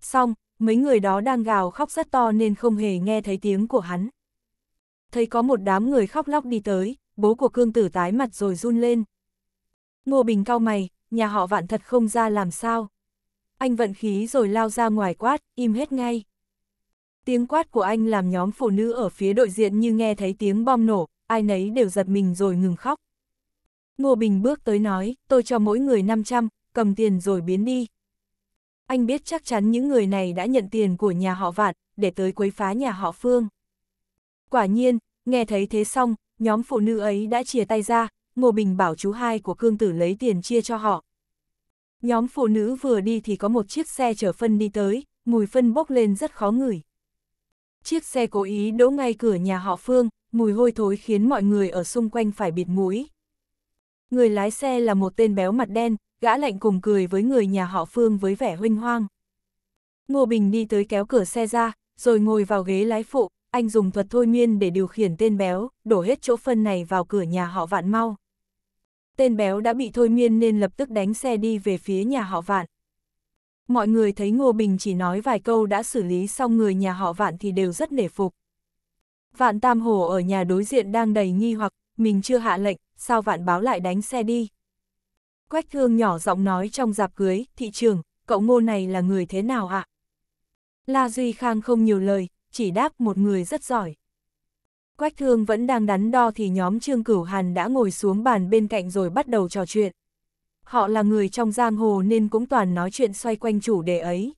Xong, mấy người đó đang gào khóc rất to nên không hề nghe thấy tiếng của hắn. Thấy có một đám người khóc lóc đi tới, bố của cương tử tái mặt rồi run lên. Ngô Bình cao mày, nhà họ vạn thật không ra làm sao. Anh vận khí rồi lao ra ngoài quát, im hết ngay. Tiếng quát của anh làm nhóm phụ nữ ở phía đội diện như nghe thấy tiếng bom nổ, ai nấy đều giật mình rồi ngừng khóc. Ngô Bình bước tới nói, tôi cho mỗi người 500, cầm tiền rồi biến đi. Anh biết chắc chắn những người này đã nhận tiền của nhà họ Vạn, để tới quấy phá nhà họ Phương. Quả nhiên, nghe thấy thế xong, nhóm phụ nữ ấy đã chia tay ra, Ngô Bình bảo chú hai của cương tử lấy tiền chia cho họ. Nhóm phụ nữ vừa đi thì có một chiếc xe chở phân đi tới, mùi phân bốc lên rất khó ngửi. Chiếc xe cố ý đỗ ngay cửa nhà họ Phương, mùi hôi thối khiến mọi người ở xung quanh phải bịt mũi. Người lái xe là một tên béo mặt đen, gã lạnh cùng cười với người nhà họ Phương với vẻ huynh hoang. Ngô Bình đi tới kéo cửa xe ra, rồi ngồi vào ghế lái phụ, anh dùng thuật thôi miên để điều khiển tên béo, đổ hết chỗ phân này vào cửa nhà họ Vạn mau. Tên béo đã bị thôi miên nên lập tức đánh xe đi về phía nhà họ Vạn. Mọi người thấy Ngô Bình chỉ nói vài câu đã xử lý xong người nhà họ Vạn thì đều rất nể phục. Vạn Tam Hồ ở nhà đối diện đang đầy nghi hoặc, mình chưa hạ lệnh, sao Vạn báo lại đánh xe đi. Quách thương nhỏ giọng nói trong giạp cưới, thị trường, cậu ngô này là người thế nào ạ? La Duy Khang không nhiều lời, chỉ đáp một người rất giỏi. Quách thương vẫn đang đắn đo thì nhóm Trương Cửu Hàn đã ngồi xuống bàn bên cạnh rồi bắt đầu trò chuyện. Họ là người trong giang hồ nên cũng toàn nói chuyện xoay quanh chủ đề ấy.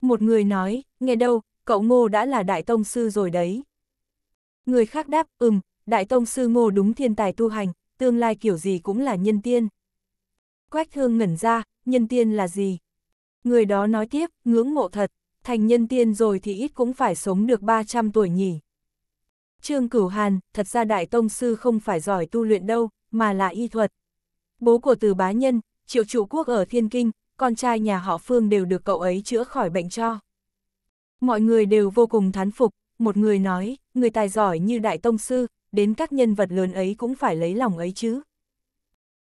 Một người nói, nghe đâu, cậu ngô đã là đại tông sư rồi đấy. Người khác đáp, ừm, đại tông sư ngô đúng thiên tài tu hành, tương lai kiểu gì cũng là nhân tiên. Quách Hương ngẩn ra, nhân tiên là gì? Người đó nói tiếp, ngưỡng mộ thật, thành nhân tiên rồi thì ít cũng phải sống được 300 tuổi nhỉ. Trương Cửu Hàn, thật ra Đại Tông Sư không phải giỏi tu luyện đâu, mà là y thuật. Bố của Từ Bá Nhân, triệu trụ quốc ở Thiên Kinh, con trai nhà họ Phương đều được cậu ấy chữa khỏi bệnh cho. Mọi người đều vô cùng thán phục, một người nói, người tài giỏi như Đại Tông Sư, đến các nhân vật lớn ấy cũng phải lấy lòng ấy chứ.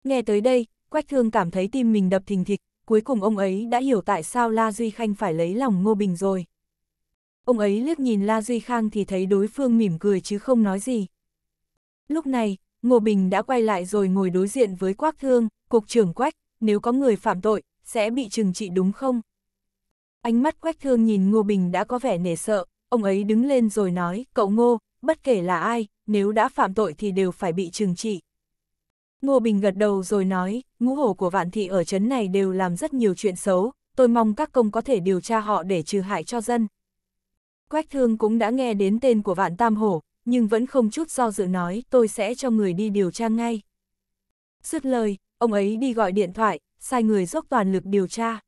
Nghe tới đây, Quách Thương cảm thấy tim mình đập thình thịch, cuối cùng ông ấy đã hiểu tại sao La Duy Khanh phải lấy lòng Ngô Bình rồi. Ông ấy liếc nhìn La Duy Khang thì thấy đối phương mỉm cười chứ không nói gì. Lúc này, Ngô Bình đã quay lại rồi ngồi đối diện với Quách Thương, cục trưởng Quách, nếu có người phạm tội, sẽ bị trừng trị đúng không? Ánh mắt Quách Thương nhìn Ngô Bình đã có vẻ nể sợ, ông ấy đứng lên rồi nói, cậu Ngô, bất kể là ai, nếu đã phạm tội thì đều phải bị trừng trị. Ngô Bình gật đầu rồi nói, ngũ hổ của vạn thị ở chấn này đều làm rất nhiều chuyện xấu, tôi mong các công có thể điều tra họ để trừ hại cho dân. Quách thương cũng đã nghe đến tên của vạn tam hổ, nhưng vẫn không chút do dự nói tôi sẽ cho người đi điều tra ngay. Dứt lời, ông ấy đi gọi điện thoại, sai người dốc toàn lực điều tra.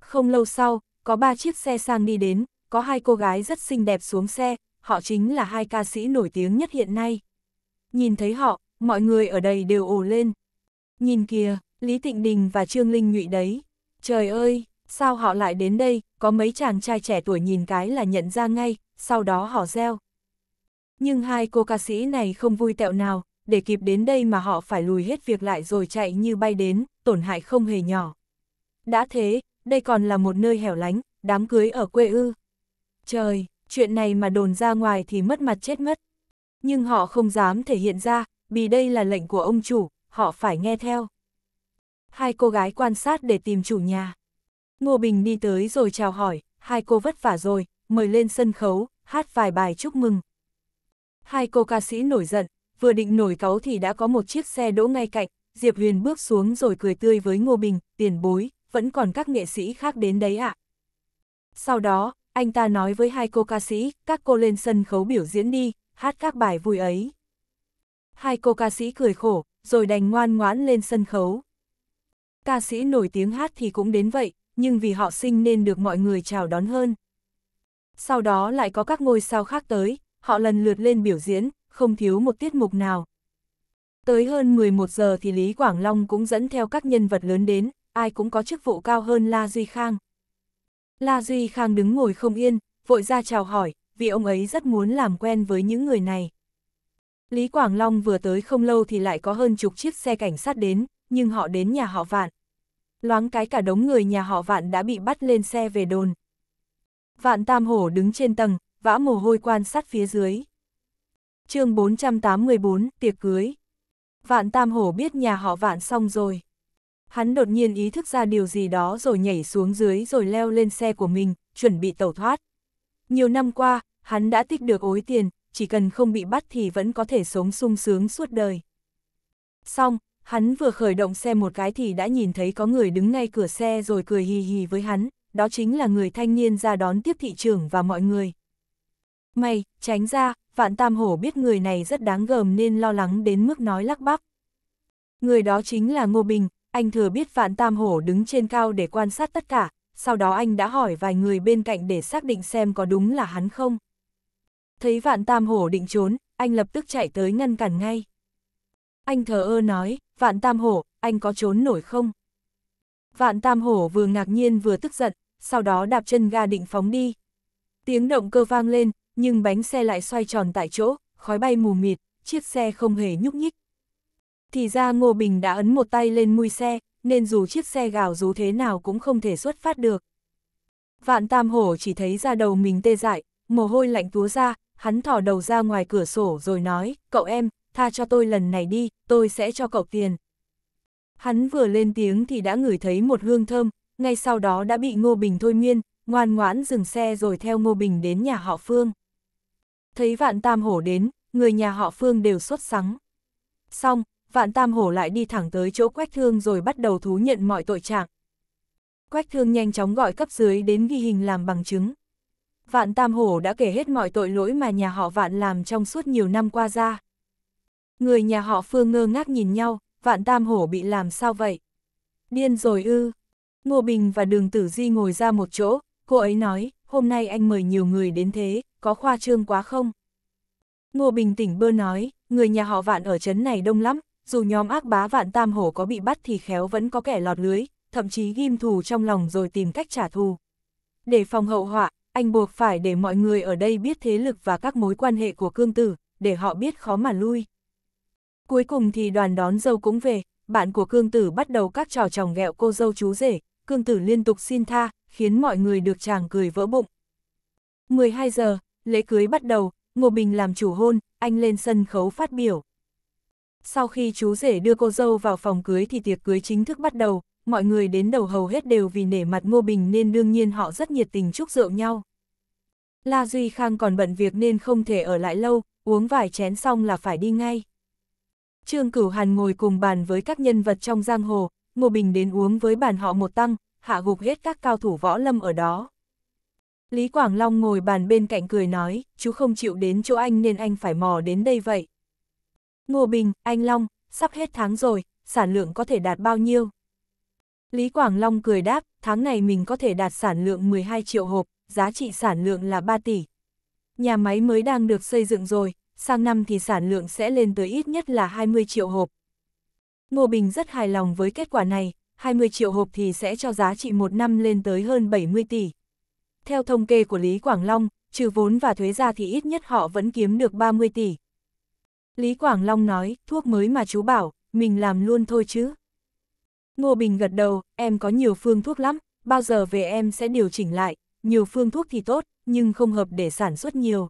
Không lâu sau, có ba chiếc xe sang đi đến, có hai cô gái rất xinh đẹp xuống xe, họ chính là hai ca sĩ nổi tiếng nhất hiện nay. Nhìn thấy họ, mọi người ở đây đều ồ lên. Nhìn kìa, Lý Tịnh Đình và Trương Linh Nhụy đấy. Trời ơi, sao họ lại đến đây, có mấy chàng trai trẻ tuổi nhìn cái là nhận ra ngay, sau đó họ reo. Nhưng hai cô ca sĩ này không vui tẹo nào, để kịp đến đây mà họ phải lùi hết việc lại rồi chạy như bay đến, tổn hại không hề nhỏ. Đã thế, đây còn là một nơi hẻo lánh, đám cưới ở quê ư. Trời, chuyện này mà đồn ra ngoài thì mất mặt chết mất. Nhưng họ không dám thể hiện ra, vì đây là lệnh của ông chủ, họ phải nghe theo. Hai cô gái quan sát để tìm chủ nhà. Ngô Bình đi tới rồi chào hỏi, hai cô vất vả rồi, mời lên sân khấu, hát vài bài chúc mừng. Hai cô ca sĩ nổi giận, vừa định nổi cáu thì đã có một chiếc xe đỗ ngay cạnh, Diệp Huyền bước xuống rồi cười tươi với Ngô Bình, tiền bối, vẫn còn các nghệ sĩ khác đến đấy ạ. Sau đó, anh ta nói với hai cô ca sĩ, các cô lên sân khấu biểu diễn đi, hát các bài vui ấy hai cô ca sĩ cười khổ, rồi đành ngoan ngoãn lên sân khấu. Ca sĩ nổi tiếng hát thì cũng đến vậy, nhưng vì họ sinh nên được mọi người chào đón hơn. Sau đó lại có các ngôi sao khác tới, họ lần lượt lên biểu diễn, không thiếu một tiết mục nào. Tới hơn 11 giờ thì Lý Quảng Long cũng dẫn theo các nhân vật lớn đến, ai cũng có chức vụ cao hơn La Duy Khang. La Duy Khang đứng ngồi không yên, vội ra chào hỏi, vì ông ấy rất muốn làm quen với những người này. Lý Quảng Long vừa tới không lâu thì lại có hơn chục chiếc xe cảnh sát đến, nhưng họ đến nhà họ Vạn. Loáng cái cả đống người nhà họ Vạn đã bị bắt lên xe về đồn. Vạn Tam Hổ đứng trên tầng, vã mồ hôi quan sát phía dưới. chương 484, tiệc cưới. Vạn Tam Hổ biết nhà họ Vạn xong rồi. Hắn đột nhiên ý thức ra điều gì đó rồi nhảy xuống dưới rồi leo lên xe của mình, chuẩn bị tẩu thoát. Nhiều năm qua, hắn đã tích được ối tiền, chỉ cần không bị bắt thì vẫn có thể sống sung sướng suốt đời. Xong, hắn vừa khởi động xe một cái thì đã nhìn thấy có người đứng ngay cửa xe rồi cười hì hì với hắn, đó chính là người thanh niên ra đón tiếp thị trưởng và mọi người. Mày, tránh ra, vạn tam hổ biết người này rất đáng gờm nên lo lắng đến mức nói lắc bắp. Người đó chính là Ngô Bình, anh thừa biết vạn tam hổ đứng trên cao để quan sát tất cả, sau đó anh đã hỏi vài người bên cạnh để xác định xem có đúng là hắn không thấy vạn tam hổ định trốn, anh lập tức chạy tới ngăn cản ngay. Anh thờ ơ nói, vạn tam hổ, anh có trốn nổi không? Vạn tam hổ vừa ngạc nhiên vừa tức giận, sau đó đạp chân ga định phóng đi. Tiếng động cơ vang lên, nhưng bánh xe lại xoay tròn tại chỗ, khói bay mù mịt, chiếc xe không hề nhúc nhích. Thì ra Ngô Bình đã ấn một tay lên mui xe, nên dù chiếc xe gào rú thế nào cũng không thể xuất phát được. Vạn Tam Hổ chỉ thấy ra đầu mình tê dại, mồ hôi lạnh túa ra, hắn thỏ đầu ra ngoài cửa sổ rồi nói, cậu em, tha cho tôi lần này đi, tôi sẽ cho cậu tiền. Hắn vừa lên tiếng thì đã ngửi thấy một hương thơm, ngay sau đó đã bị Ngô Bình thôi miên, ngoan ngoãn dừng xe rồi theo Ngô Bình đến nhà họ Phương. Thấy vạn tam hổ đến, người nhà họ Phương đều xuất sắng. Xong, vạn tam hổ lại đi thẳng tới chỗ quách thương rồi bắt đầu thú nhận mọi tội trạng. Quách thương nhanh chóng gọi cấp dưới đến ghi hình làm bằng chứng. Vạn Tam Hổ đã kể hết mọi tội lỗi mà nhà họ Vạn làm trong suốt nhiều năm qua ra. Người nhà họ Phương ngơ ngác nhìn nhau, Vạn Tam Hổ bị làm sao vậy? Điên rồi ư. Ngô Bình và Đường Tử Di ngồi ra một chỗ, cô ấy nói, hôm nay anh mời nhiều người đến thế, có khoa trương quá không? Ngô Bình tỉnh bơ nói, người nhà họ Vạn ở trấn này đông lắm, dù nhóm ác bá Vạn Tam Hổ có bị bắt thì khéo vẫn có kẻ lọt lưới, thậm chí ghim thù trong lòng rồi tìm cách trả thù. Để phòng hậu họa, anh buộc phải để mọi người ở đây biết thế lực và các mối quan hệ của cương tử, để họ biết khó mà lui. Cuối cùng thì đoàn đón dâu cũng về, bạn của cương tử bắt đầu các trò tròng ghẹo cô dâu chú rể, cương tử liên tục xin tha, khiến mọi người được chàng cười vỡ bụng. 12 giờ, lễ cưới bắt đầu, Ngô Bình làm chủ hôn, anh lên sân khấu phát biểu. Sau khi chú rể đưa cô dâu vào phòng cưới thì tiệc cưới chính thức bắt đầu, mọi người đến đầu hầu hết đều vì nể mặt Ngô Bình nên đương nhiên họ rất nhiệt tình chúc rượu nhau. La Duy Khang còn bận việc nên không thể ở lại lâu, uống vài chén xong là phải đi ngay. Trương Cửu Hàn ngồi cùng bàn với các nhân vật trong giang hồ, Ngô Bình đến uống với bàn họ một tăng, hạ gục hết các cao thủ võ lâm ở đó. Lý Quảng Long ngồi bàn bên cạnh cười nói, chú không chịu đến chỗ anh nên anh phải mò đến đây vậy. Ngô Bình, anh Long, sắp hết tháng rồi, sản lượng có thể đạt bao nhiêu? Lý Quảng Long cười đáp, tháng này mình có thể đạt sản lượng 12 triệu hộp, giá trị sản lượng là 3 tỷ. Nhà máy mới đang được xây dựng rồi, sang năm thì sản lượng sẽ lên tới ít nhất là 20 triệu hộp. Ngô Bình rất hài lòng với kết quả này, 20 triệu hộp thì sẽ cho giá trị một năm lên tới hơn 70 tỷ. Theo thống kê của Lý Quảng Long, trừ vốn và thuế ra thì ít nhất họ vẫn kiếm được 30 tỷ. Lý Quảng Long nói, thuốc mới mà chú bảo, mình làm luôn thôi chứ. Ngô Bình gật đầu, em có nhiều phương thuốc lắm, bao giờ về em sẽ điều chỉnh lại, nhiều phương thuốc thì tốt, nhưng không hợp để sản xuất nhiều.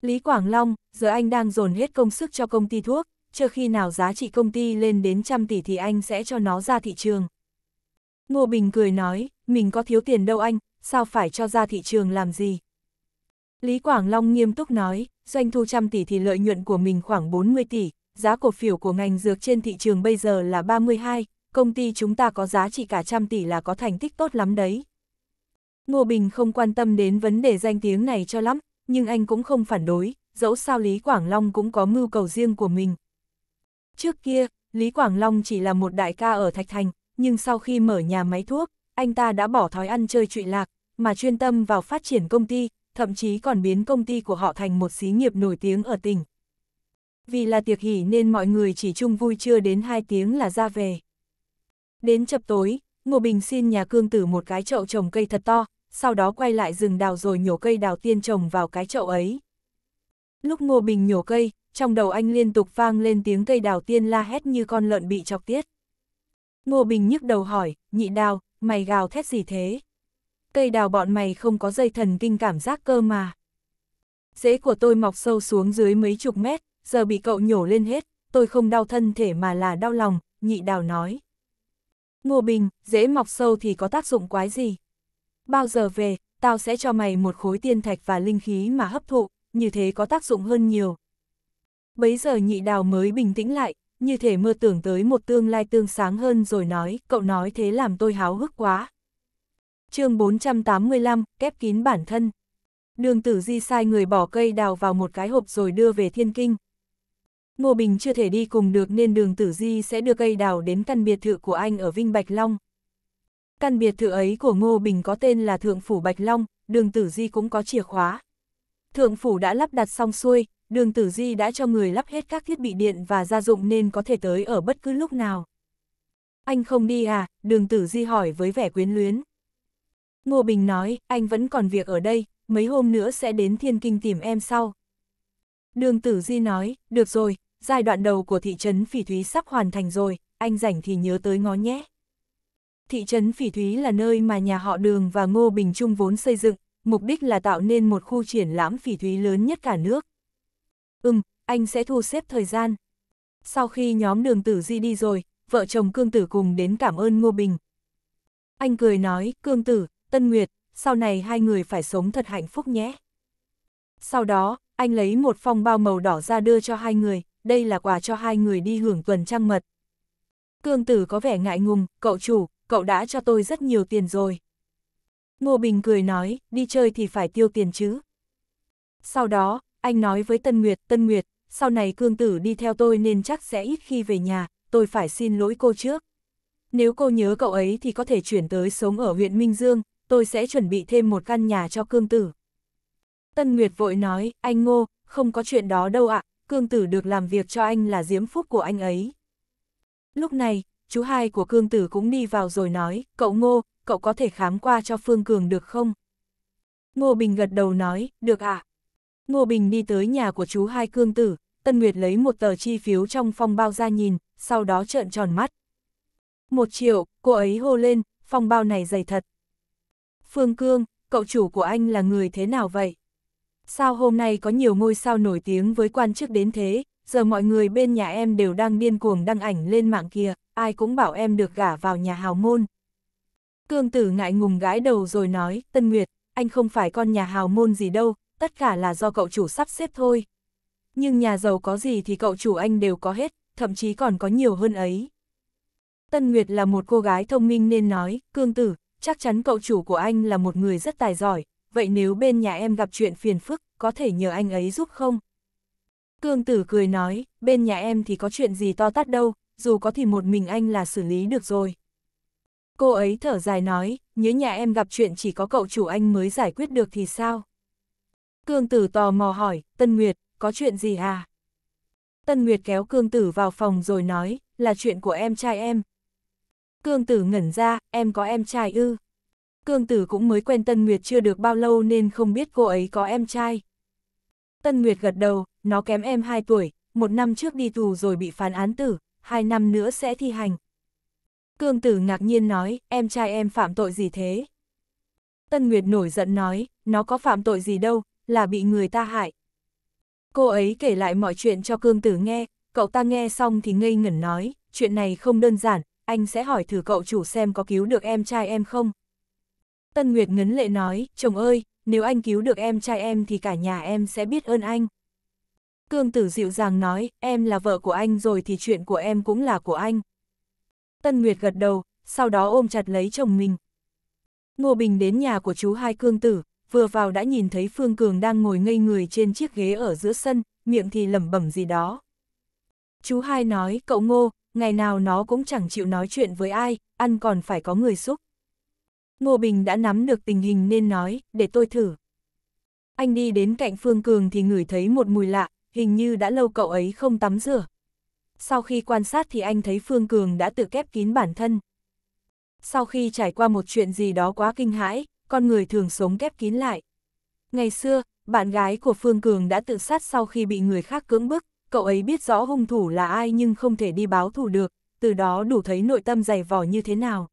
Lý Quảng Long, giờ anh đang dồn hết công sức cho công ty thuốc, chờ khi nào giá trị công ty lên đến trăm tỷ thì anh sẽ cho nó ra thị trường. Ngô Bình cười nói, mình có thiếu tiền đâu anh, sao phải cho ra thị trường làm gì? Lý Quảng Long nghiêm túc nói, doanh thu trăm tỷ thì lợi nhuận của mình khoảng 40 tỷ, giá cổ phiếu của ngành dược trên thị trường bây giờ là 32, công ty chúng ta có giá trị cả trăm tỷ là có thành tích tốt lắm đấy. Ngô Bình không quan tâm đến vấn đề danh tiếng này cho lắm, nhưng anh cũng không phản đối, dẫu sao Lý Quảng Long cũng có mưu cầu riêng của mình. Trước kia, Lý Quảng Long chỉ là một đại ca ở Thạch Thành, nhưng sau khi mở nhà máy thuốc, anh ta đã bỏ thói ăn chơi trụy lạc, mà chuyên tâm vào phát triển công ty, thậm chí còn biến công ty của họ thành một xí nghiệp nổi tiếng ở tỉnh. Vì là tiệc hỉ nên mọi người chỉ chung vui chưa đến 2 tiếng là ra về. Đến chập tối, Ngô Bình xin nhà cương tử một cái chậu trồng cây thật to, sau đó quay lại rừng đào rồi nhổ cây đào tiên trồng vào cái chậu ấy. Lúc Ngô Bình nhổ cây, trong đầu anh liên tục vang lên tiếng cây đào tiên la hét như con lợn bị chọc tiết. Ngô Bình nhức đầu hỏi, nhị đào, mày gào thét gì thế? Cây đào bọn mày không có dây thần kinh cảm giác cơ mà. Rễ của tôi mọc sâu xuống dưới mấy chục mét, giờ bị cậu nhổ lên hết, tôi không đau thân thể mà là đau lòng, nhị đào nói. Ngô Bình, dễ mọc sâu thì có tác dụng quái gì? Bao giờ về, tao sẽ cho mày một khối tiên thạch và linh khí mà hấp thụ, như thế có tác dụng hơn nhiều. Bấy giờ nhị đào mới bình tĩnh lại, như thể mơ tưởng tới một tương lai tương sáng hơn rồi nói, cậu nói thế làm tôi háo hức quá. chương 485, kép kín bản thân. Đường tử di sai người bỏ cây đào vào một cái hộp rồi đưa về thiên kinh, Ngô Bình chưa thể đi cùng được nên đường tử di sẽ đưa cây đào đến căn biệt thự của anh ở Vinh Bạch Long. Căn biệt thự ấy của Ngô Bình có tên là Thượng Phủ Bạch Long, đường tử di cũng có chìa khóa. Thượng Phủ đã lắp đặt xong xuôi, đường tử di đã cho người lắp hết các thiết bị điện và gia dụng nên có thể tới ở bất cứ lúc nào. Anh không đi à, đường tử di hỏi với vẻ quyến luyến. Ngô Bình nói, anh vẫn còn việc ở đây, mấy hôm nữa sẽ đến thiên kinh tìm em sau. Đường tử di nói, được rồi, giai đoạn đầu của thị trấn Phỉ Thúy sắp hoàn thành rồi, anh rảnh thì nhớ tới ngó nhé. Thị trấn Phỉ Thúy là nơi mà nhà họ Đường và Ngô Bình Trung vốn xây dựng, mục đích là tạo nên một khu triển lãm phỉ thúy lớn nhất cả nước. Ừm, anh sẽ thu xếp thời gian. Sau khi nhóm đường tử di đi rồi, vợ chồng Cương Tử cùng đến cảm ơn Ngô Bình. Anh cười nói, Cương Tử, Tân Nguyệt, sau này hai người phải sống thật hạnh phúc nhé. Sau đó, anh lấy một phong bao màu đỏ ra đưa cho hai người đây là quà cho hai người đi hưởng tuần trăng mật. Cương tử có vẻ ngại ngùng, cậu chủ, cậu đã cho tôi rất nhiều tiền rồi. Ngô Bình cười nói, đi chơi thì phải tiêu tiền chứ. Sau đó, anh nói với Tân Nguyệt, Tân Nguyệt, sau này cương tử đi theo tôi nên chắc sẽ ít khi về nhà, tôi phải xin lỗi cô trước. Nếu cô nhớ cậu ấy thì có thể chuyển tới sống ở huyện Minh Dương, tôi sẽ chuẩn bị thêm một căn nhà cho cương tử. Tân Nguyệt vội nói, anh Ngô, không có chuyện đó đâu ạ, à, Cương Tử được làm việc cho anh là diễm phúc của anh ấy. Lúc này, chú hai của Cương Tử cũng đi vào rồi nói, cậu Ngô, cậu có thể khám qua cho Phương Cường được không? Ngô Bình gật đầu nói, được ạ. À? Ngô Bình đi tới nhà của chú hai Cương Tử, Tân Nguyệt lấy một tờ chi phiếu trong phong bao ra nhìn, sau đó trợn tròn mắt. Một triệu, cô ấy hô lên, phong bao này dày thật. Phương Cương, cậu chủ của anh là người thế nào vậy? Sao hôm nay có nhiều ngôi sao nổi tiếng với quan chức đến thế, giờ mọi người bên nhà em đều đang điên cuồng đăng ảnh lên mạng kia, ai cũng bảo em được gả vào nhà hào môn. Cương tử ngại ngùng gái đầu rồi nói, Tân Nguyệt, anh không phải con nhà hào môn gì đâu, tất cả là do cậu chủ sắp xếp thôi. Nhưng nhà giàu có gì thì cậu chủ anh đều có hết, thậm chí còn có nhiều hơn ấy. Tân Nguyệt là một cô gái thông minh nên nói, Cương tử, chắc chắn cậu chủ của anh là một người rất tài giỏi, vậy nếu bên nhà em gặp chuyện phiền phức, có thể nhờ anh ấy giúp không? Cương tử cười nói, bên nhà em thì có chuyện gì to tát đâu, dù có thì một mình anh là xử lý được rồi. Cô ấy thở dài nói, nhớ nhà em gặp chuyện chỉ có cậu chủ anh mới giải quyết được thì sao? Cương tử tò mò hỏi, Tân Nguyệt, có chuyện gì à? Tân Nguyệt kéo Cương tử vào phòng rồi nói, là chuyện của em trai em. Cương tử ngẩn ra, em có em trai ư? Cương Tử cũng mới quen Tân Nguyệt chưa được bao lâu nên không biết cô ấy có em trai. Tân Nguyệt gật đầu, nó kém em 2 tuổi, một năm trước đi tù rồi bị phán án tử, hai năm nữa sẽ thi hành. Cương Tử ngạc nhiên nói, em trai em phạm tội gì thế? Tân Nguyệt nổi giận nói, nó có phạm tội gì đâu, là bị người ta hại. Cô ấy kể lại mọi chuyện cho Cương Tử nghe, cậu ta nghe xong thì ngây ngẩn nói, chuyện này không đơn giản, anh sẽ hỏi thử cậu chủ xem có cứu được em trai em không. Tân Nguyệt ngấn lệ nói, chồng ơi, nếu anh cứu được em trai em thì cả nhà em sẽ biết ơn anh. Cương tử dịu dàng nói, em là vợ của anh rồi thì chuyện của em cũng là của anh. Tân Nguyệt gật đầu, sau đó ôm chặt lấy chồng mình. Ngô Bình đến nhà của chú hai cương tử, vừa vào đã nhìn thấy Phương Cường đang ngồi ngây người trên chiếc ghế ở giữa sân, miệng thì lẩm bẩm gì đó. Chú hai nói, cậu Ngô, ngày nào nó cũng chẳng chịu nói chuyện với ai, ăn còn phải có người xúc. Ngô Bình đã nắm được tình hình nên nói, để tôi thử. Anh đi đến cạnh Phương Cường thì ngửi thấy một mùi lạ, hình như đã lâu cậu ấy không tắm rửa. Sau khi quan sát thì anh thấy Phương Cường đã tự kép kín bản thân. Sau khi trải qua một chuyện gì đó quá kinh hãi, con người thường sống kép kín lại. Ngày xưa, bạn gái của Phương Cường đã tự sát sau khi bị người khác cưỡng bức, cậu ấy biết rõ hung thủ là ai nhưng không thể đi báo thù được, từ đó đủ thấy nội tâm dày vò như thế nào.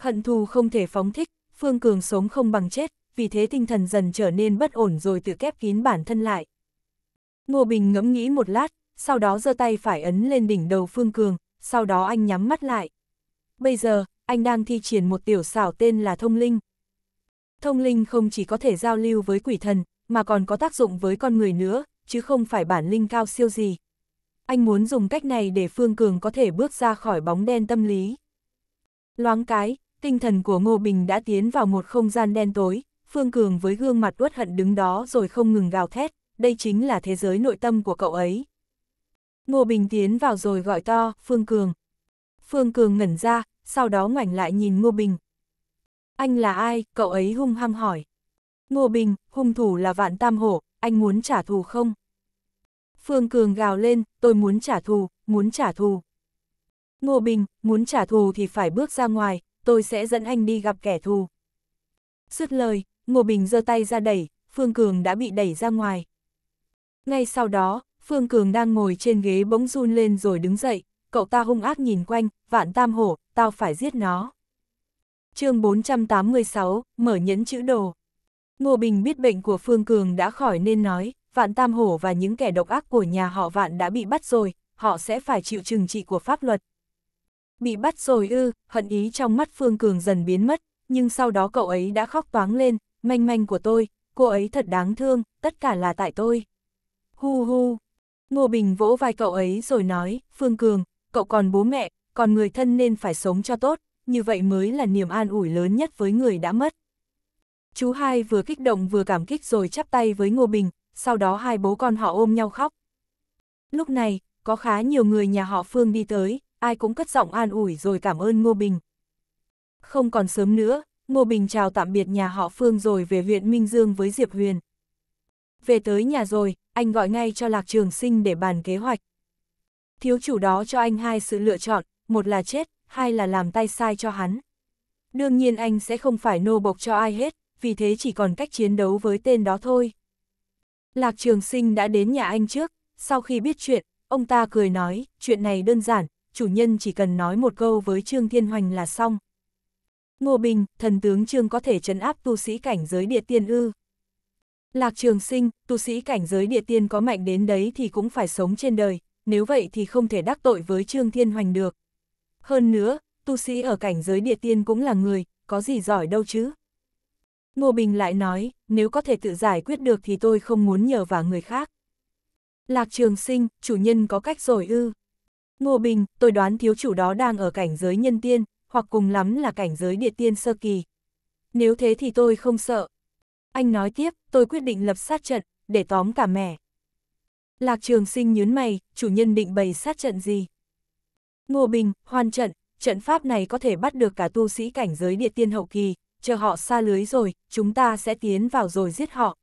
Hận thù không thể phóng thích, Phương Cường sống không bằng chết, vì thế tinh thần dần trở nên bất ổn rồi tự kép kín bản thân lại. Ngô Bình ngẫm nghĩ một lát, sau đó giơ tay phải ấn lên đỉnh đầu Phương Cường, sau đó anh nhắm mắt lại. Bây giờ, anh đang thi triển một tiểu xảo tên là thông linh. Thông linh không chỉ có thể giao lưu với quỷ thần, mà còn có tác dụng với con người nữa, chứ không phải bản linh cao siêu gì. Anh muốn dùng cách này để Phương Cường có thể bước ra khỏi bóng đen tâm lý. Loáng cái, Tinh thần của Ngô Bình đã tiến vào một không gian đen tối, Phương Cường với gương mặt uất hận đứng đó rồi không ngừng gào thét, đây chính là thế giới nội tâm của cậu ấy. Ngô Bình tiến vào rồi gọi to, Phương Cường. Phương Cường ngẩn ra, sau đó ngoảnh lại nhìn Ngô Bình. Anh là ai? Cậu ấy hung hăng hỏi. Ngô Bình, hung thủ là Vạn Tam Hổ, anh muốn trả thù không? Phương Cường gào lên, tôi muốn trả thù, muốn trả thù. Ngô Bình, muốn trả thù thì phải bước ra ngoài, tôi sẽ dẫn anh đi gặp kẻ thù. Dứt lời, Ngô Bình giơ tay ra đẩy, Phương Cường đã bị đẩy ra ngoài. Ngay sau đó, Phương Cường đang ngồi trên ghế bỗng run lên rồi đứng dậy, cậu ta hung ác nhìn quanh, vạn tam hổ, tao phải giết nó. chương 486, mở nhẫn chữ đồ. Ngô Bình biết bệnh của Phương Cường đã khỏi nên nói, vạn tam hổ và những kẻ độc ác của nhà họ vạn đã bị bắt rồi, họ sẽ phải chịu trừng trị của pháp luật, Bị bắt rồi ư, hận ý trong mắt Phương Cường dần biến mất, nhưng sau đó cậu ấy đã khóc toáng lên, manh manh của tôi, cô ấy thật đáng thương, tất cả là tại tôi. Hu hu, Ngô Bình vỗ vai cậu ấy rồi nói, Phương Cường, cậu còn bố mẹ, còn người thân nên phải sống cho tốt, như vậy mới là niềm an ủi lớn nhất với người đã mất. Chú hai vừa kích động vừa cảm kích rồi chắp tay với Ngô Bình, sau đó hai bố con họ ôm nhau khóc. Lúc này, có khá nhiều người nhà họ Phương đi tới, ai cũng cất giọng an ủi rồi cảm ơn Ngô Bình. Không còn sớm nữa, Ngô Bình chào tạm biệt nhà họ Phương rồi về huyện Minh Dương với Diệp Huyền. Về tới nhà rồi, anh gọi ngay cho Lạc Trường Sinh để bàn kế hoạch. Thiếu chủ đó cho anh hai sự lựa chọn, một là chết, hai là làm tay sai cho hắn. Đương nhiên anh sẽ không phải nô bộc cho ai hết, vì thế chỉ còn cách chiến đấu với tên đó thôi. Lạc Trường Sinh đã đến nhà anh trước, sau khi biết chuyện, ông ta cười nói, chuyện này đơn giản, chủ nhân chỉ cần nói một câu với Trương Thiên Hoành là xong. Ngô Bình, thần tướng Trương có thể trấn áp tu sĩ cảnh giới địa tiên ư. Lạc Trường Sinh, tu sĩ cảnh giới địa tiên có mạnh đến đấy thì cũng phải sống trên đời, nếu vậy thì không thể đắc tội với Trương Thiên Hoành được. Hơn nữa, tu sĩ ở cảnh giới địa tiên cũng là người, có gì giỏi đâu chứ. Ngô Bình lại nói, nếu có thể tự giải quyết được thì tôi không muốn nhờ vào người khác. Lạc Trường Sinh, chủ nhân có cách rồi ư. Ngô Bình, tôi đoán thiếu chủ đó đang ở cảnh giới nhân tiên, hoặc cùng lắm là cảnh giới địa tiên sơ kỳ. Nếu thế thì tôi không sợ. Anh nói tiếp, tôi quyết định lập sát trận, để tóm cả mẻ. Lạc trường sinh nhớn mày, chủ nhân định bày sát trận gì? Ngô Bình, hoàn trận, trận pháp này có thể bắt được cả tu sĩ cảnh giới địa tiên hậu kỳ, chờ họ xa lưới rồi, chúng ta sẽ tiến vào rồi giết họ,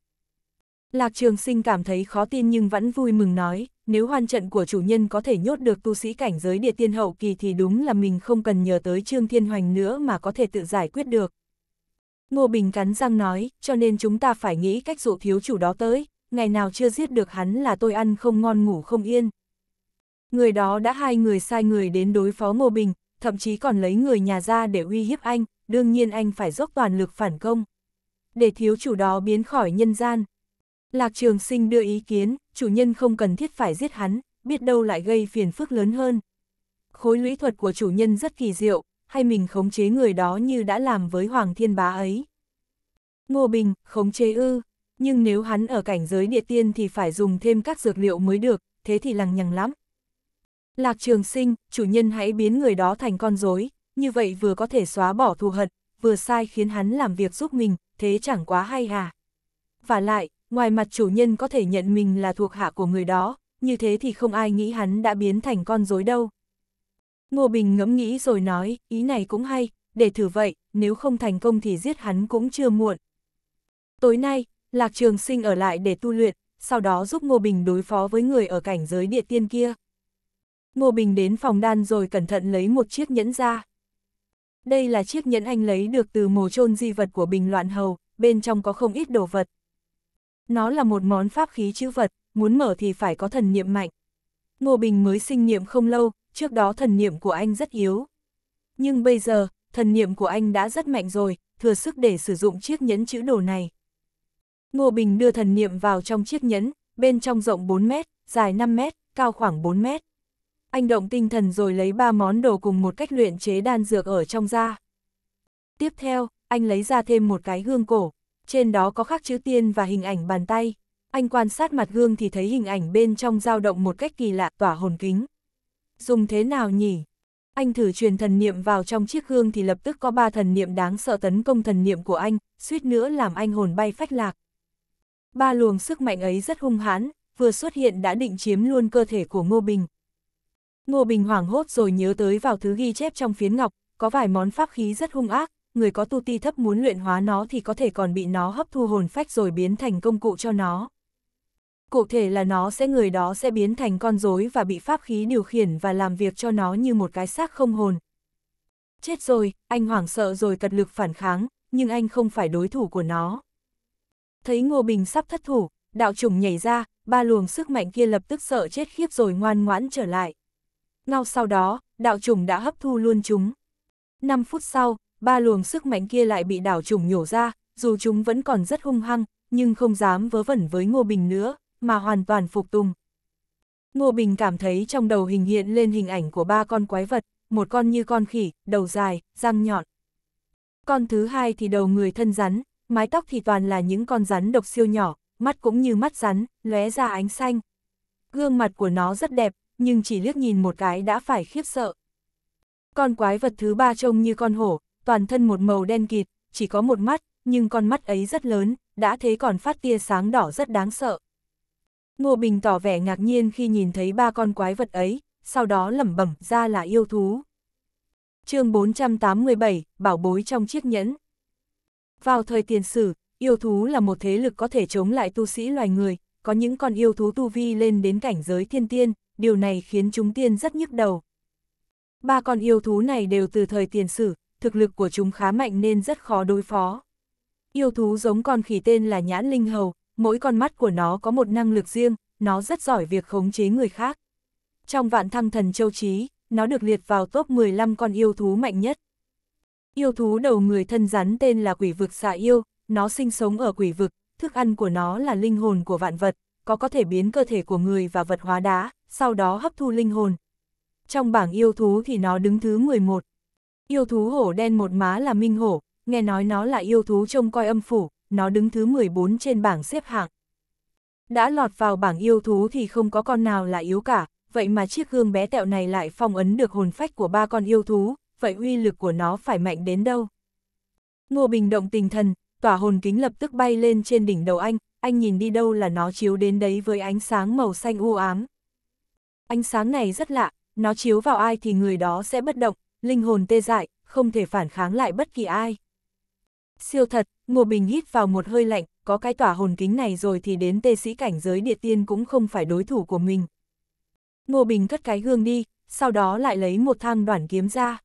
Lạc Trường Sinh cảm thấy khó tin nhưng vẫn vui mừng nói, nếu hoàn trận của chủ nhân có thể nhốt được tu sĩ cảnh giới địa tiên hậu kỳ thì đúng là mình không cần nhờ tới Trương Thiên Hoành nữa mà có thể tự giải quyết được. Ngô Bình cắn răng nói, cho nên chúng ta phải nghĩ cách dụ thiếu chủ đó tới, ngày nào chưa giết được hắn là tôi ăn không ngon ngủ không yên. Người đó đã hai người sai người đến đối phó Ngô Bình, thậm chí còn lấy người nhà ra để uy hiếp anh, đương nhiên anh phải dốc toàn lực phản công. Để thiếu chủ đó biến khỏi nhân gian, Lạc Trường Sinh đưa ý kiến, chủ nhân không cần thiết phải giết hắn, biết đâu lại gây phiền phức lớn hơn. Khối lũy thuật của chủ nhân rất kỳ diệu, hay mình khống chế người đó như đã làm với Hoàng Thiên Bá ấy. Ngô Bình, khống chế ư, nhưng nếu hắn ở cảnh giới địa tiên thì phải dùng thêm các dược liệu mới được, thế thì lằng nhằng lắm. Lạc Trường Sinh, chủ nhân hãy biến người đó thành con rối, như vậy vừa có thể xóa bỏ thù hận, vừa sai khiến hắn làm việc giúp mình, thế chẳng quá hay à. Và lại, ngoài mặt chủ nhân có thể nhận mình là thuộc hạ của người đó, như thế thì không ai nghĩ hắn đã biến thành con rối đâu. Ngô Bình ngẫm nghĩ rồi nói, ý này cũng hay, để thử vậy, nếu không thành công thì giết hắn cũng chưa muộn. Tối nay, Lạc Trường Sinh ở lại để tu luyện, sau đó giúp Ngô Bình đối phó với người ở cảnh giới địa tiên kia. Ngô Bình đến phòng đan rồi cẩn thận lấy một chiếc nhẫn ra. Đây là chiếc nhẫn anh lấy được từ mồ chôn di vật của Bình Loạn Hầu, bên trong có không ít đồ vật. Nó là một món pháp khí chữ vật, muốn mở thì phải có thần niệm mạnh. Ngô Bình mới sinh niệm không lâu, trước đó thần niệm của anh rất yếu. Nhưng bây giờ, thần niệm của anh đã rất mạnh rồi, thừa sức để sử dụng chiếc nhẫn chữ đồ này. Ngô Bình đưa thần niệm vào trong chiếc nhẫn, bên trong rộng 4 mét, dài 5 mét, cao khoảng 4 mét. Anh động tinh thần rồi lấy ba món đồ cùng một cách luyện chế đan dược ở trong da. Tiếp theo, anh lấy ra thêm một cái gương cổ trên đó có khắc chữ tiên và hình ảnh bàn tay. Anh quan sát mặt gương thì thấy hình ảnh bên trong dao động một cách kỳ lạ, tỏa hồn kính. Dùng thế nào nhỉ? Anh thử truyền thần niệm vào trong chiếc gương thì lập tức có ba thần niệm đáng sợ tấn công thần niệm của anh, suýt nữa làm anh hồn bay phách lạc. Ba luồng sức mạnh ấy rất hung hãn, vừa xuất hiện đã định chiếm luôn cơ thể của Ngô Bình. Ngô Bình hoảng hốt rồi nhớ tới vào thứ ghi chép trong phiến ngọc, có vài món pháp khí rất hung ác, người có tu ti thấp muốn luyện hóa nó thì có thể còn bị nó hấp thu hồn phách rồi biến thành công cụ cho nó. Cụ thể là nó sẽ người đó sẽ biến thành con rối và bị pháp khí điều khiển và làm việc cho nó như một cái xác không hồn. Chết rồi, anh hoảng sợ rồi cật lực phản kháng, nhưng anh không phải đối thủ của nó. Thấy Ngô Bình sắp thất thủ, đạo trùng nhảy ra, ba luồng sức mạnh kia lập tức sợ chết khiếp rồi ngoan ngoãn trở lại. Ngao sau đó, đạo trùng đã hấp thu luôn chúng. 5 phút sau, ba luồng sức mạnh kia lại bị đảo trùng nhổ ra, dù chúng vẫn còn rất hung hăng, nhưng không dám vớ vẩn với Ngô Bình nữa, mà hoàn toàn phục tùng. Ngô Bình cảm thấy trong đầu hình hiện lên hình ảnh của ba con quái vật, một con như con khỉ, đầu dài, răng nhọn. Con thứ hai thì đầu người thân rắn, mái tóc thì toàn là những con rắn độc siêu nhỏ, mắt cũng như mắt rắn, lóe ra ánh xanh. Gương mặt của nó rất đẹp, nhưng chỉ liếc nhìn một cái đã phải khiếp sợ. Con quái vật thứ ba trông như con hổ, toàn thân một màu đen kịt, chỉ có một mắt, nhưng con mắt ấy rất lớn, đã thế còn phát tia sáng đỏ rất đáng sợ. Ngô Bình tỏ vẻ ngạc nhiên khi nhìn thấy ba con quái vật ấy, sau đó lẩm bẩm ra là yêu thú. chương 487, bảo bối trong chiếc nhẫn. Vào thời tiền sử, yêu thú là một thế lực có thể chống lại tu sĩ loài người, có những con yêu thú tu vi lên đến cảnh giới thiên tiên, điều này khiến chúng tiên rất nhức đầu. Ba con yêu thú này đều từ thời tiền sử, thực lực của chúng khá mạnh nên rất khó đối phó. Yêu thú giống con khỉ tên là nhãn linh hầu, mỗi con mắt của nó có một năng lực riêng, nó rất giỏi việc khống chế người khác. Trong vạn thăng thần châu trí, nó được liệt vào top 15 con yêu thú mạnh nhất. Yêu thú đầu người thân rắn tên là quỷ vực xạ yêu, nó sinh sống ở quỷ vực, thức ăn của nó là linh hồn của vạn vật, có có thể biến cơ thể của người và vật hóa đá, sau đó hấp thu linh hồn. Trong bảng yêu thú thì nó đứng thứ 11, Yêu thú hổ đen một má là minh hổ, nghe nói nó là yêu thú trông coi âm phủ, nó đứng thứ 14 trên bảng xếp hạng. Đã lọt vào bảng yêu thú thì không có con nào là yếu cả, vậy mà chiếc gương bé tẹo này lại phong ấn được hồn phách của ba con yêu thú, vậy uy lực của nó phải mạnh đến đâu? Ngô Bình động tình thần, tỏa hồn kính lập tức bay lên trên đỉnh đầu anh, anh nhìn đi đâu là nó chiếu đến đấy với ánh sáng màu xanh u ám. Ánh sáng này rất lạ, nó chiếu vào ai thì người đó sẽ bất động, linh hồn tê dại, không thể phản kháng lại bất kỳ ai. Siêu thật, Ngô Bình hít vào một hơi lạnh, có cái tỏa hồn kính này rồi thì đến tê sĩ cảnh giới địa tiên cũng không phải đối thủ của mình. Ngô Bình cất cái gương đi, sau đó lại lấy một thang đoạn kiếm ra.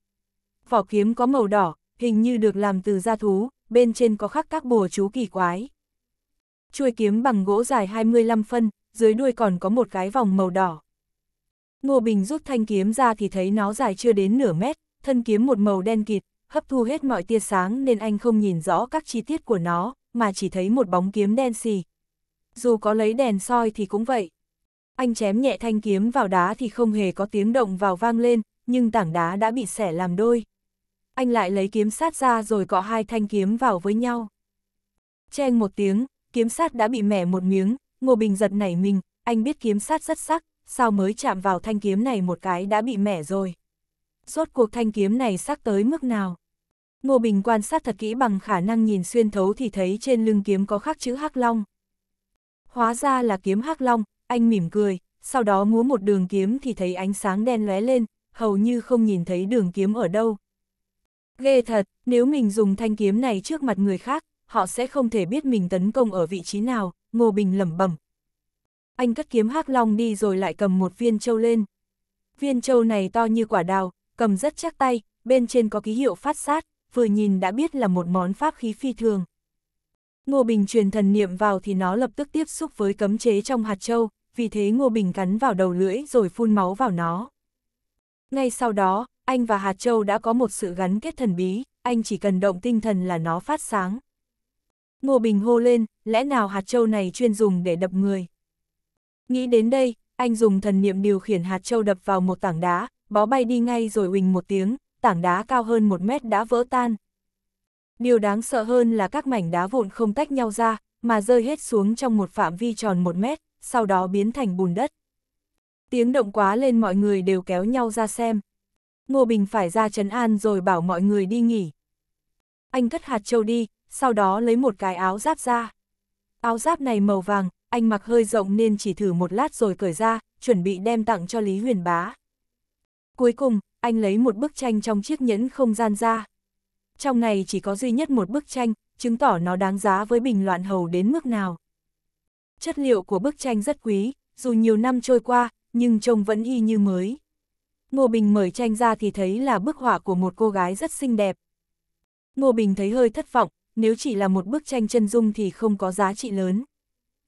Vỏ kiếm có màu đỏ, hình như được làm từ da thú, bên trên có khắc các bùa chú kỳ quái. Chuôi kiếm bằng gỗ dài 25 phân, dưới đuôi còn có một cái vòng màu đỏ. Ngô Bình rút thanh kiếm ra thì thấy nó dài chưa đến nửa mét, thân kiếm một màu đen kịt, hấp thu hết mọi tia sáng nên anh không nhìn rõ các chi tiết của nó, mà chỉ thấy một bóng kiếm đen xì. Dù có lấy đèn soi thì cũng vậy. Anh chém nhẹ thanh kiếm vào đá thì không hề có tiếng động vào vang lên, nhưng tảng đá đã bị xẻ làm đôi. Anh lại lấy kiếm sát ra rồi cọ hai thanh kiếm vào với nhau. Cheng một tiếng, kiếm sát đã bị mẻ một miếng, Ngô Bình giật nảy mình, anh biết kiếm sát rất sắc, sao mới chạm vào thanh kiếm này một cái đã bị mẻ rồi rốt cuộc thanh kiếm này sắc tới mức nào. Ngô Bình quan sát thật kỹ bằng khả năng nhìn xuyên thấu thì thấy trên lưng kiếm có khắc chữ Hắc Long. Hóa ra là kiếm Hắc Long, anh mỉm cười, sau đó múa một đường kiếm thì thấy ánh sáng đen lóe lên, hầu như không nhìn thấy đường kiếm ở đâu. Ghê thật, nếu mình dùng thanh kiếm này trước mặt người khác, họ sẽ không thể biết mình tấn công ở vị trí nào, Ngô Bình lẩm bẩm. Anh cất kiếm Hắc Long đi rồi lại cầm một viên châu lên. Viên châu này to như quả đào, cầm rất chắc tay, bên trên có ký hiệu phát sát, vừa nhìn đã biết là một món pháp khí phi thường. Ngô Bình truyền thần niệm vào thì nó lập tức tiếp xúc với cấm chế trong hạt châu, vì thế Ngô Bình cắn vào đầu lưỡi rồi phun máu vào nó. Ngay sau đó, anh và hạt châu đã có một sự gắn kết thần bí, anh chỉ cần động tinh thần là nó phát sáng. Ngô Bình hô lên, lẽ nào hạt châu này chuyên dùng để đập người? Nghĩ đến đây, anh dùng thần niệm điều khiển hạt châu đập vào một tảng đá, bó bay đi ngay rồi huỳnh một tiếng, tảng đá cao hơn một mét đã vỡ tan. Điều đáng sợ hơn là các mảnh đá vụn không tách nhau ra, mà rơi hết xuống trong một phạm vi tròn một mét, sau đó biến thành bùn đất. Tiếng động quá lên mọi người đều kéo nhau ra xem. Ngô Bình phải ra trấn an rồi bảo mọi người đi nghỉ. Anh cất hạt châu đi, sau đó lấy một cái áo giáp ra. Áo giáp này màu vàng, anh mặc hơi rộng nên chỉ thử một lát rồi cởi ra, chuẩn bị đem tặng cho Lý Huyền Bá. Cuối cùng, anh lấy một bức tranh trong chiếc nhẫn không gian ra. Trong này chỉ có duy nhất một bức tranh, chứng tỏ nó đáng giá với bình loạn hầu đến mức nào. Chất liệu của bức tranh rất quý, dù nhiều năm trôi qua, nhưng trông vẫn y như mới. Ngô Bình mở tranh ra thì thấy là bức họa của một cô gái rất xinh đẹp. Ngô Bình thấy hơi thất vọng, nếu chỉ là một bức tranh chân dung thì không có giá trị lớn.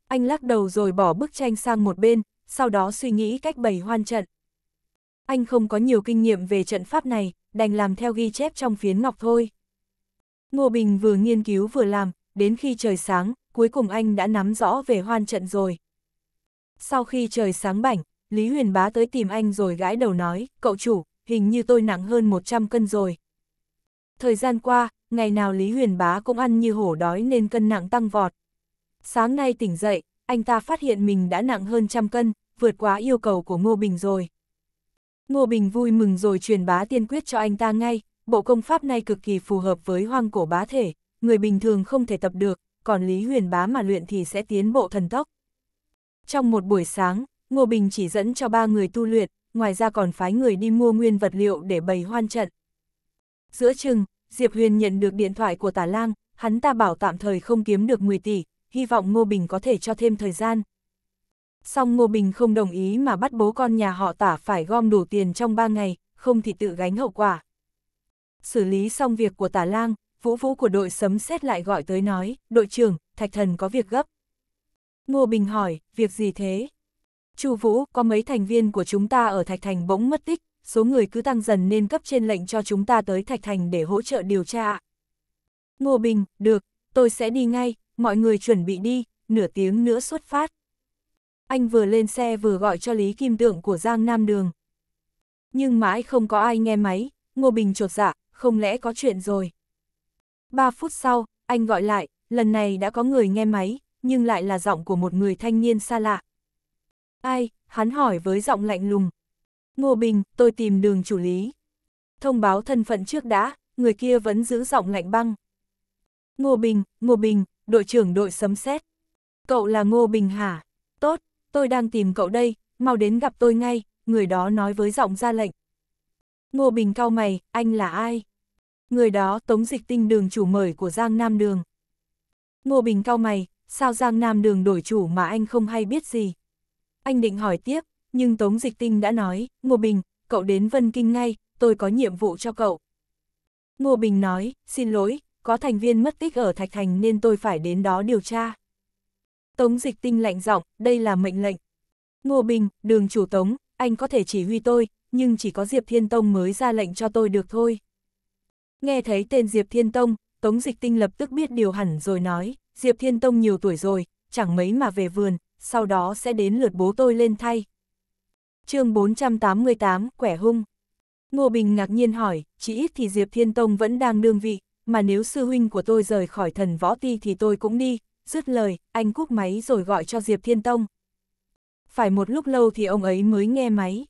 Anh lắc đầu rồi bỏ bức tranh sang một bên, sau đó suy nghĩ cách bày hoan trận anh không có nhiều kinh nghiệm về trận pháp này, đành làm theo ghi chép trong phiến ngọc thôi. Ngô Bình vừa nghiên cứu vừa làm, đến khi trời sáng, cuối cùng anh đã nắm rõ về hoan trận rồi. Sau khi trời sáng bảnh, Lý Huyền Bá tới tìm anh rồi gãi đầu nói, cậu chủ, hình như tôi nặng hơn 100 cân rồi. Thời gian qua, ngày nào Lý Huyền Bá cũng ăn như hổ đói nên cân nặng tăng vọt. Sáng nay tỉnh dậy, anh ta phát hiện mình đã nặng hơn trăm cân, vượt quá yêu cầu của Ngô Bình rồi. Ngô Bình vui mừng rồi truyền bá tiên quyết cho anh ta ngay, bộ công pháp này cực kỳ phù hợp với hoang cổ bá thể, người bình thường không thể tập được, còn Lý Huyền bá mà luyện thì sẽ tiến bộ thần tốc. Trong một buổi sáng, Ngô Bình chỉ dẫn cho ba người tu luyện, ngoài ra còn phái người đi mua nguyên vật liệu để bày hoan trận. Giữa chừng, Diệp Huyền nhận được điện thoại của Tả Lang, hắn ta bảo tạm thời không kiếm được 10 tỷ, hy vọng Ngô Bình có thể cho thêm thời gian, song Ngô Bình không đồng ý mà bắt bố con nhà họ tả phải gom đủ tiền trong 3 ngày, không thì tự gánh hậu quả. Xử lý xong việc của tả lang, vũ vũ của đội sấm xét lại gọi tới nói, đội trưởng, thạch thần có việc gấp. Ngô Bình hỏi, việc gì thế? Chu Vũ, có mấy thành viên của chúng ta ở Thạch Thành bỗng mất tích, số người cứ tăng dần nên cấp trên lệnh cho chúng ta tới Thạch Thành để hỗ trợ điều tra. Ngô Bình, được, tôi sẽ đi ngay, mọi người chuẩn bị đi, nửa tiếng nữa xuất phát anh vừa lên xe vừa gọi cho Lý Kim Tượng của Giang Nam Đường. Nhưng mãi không có ai nghe máy, Ngô Bình chột dạ, không lẽ có chuyện rồi. Ba phút sau, anh gọi lại, lần này đã có người nghe máy, nhưng lại là giọng của một người thanh niên xa lạ. Ai, hắn hỏi với giọng lạnh lùng. Ngô Bình, tôi tìm đường chủ lý. Thông báo thân phận trước đã, người kia vẫn giữ giọng lạnh băng. Ngô Bình, Ngô Bình, đội trưởng đội sấm xét. Cậu là Ngô Bình hả? Tốt, tôi đang tìm cậu đây, mau đến gặp tôi ngay, người đó nói với giọng ra lệnh. Ngô Bình cao mày, anh là ai? Người đó tống dịch tinh đường chủ mời của Giang Nam Đường. Ngô Bình cao mày, sao Giang Nam Đường đổi chủ mà anh không hay biết gì? Anh định hỏi tiếp, nhưng tống dịch tinh đã nói, Ngô Bình, cậu đến Vân Kinh ngay, tôi có nhiệm vụ cho cậu. Ngô Bình nói, xin lỗi, có thành viên mất tích ở Thạch Thành nên tôi phải đến đó điều tra. Tống dịch tinh lạnh giọng, đây là mệnh lệnh. Ngô Bình, đường chủ Tống, anh có thể chỉ huy tôi, nhưng chỉ có Diệp Thiên Tông mới ra lệnh cho tôi được thôi. Nghe thấy tên Diệp Thiên Tông, Tống Dịch Tinh lập tức biết điều hẳn rồi nói, Diệp Thiên Tông nhiều tuổi rồi, chẳng mấy mà về vườn, sau đó sẽ đến lượt bố tôi lên thay. chương 488, Quẻ Hung Ngô Bình ngạc nhiên hỏi, chỉ ít thì Diệp Thiên Tông vẫn đang đương vị, mà nếu sư huynh của tôi rời khỏi thần võ ti thì tôi cũng đi, dứt lời, anh cúp máy rồi gọi cho Diệp Thiên Tông. Phải một lúc lâu thì ông ấy mới nghe máy.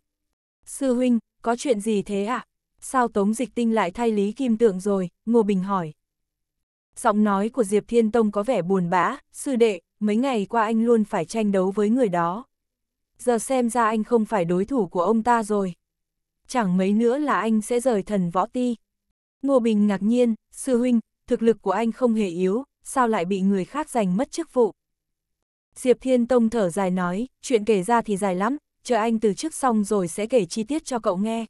Sư huynh, có chuyện gì thế ạ? À? Sao Tống Dịch Tinh lại thay Lý Kim Tượng rồi? Ngô Bình hỏi. Giọng nói của Diệp Thiên Tông có vẻ buồn bã, sư đệ, mấy ngày qua anh luôn phải tranh đấu với người đó. Giờ xem ra anh không phải đối thủ của ông ta rồi. Chẳng mấy nữa là anh sẽ rời thần võ ti. Ngô Bình ngạc nhiên, sư huynh, thực lực của anh không hề yếu, sao lại bị người khác giành mất chức vụ. Diệp Thiên Tông thở dài nói, chuyện kể ra thì dài lắm, chờ anh từ chức xong rồi sẽ kể chi tiết cho cậu nghe.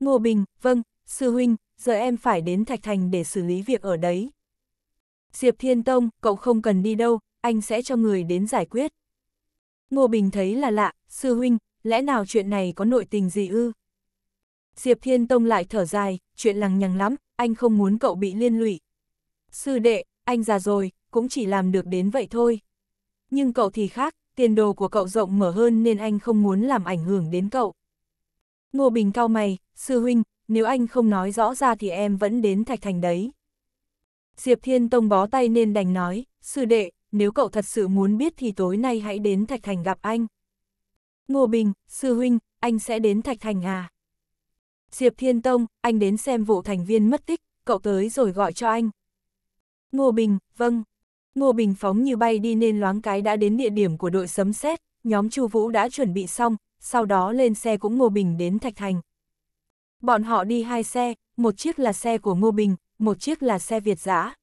Ngô Bình, vâng, sư huynh, giờ em phải đến Thạch Thành để xử lý việc ở đấy. Diệp Thiên Tông, cậu không cần đi đâu, anh sẽ cho người đến giải quyết. Ngô Bình thấy là lạ, sư huynh, lẽ nào chuyện này có nội tình gì ư? Diệp Thiên Tông lại thở dài, chuyện lằng nhằng lắm, anh không muốn cậu bị liên lụy. Sư đệ, anh già rồi, cũng chỉ làm được đến vậy thôi. Nhưng cậu thì khác, tiền đồ của cậu rộng mở hơn nên anh không muốn làm ảnh hưởng đến cậu. Ngô Bình cao mày, sư huynh, nếu anh không nói rõ ra thì em vẫn đến Thạch Thành đấy. Diệp Thiên Tông bó tay nên đành nói, sư đệ, nếu cậu thật sự muốn biết thì tối nay hãy đến Thạch Thành gặp anh. Ngô Bình, sư huynh, anh sẽ đến Thạch Thành à? Diệp Thiên Tông, anh đến xem vụ thành viên mất tích, cậu tới rồi gọi cho anh. Ngô Bình, vâng. Ngô Bình phóng như bay đi nên loáng cái đã đến địa điểm của đội sấm sét, nhóm Chu Vũ đã chuẩn bị xong, sau đó lên xe cũng Ngô Bình đến Thạch Thành. Bọn họ đi hai xe, một chiếc là xe của Ngô Bình, một chiếc là xe Việt giã.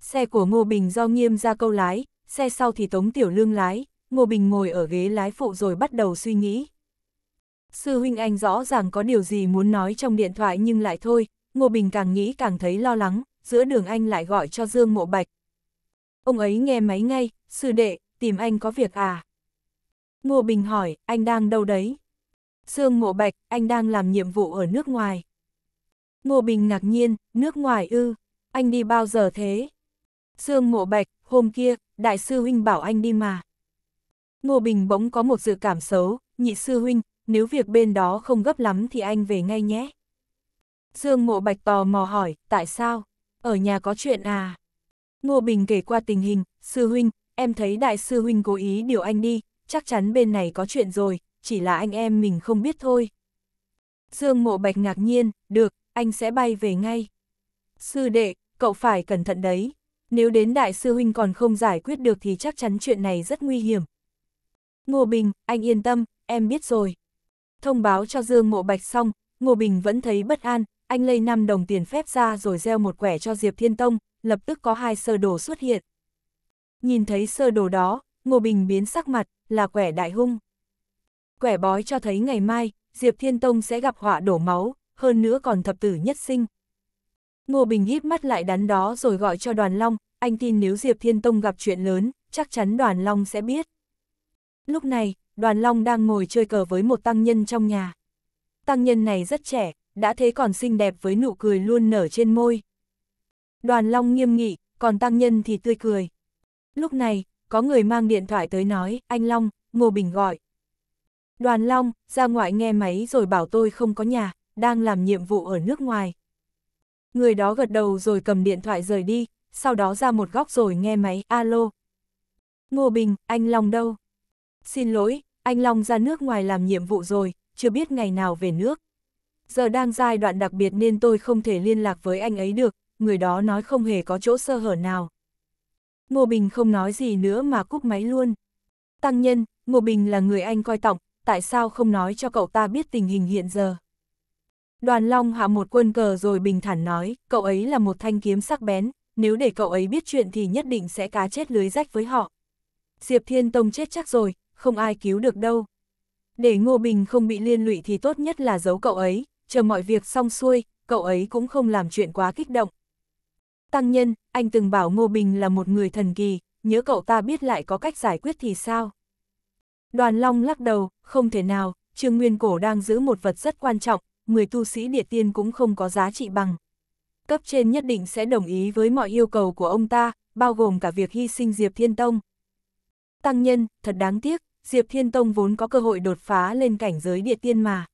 Xe của Ngô Bình do nghiêm ra câu lái, xe sau thì Tống Tiểu Lương lái, Ngô Bình ngồi ở ghế lái phụ rồi bắt đầu suy nghĩ. Sư huynh anh rõ ràng có điều gì muốn nói trong điện thoại nhưng lại thôi, Ngô Bình càng nghĩ càng thấy lo lắng, giữa đường anh lại gọi cho Dương Mộ Bạch. Ông ấy nghe máy ngay, sư đệ, tìm anh có việc à? Ngô Bình hỏi, anh đang đâu đấy? Dương Mộ Bạch, anh đang làm nhiệm vụ ở nước ngoài. Ngô Bình ngạc nhiên, nước ngoài ư, anh đi bao giờ thế? Dương Mộ Bạch, hôm kia, đại sư huynh bảo anh đi mà. Ngô Bình bỗng có một dự cảm xấu, nhị sư huynh, nếu việc bên đó không gấp lắm thì anh về ngay nhé. Dương Mộ Bạch tò mò hỏi, tại sao? ở nhà có chuyện à? Ngô Bình kể qua tình hình, sư huynh, em thấy đại sư huynh cố ý điều anh đi, chắc chắn bên này có chuyện rồi, chỉ là anh em mình không biết thôi. Dương Mộ Bạch ngạc nhiên, được, anh sẽ bay về ngay. Sư đệ, cậu phải cẩn thận đấy, nếu đến đại sư huynh còn không giải quyết được thì chắc chắn chuyện này rất nguy hiểm. Ngô Bình, anh yên tâm, em biết rồi. Thông báo cho Dương Mộ Bạch xong, Ngô Bình vẫn thấy bất an, anh lây năm đồng tiền phép ra rồi gieo một quẻ cho Diệp Thiên Tông, lập tức có hai sơ đồ xuất hiện. Nhìn thấy sơ đồ đó, Ngô Bình biến sắc mặt, là quẻ đại hung. Quẻ bói cho thấy ngày mai, Diệp Thiên Tông sẽ gặp họa đổ máu, hơn nữa còn thập tử nhất sinh. Ngô Bình híp mắt lại đắn đó rồi gọi cho đoàn long, anh tin nếu Diệp Thiên Tông gặp chuyện lớn, chắc chắn đoàn long sẽ biết. Lúc này, đoàn long đang ngồi chơi cờ với một tăng nhân trong nhà. Tăng nhân này rất trẻ, đã thế còn xinh đẹp với nụ cười luôn nở trên môi. Đoàn Long nghiêm nghị, còn tăng nhân thì tươi cười. Lúc này, có người mang điện thoại tới nói, anh Long, Ngô Bình gọi. Đoàn Long, ra ngoại nghe máy rồi bảo tôi không có nhà, đang làm nhiệm vụ ở nước ngoài. Người đó gật đầu rồi cầm điện thoại rời đi, sau đó ra một góc rồi nghe máy, alo. Ngô Bình, anh Long đâu? Xin lỗi, anh Long ra nước ngoài làm nhiệm vụ rồi, chưa biết ngày nào về nước giờ đang giai đoạn đặc biệt nên tôi không thể liên lạc với anh ấy được, người đó nói không hề có chỗ sơ hở nào. Ngô Bình không nói gì nữa mà cúp máy luôn. Tăng nhân, Ngô Bình là người anh coi tọng, tại sao không nói cho cậu ta biết tình hình hiện giờ? Đoàn Long hạ một quân cờ rồi bình thản nói, cậu ấy là một thanh kiếm sắc bén, nếu để cậu ấy biết chuyện thì nhất định sẽ cá chết lưới rách với họ. Diệp Thiên Tông chết chắc rồi, không ai cứu được đâu. Để Ngô Bình không bị liên lụy thì tốt nhất là giấu cậu ấy, chờ mọi việc xong xuôi, cậu ấy cũng không làm chuyện quá kích động. Tăng nhân, anh từng bảo Ngô Bình là một người thần kỳ, nhớ cậu ta biết lại có cách giải quyết thì sao? Đoàn Long lắc đầu, không thể nào, Trương Nguyên Cổ đang giữ một vật rất quan trọng, 10 tu sĩ địa tiên cũng không có giá trị bằng. Cấp trên nhất định sẽ đồng ý với mọi yêu cầu của ông ta, bao gồm cả việc hy sinh Diệp Thiên Tông. Tăng nhân, thật đáng tiếc, Diệp Thiên Tông vốn có cơ hội đột phá lên cảnh giới địa tiên mà.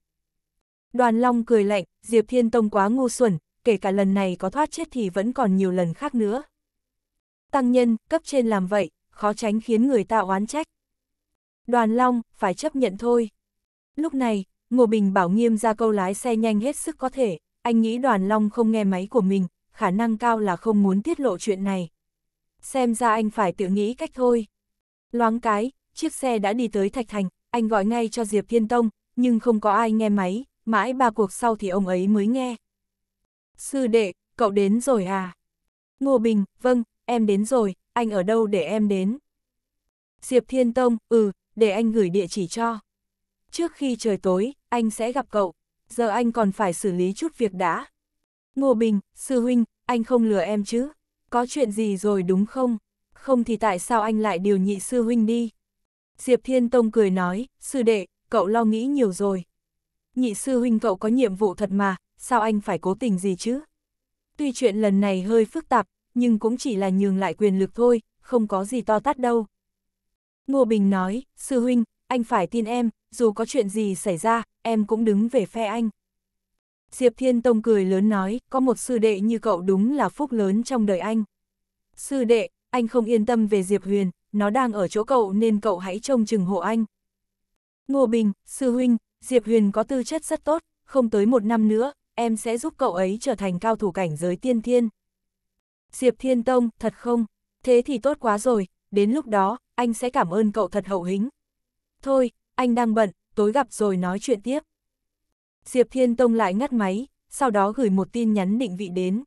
Đoàn Long cười lạnh, Diệp Thiên Tông quá ngu xuẩn, kể cả lần này có thoát chết thì vẫn còn nhiều lần khác nữa. Tăng nhân, cấp trên làm vậy, khó tránh khiến người ta oán trách. Đoàn Long, phải chấp nhận thôi. Lúc này, Ngô Bình bảo nghiêm ra câu lái xe nhanh hết sức có thể, anh nghĩ đoàn Long không nghe máy của mình, khả năng cao là không muốn tiết lộ chuyện này. Xem ra anh phải tự nghĩ cách thôi. Loáng cái, chiếc xe đã đi tới Thạch Thành, anh gọi ngay cho Diệp Thiên Tông, nhưng không có ai nghe máy, mãi ba cuộc sau thì ông ấy mới nghe. Sư đệ, cậu đến rồi à? Ngô Bình, vâng, em đến rồi, anh ở đâu để em đến? Diệp Thiên Tông, ừ, để anh gửi địa chỉ cho. Trước khi trời tối, anh sẽ gặp cậu, giờ anh còn phải xử lý chút việc đã. Ngô Bình, sư huynh, anh không lừa em chứ? Có chuyện gì rồi đúng không? Không thì tại sao anh lại điều nhị sư huynh đi? Diệp Thiên Tông cười nói, sư đệ, cậu lo nghĩ nhiều rồi, nhị sư huynh cậu có nhiệm vụ thật mà, sao anh phải cố tình gì chứ? Tuy chuyện lần này hơi phức tạp, nhưng cũng chỉ là nhường lại quyền lực thôi, không có gì to tát đâu. Ngô Bình nói, sư huynh, anh phải tin em, dù có chuyện gì xảy ra, em cũng đứng về phe anh. Diệp Thiên Tông cười lớn nói, có một sư đệ như cậu đúng là phúc lớn trong đời anh. Sư đệ, anh không yên tâm về Diệp Huyền, nó đang ở chỗ cậu nên cậu hãy trông chừng hộ anh. Ngô Bình, sư huynh, Diệp Huyền có tư chất rất tốt, không tới một năm nữa, em sẽ giúp cậu ấy trở thành cao thủ cảnh giới tiên thiên. Diệp Thiên Tông, thật không? Thế thì tốt quá rồi, đến lúc đó, anh sẽ cảm ơn cậu thật hậu hính. Thôi, anh đang bận, tối gặp rồi nói chuyện tiếp. Diệp Thiên Tông lại ngắt máy, sau đó gửi một tin nhắn định vị đến.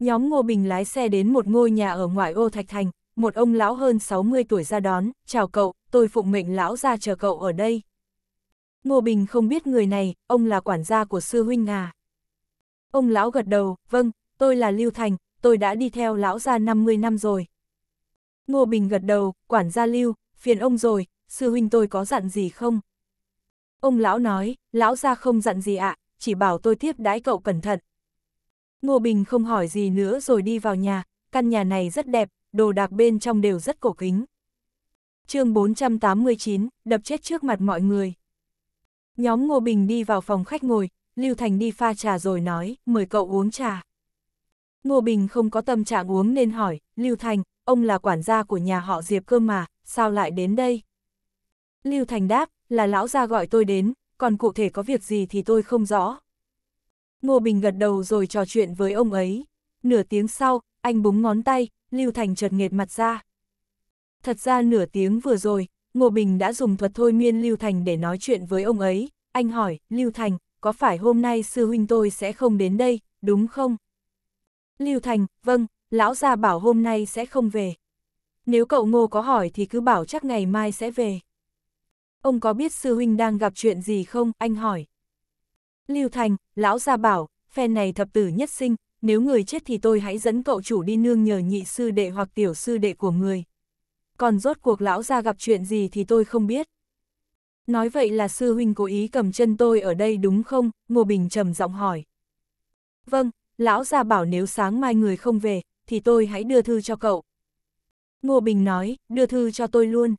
Nhóm Ngô Bình lái xe đến một ngôi nhà ở ngoại ô Thạch Thành, một ông lão hơn 60 tuổi ra đón, chào cậu, tôi phụng mệnh lão ra chờ cậu ở đây. Ngô Bình không biết người này, ông là quản gia của sư huynh à. Ông lão gật đầu, vâng, tôi là Lưu Thành, tôi đã đi theo lão gia 50 năm rồi. Ngô Bình gật đầu, quản gia Lưu, phiền ông rồi, sư huynh tôi có dặn gì không? Ông lão nói, lão gia không dặn gì ạ, à, chỉ bảo tôi tiếp đãi cậu cẩn thận. Ngô Bình không hỏi gì nữa rồi đi vào nhà, căn nhà này rất đẹp, đồ đạc bên trong đều rất cổ kính. chương 489, đập chết trước mặt mọi người. Nhóm Ngô Bình đi vào phòng khách ngồi, Lưu Thành đi pha trà rồi nói, mời cậu uống trà. Ngô Bình không có tâm trạng uống nên hỏi, Lưu Thành, ông là quản gia của nhà họ Diệp cơ mà, sao lại đến đây? Lưu Thành đáp, là lão gia gọi tôi đến, còn cụ thể có việc gì thì tôi không rõ. Ngô Bình gật đầu rồi trò chuyện với ông ấy. Nửa tiếng sau, anh búng ngón tay, Lưu Thành chợt nghệt mặt ra. Thật ra nửa tiếng vừa rồi, Ngô Bình đã dùng thuật thôi miên Lưu Thành để nói chuyện với ông ấy, anh hỏi, Lưu Thành, có phải hôm nay sư huynh tôi sẽ không đến đây, đúng không? Lưu Thành, vâng, lão gia bảo hôm nay sẽ không về. Nếu cậu Ngô có hỏi thì cứ bảo chắc ngày mai sẽ về. Ông có biết sư huynh đang gặp chuyện gì không, anh hỏi. Lưu Thành, lão gia bảo, phen này thập tử nhất sinh, nếu người chết thì tôi hãy dẫn cậu chủ đi nương nhờ nhị sư đệ hoặc tiểu sư đệ của người, còn rốt cuộc lão ra gặp chuyện gì thì tôi không biết. Nói vậy là sư huynh cố ý cầm chân tôi ở đây đúng không? Ngô Bình trầm giọng hỏi. Vâng, lão ra bảo nếu sáng mai người không về, thì tôi hãy đưa thư cho cậu. Ngô Bình nói, đưa thư cho tôi luôn.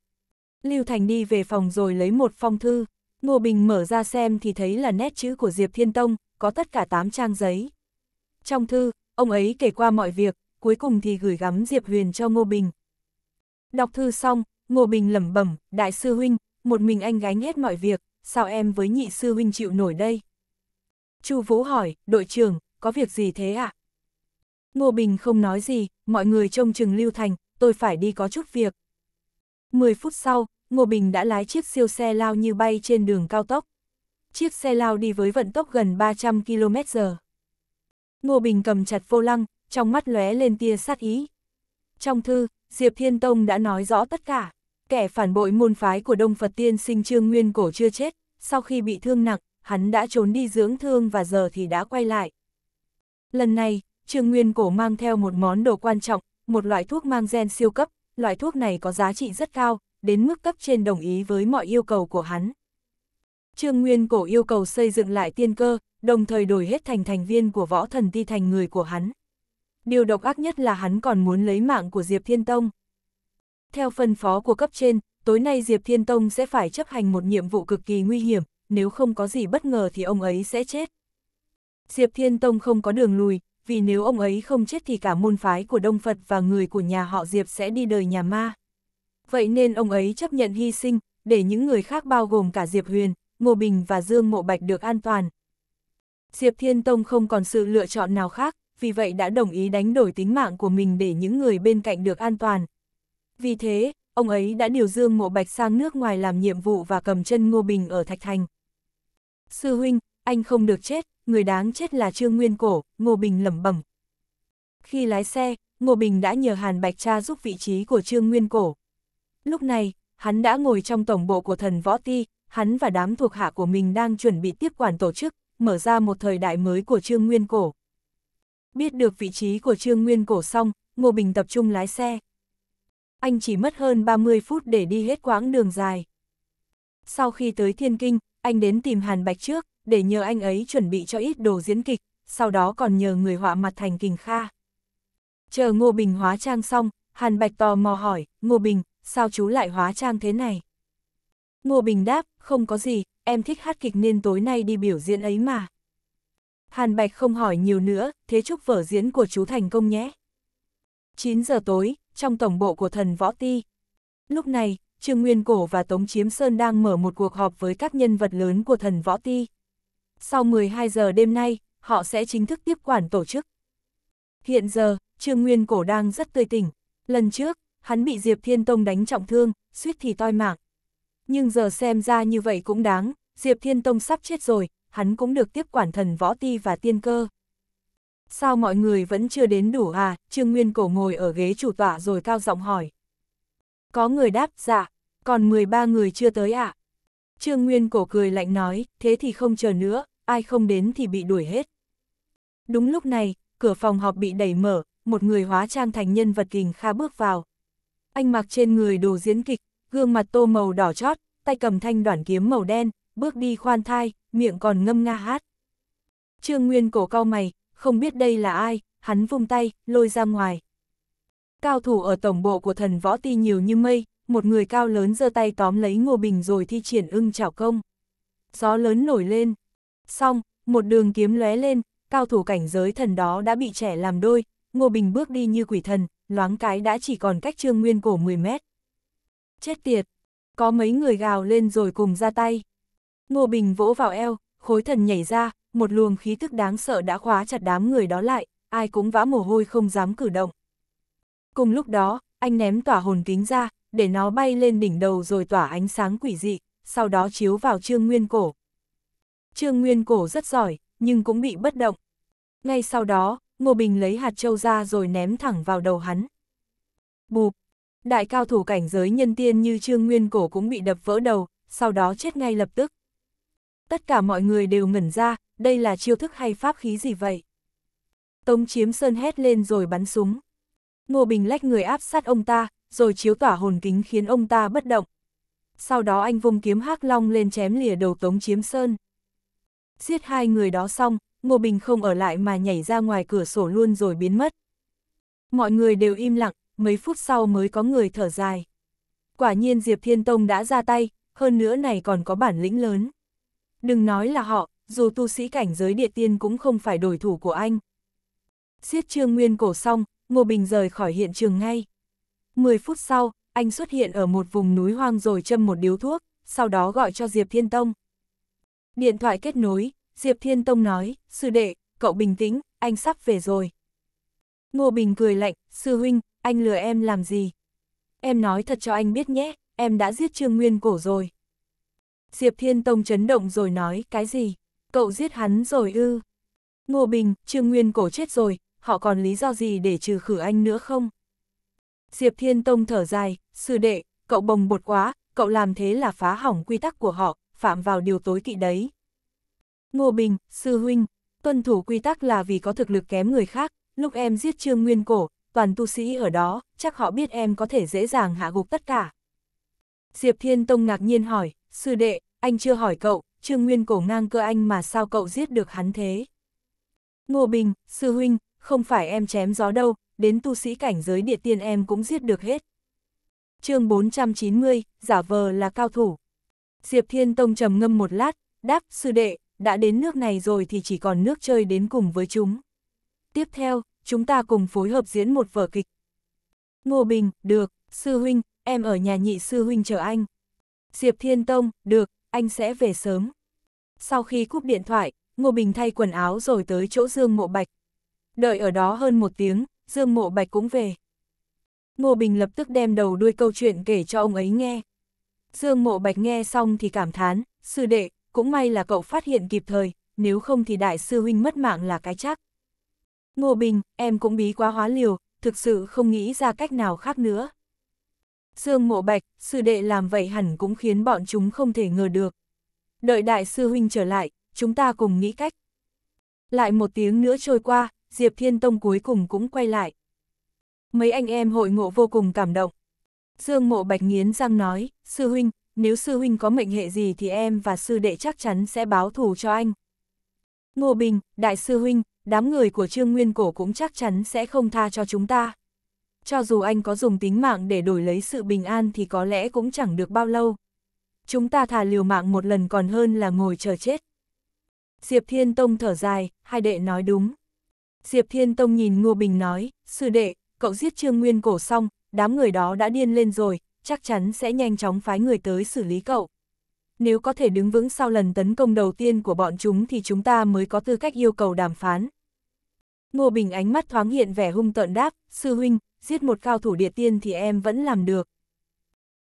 Lưu Thành đi về phòng rồi lấy một phong thư. Ngô Bình mở ra xem thì thấy là nét chữ của Diệp Thiên Tông, có tất cả 8 trang giấy. Trong thư, ông ấy kể qua mọi việc, cuối cùng thì gửi gắm Diệp Huyền cho Ngô Bình. Đọc thư xong, Ngô Bình lẩm bẩm, đại sư huynh, một mình anh gánh hết mọi việc, sao em với nhị sư huynh chịu nổi đây? Chu Vũ hỏi, đội trưởng, có việc gì thế ạ? À? Ngô Bình không nói gì, mọi người trông chừng Lưu Thành, tôi phải đi có chút việc. 10 phút sau, Ngô Bình đã lái chiếc siêu xe lao như bay trên đường cao tốc. Chiếc xe lao đi với vận tốc gần 300 km h Ngô Bình cầm chặt vô lăng, trong mắt lóe lên tia sát ý. Trong thư, Diệp Thiên Tông đã nói rõ tất cả. Kẻ phản bội môn phái của Đông Phật Tiên sinh Trương Nguyên Cổ chưa chết, sau khi bị thương nặng, hắn đã trốn đi dưỡng thương và giờ thì đã quay lại. Lần này, Trương Nguyên Cổ mang theo một món đồ quan trọng, một loại thuốc mang gen siêu cấp, loại thuốc này có giá trị rất cao, đến mức cấp trên đồng ý với mọi yêu cầu của hắn. Trương Nguyên Cổ yêu cầu xây dựng lại tiên cơ, đồng thời đổi hết thành thành viên của võ thần ti thành người của hắn, điều độc ác nhất là hắn còn muốn lấy mạng của Diệp Thiên Tông. Theo phân phó của cấp trên, tối nay Diệp Thiên Tông sẽ phải chấp hành một nhiệm vụ cực kỳ nguy hiểm, nếu không có gì bất ngờ thì ông ấy sẽ chết. Diệp Thiên Tông không có đường lùi, vì nếu ông ấy không chết thì cả môn phái của Đông Phật và người của nhà họ Diệp sẽ đi đời nhà ma. Vậy nên ông ấy chấp nhận hy sinh, để những người khác bao gồm cả Diệp Huyền, Ngô Bình và Dương Mộ Bạch được an toàn. Diệp Thiên Tông không còn sự lựa chọn nào khác, vì vậy đã đồng ý đánh đổi tính mạng của mình để những người bên cạnh được an toàn. Vì thế, ông ấy đã điều dương mộ bạch sang nước ngoài làm nhiệm vụ và cầm chân Ngô Bình ở Thạch Thành. Sư huynh, anh không được chết, người đáng chết là Trương Nguyên Cổ, Ngô Bình lẩm bẩm. Khi lái xe, Ngô Bình đã nhờ Hàn Bạch Cha giúp vị trí của Trương Nguyên Cổ. Lúc này, hắn đã ngồi trong tổng bộ của thần Võ Ti, hắn và đám thuộc hạ của mình đang chuẩn bị tiếp quản tổ chức, mở ra một thời đại mới của Trương Nguyên Cổ. Biết được vị trí của Trương Nguyên Cổ xong, Ngô Bình tập trung lái xe. Anh chỉ mất hơn 30 phút để đi hết quãng đường dài. Sau khi tới Thiên Kinh, anh đến tìm Hàn Bạch trước, để nhờ anh ấy chuẩn bị cho ít đồ diễn kịch, sau đó còn nhờ người họa mặt thành Kình Kha. Chờ Ngô Bình hóa trang xong, Hàn Bạch tò mò hỏi, Ngô Bình, sao chú lại hóa trang thế này? Ngô Bình đáp, không có gì, em thích hát kịch nên tối nay đi biểu diễn ấy mà. Hàn Bạch không hỏi nhiều nữa, thế chúc vở diễn của chú thành công nhé. 9 giờ tối, trong tổng bộ của thần Võ Ti. Lúc này, Trương Nguyên Cổ và Tống Chiếm Sơn đang mở một cuộc họp với các nhân vật lớn của thần Võ Ti. Sau 12 giờ đêm nay, họ sẽ chính thức tiếp quản tổ chức. Hiện giờ, Trương Nguyên Cổ đang rất tươi tỉnh. Lần trước, hắn bị Diệp Thiên Tông đánh trọng thương, suýt thì toi mạng. Nhưng giờ xem ra như vậy cũng đáng, Diệp Thiên Tông sắp chết rồi, hắn cũng được tiếp quản thần võ ti và tiên cơ. Sao mọi người vẫn chưa đến đủ à? Trương Nguyên Cổ ngồi ở ghế chủ tọa rồi cao giọng hỏi. Có người đáp, dạ, còn 13 người chưa tới à? Trương Nguyên Cổ cười lạnh nói, thế thì không chờ nữa, ai không đến thì bị đuổi hết. Đúng lúc này, cửa phòng họp bị đẩy mở, một người hóa trang thành nhân vật kình kha bước vào. Anh mặc trên người đồ diễn kịch, gương mặt tô màu đỏ chót, tay cầm thanh đoản kiếm màu đen, bước đi khoan thai, miệng còn ngâm nga hát. Trương Nguyên cổ cao mày, không biết đây là ai, hắn vung tay, lôi ra ngoài. Cao thủ ở tổng bộ của thần võ ti nhiều như mây, một người cao lớn giơ tay tóm lấy Ngô Bình rồi thi triển ưng chảo công. Gió lớn nổi lên. Xong, một đường kiếm lóe lên, cao thủ cảnh giới thần đó đã bị trẻ làm đôi, Ngô Bình bước đi như quỷ thần, loáng cái đã chỉ còn cách Trương Nguyên cổ 10 mét. Chết tiệt! Có mấy người gào lên rồi cùng ra tay. Ngô Bình vỗ vào eo, khối thần nhảy ra, một luồng khí thức đáng sợ đã khóa chặt đám người đó lại, ai cũng vã mồ hôi không dám cử động. Cùng lúc đó, anh ném tỏa hồn kính ra, để nó bay lên đỉnh đầu rồi tỏa ánh sáng quỷ dị, sau đó chiếu vào Trương Nguyên Cổ. Trương Nguyên Cổ rất giỏi, nhưng cũng bị bất động. Ngay sau đó, Ngô Bình lấy hạt châu ra rồi ném thẳng vào đầu hắn. Bụp! Đại cao thủ cảnh giới nhân tiên như Trương Nguyên Cổ cũng bị đập vỡ đầu, sau đó chết ngay lập tức tất cả mọi người đều ngẩn ra, đây là chiêu thức hay pháp khí gì vậy? Tống chiếm sơn hét lên rồi bắn súng. Ngô Bình lách người áp sát ông ta, rồi chiếu tỏa hồn kính khiến ông ta bất động. Sau đó anh vung kiếm hắc long lên chém lìa đầu Tống Chiếm Sơn. Giết hai người đó xong, Ngô Bình không ở lại mà nhảy ra ngoài cửa sổ luôn rồi biến mất. Mọi người đều im lặng, mấy phút sau mới có người thở dài. Quả nhiên Diệp Thiên Tông đã ra tay, hơn nữa này còn có bản lĩnh lớn. Đừng nói là họ, dù tu sĩ cảnh giới địa tiên cũng không phải đối thủ của anh. Xiết Trương Nguyên cổ xong, Ngô Bình rời khỏi hiện trường ngay. mười phút sau, anh xuất hiện ở một vùng núi hoang rồi châm một điếu thuốc, sau đó gọi cho Diệp Thiên Tông. Điện thoại kết nối, Diệp Thiên Tông nói, sư đệ, cậu bình tĩnh, anh sắp về rồi. Ngô Bình cười lạnh, sư huynh, anh lừa em làm gì? Em nói thật cho anh biết nhé, em đã giết Trương Nguyên cổ rồi. Diệp Thiên Tông chấn động rồi nói, cái gì? Cậu giết hắn rồi ư? Ngô Bình, Trương Nguyên cổ chết rồi, họ còn lý do gì để trừ khử anh nữa không? Diệp Thiên Tông thở dài, sư đệ, cậu bồng bột quá, cậu làm thế là phá hỏng quy tắc của họ, phạm vào điều tối kỵ đấy. Ngô Bình, sư huynh, tuân thủ quy tắc là vì có thực lực kém người khác, lúc em giết Trương Nguyên cổ, toàn tu sĩ ở đó, chắc họ biết em có thể dễ dàng hạ gục tất cả. Diệp Thiên Tông ngạc nhiên hỏi, sư đệ, anh chưa hỏi cậu, Trương Nguyên cổ ngang cơ anh mà sao cậu giết được hắn thế? Ngô Bình, sư huynh, không phải em chém gió đâu, đến tu sĩ cảnh giới địa tiên em cũng giết được hết. chương 490, giả vờ là cao thủ. Diệp Thiên Tông trầm ngâm một lát, đáp, sư đệ, đã đến nước này rồi thì chỉ còn nước chơi đến cùng với chúng. Tiếp theo, chúng ta cùng phối hợp diễn một vở kịch. Ngô Bình, được, sư huynh, em ở nhà nhị sư huynh chờ anh. Diệp Thiên Tông, được, anh sẽ về sớm. Sau khi cúp điện thoại, Ngô Bình thay quần áo rồi tới chỗ Dương Mộ Bạch. Đợi ở đó hơn một tiếng, Dương Mộ Bạch cũng về. Ngô Bình lập tức đem đầu đuôi câu chuyện kể cho ông ấy nghe. Dương Mộ Bạch nghe xong thì cảm thán, sư đệ, cũng may là cậu phát hiện kịp thời, nếu không thì đại sư huynh mất mạng là cái chắc. Ngô Bình, em cũng bí quá hóa liều, thực sự không nghĩ ra cách nào khác nữa. Dương Mộ Bạch, sư đệ làm vậy hẳn cũng khiến bọn chúng không thể ngờ được. Đợi đại sư huynh trở lại, chúng ta cùng nghĩ cách. Lại một tiếng nữa trôi qua, Diệp Thiên Tông cuối cùng cũng quay lại. Mấy anh em hội ngộ vô cùng cảm động. Dương Mộ Bạch nghiến răng nói, sư huynh, nếu sư huynh có mệnh hệ gì thì em và sư đệ chắc chắn sẽ báo thù cho anh. Ngô Bình, đại sư huynh, đám người của Trương Nguyên Cổ cũng chắc chắn sẽ không tha cho chúng ta cho dù anh có dùng tính mạng để đổi lấy sự bình an thì có lẽ cũng chẳng được bao lâu. Chúng ta thà liều mạng một lần còn hơn là ngồi chờ chết. Diệp Thiên Tông thở dài, hai đệ nói đúng. Diệp Thiên Tông nhìn Ngô Bình nói, sư đệ, cậu giết Trương Nguyên Cổ xong, đám người đó đã điên lên rồi, chắc chắn sẽ nhanh chóng phái người tới xử lý cậu. Nếu có thể đứng vững sau lần tấn công đầu tiên của bọn chúng thì chúng ta mới có tư cách yêu cầu đàm phán. Ngô Bình ánh mắt thoáng hiện vẻ hung tợn đáp, sư huynh, giết một cao thủ địa tiên thì em vẫn làm được.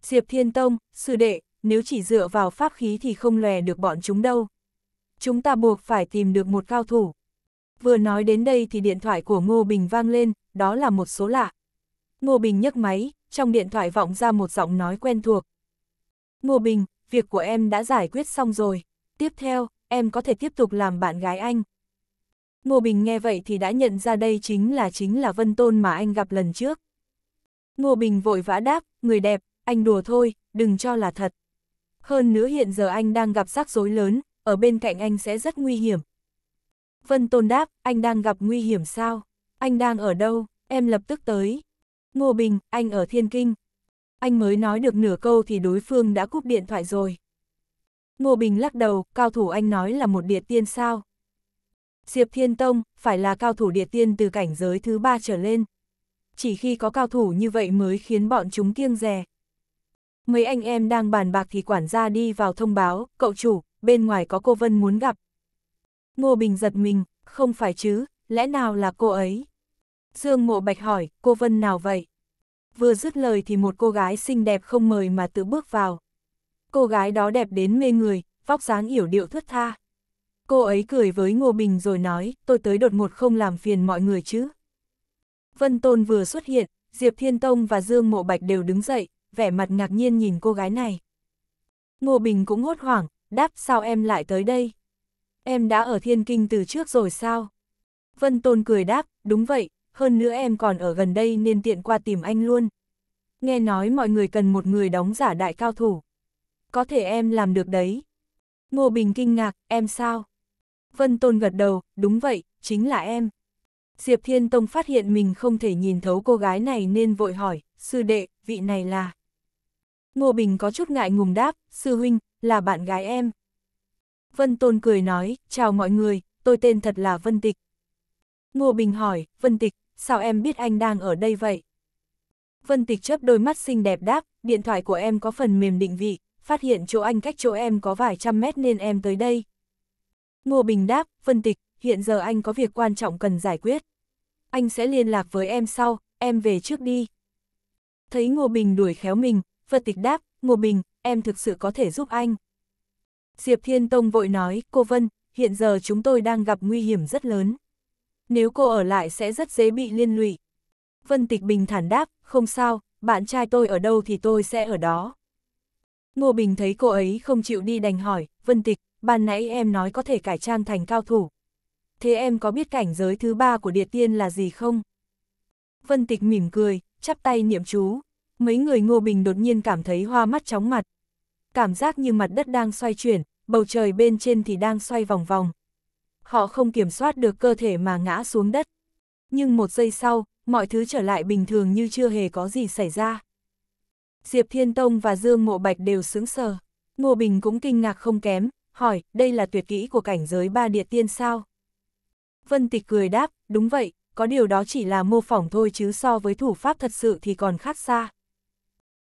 Diệp Thiên Tông, sư đệ, nếu chỉ dựa vào pháp khí thì không lè được bọn chúng đâu. Chúng ta buộc phải tìm được một cao thủ. Vừa nói đến đây thì điện thoại của Ngô Bình vang lên, đó là một số lạ. Ngô Bình nhấc máy, trong điện thoại vọng ra một giọng nói quen thuộc. Ngô Bình, việc của em đã giải quyết xong rồi. Tiếp theo, em có thể tiếp tục làm bạn gái anh. Ngô Bình nghe vậy thì đã nhận ra đây chính là chính là Vân Tôn mà anh gặp lần trước. Ngô Bình vội vã đáp, người đẹp, anh đùa thôi, đừng cho là thật. Hơn nữa hiện giờ anh đang gặp rắc rối lớn, ở bên cạnh anh sẽ rất nguy hiểm. Vân Tôn đáp, anh đang gặp nguy hiểm sao? Anh đang ở đâu? Em lập tức tới. Ngô Bình, anh ở Thiên Kinh. Anh mới nói được nửa câu thì đối phương đã cúp điện thoại rồi. Ngô Bình lắc đầu, cao thủ anh nói là một địa tiên sao, Diệp Thiên Tông phải là cao thủ địa tiên từ cảnh giới thứ ba trở lên. Chỉ khi có cao thủ như vậy mới khiến bọn chúng kiêng rè. Mấy anh em đang bàn bạc thì quản gia đi vào thông báo, cậu chủ, bên ngoài có cô Vân muốn gặp. Ngô Bình giật mình, không phải chứ, lẽ nào là cô ấy? Dương Mộ Bạch hỏi, cô Vân nào vậy? Vừa dứt lời thì một cô gái xinh đẹp không mời mà tự bước vào. Cô gái đó đẹp đến mê người, vóc dáng yểu điệu thướt tha, Cô ấy cười với Ngô Bình rồi nói, tôi tới đột ngột không làm phiền mọi người chứ. Vân Tôn vừa xuất hiện, Diệp Thiên Tông và Dương Mộ Bạch đều đứng dậy, vẻ mặt ngạc nhiên nhìn cô gái này. Ngô Bình cũng hốt hoảng, đáp sao em lại tới đây? Em đã ở Thiên Kinh từ trước rồi sao? Vân Tôn cười đáp, đúng vậy, hơn nữa em còn ở gần đây nên tiện qua tìm anh luôn. Nghe nói mọi người cần một người đóng giả đại cao thủ. Có thể em làm được đấy. Ngô Bình kinh ngạc, em sao? Vân Tôn gật đầu, đúng vậy, chính là em. Diệp Thiên Tông phát hiện mình không thể nhìn thấu cô gái này nên vội hỏi, sư đệ, vị này là... Ngô Bình có chút ngại ngùng đáp, sư huynh, là bạn gái em. Vân Tôn cười nói, chào mọi người, tôi tên thật là Vân Tịch. Ngô Bình hỏi, Vân Tịch, sao em biết anh đang ở đây vậy? Vân Tịch chớp đôi mắt xinh đẹp đáp, điện thoại của em có phần mềm định vị, phát hiện chỗ anh cách chỗ em có vài trăm mét nên em tới đây. Ngô Bình đáp, phân tịch, hiện giờ anh có việc quan trọng cần giải quyết. Anh sẽ liên lạc với em sau, em về trước đi. Thấy Ngô Bình đuổi khéo mình, phân tịch đáp, Ngô Bình, em thực sự có thể giúp anh. Diệp Thiên Tông vội nói, cô Vân, hiện giờ chúng tôi đang gặp nguy hiểm rất lớn. Nếu cô ở lại sẽ rất dễ bị liên lụy. Vân Tịch Bình thản đáp, không sao, bạn trai tôi ở đâu thì tôi sẽ ở đó. Ngô Bình thấy cô ấy không chịu đi đành hỏi, Vân Tịch, ban nãy em nói có thể cải trang thành cao thủ. Thế em có biết cảnh giới thứ ba của địa tiên là gì không? Vân Tịch mỉm cười, chắp tay niệm chú. Mấy người Ngô Bình đột nhiên cảm thấy hoa mắt chóng mặt. Cảm giác như mặt đất đang xoay chuyển, bầu trời bên trên thì đang xoay vòng vòng. Họ không kiểm soát được cơ thể mà ngã xuống đất. Nhưng một giây sau, mọi thứ trở lại bình thường như chưa hề có gì xảy ra. Diệp Thiên Tông và Dương Mộ Bạch đều sững sờ. Ngô Bình cũng kinh ngạc không kém, hỏi, đây là tuyệt kỹ của cảnh giới ba địa tiên sao? Vân Tịch cười đáp, đúng vậy, có điều đó chỉ là mô phỏng thôi chứ so với thủ pháp thật sự thì còn khác xa.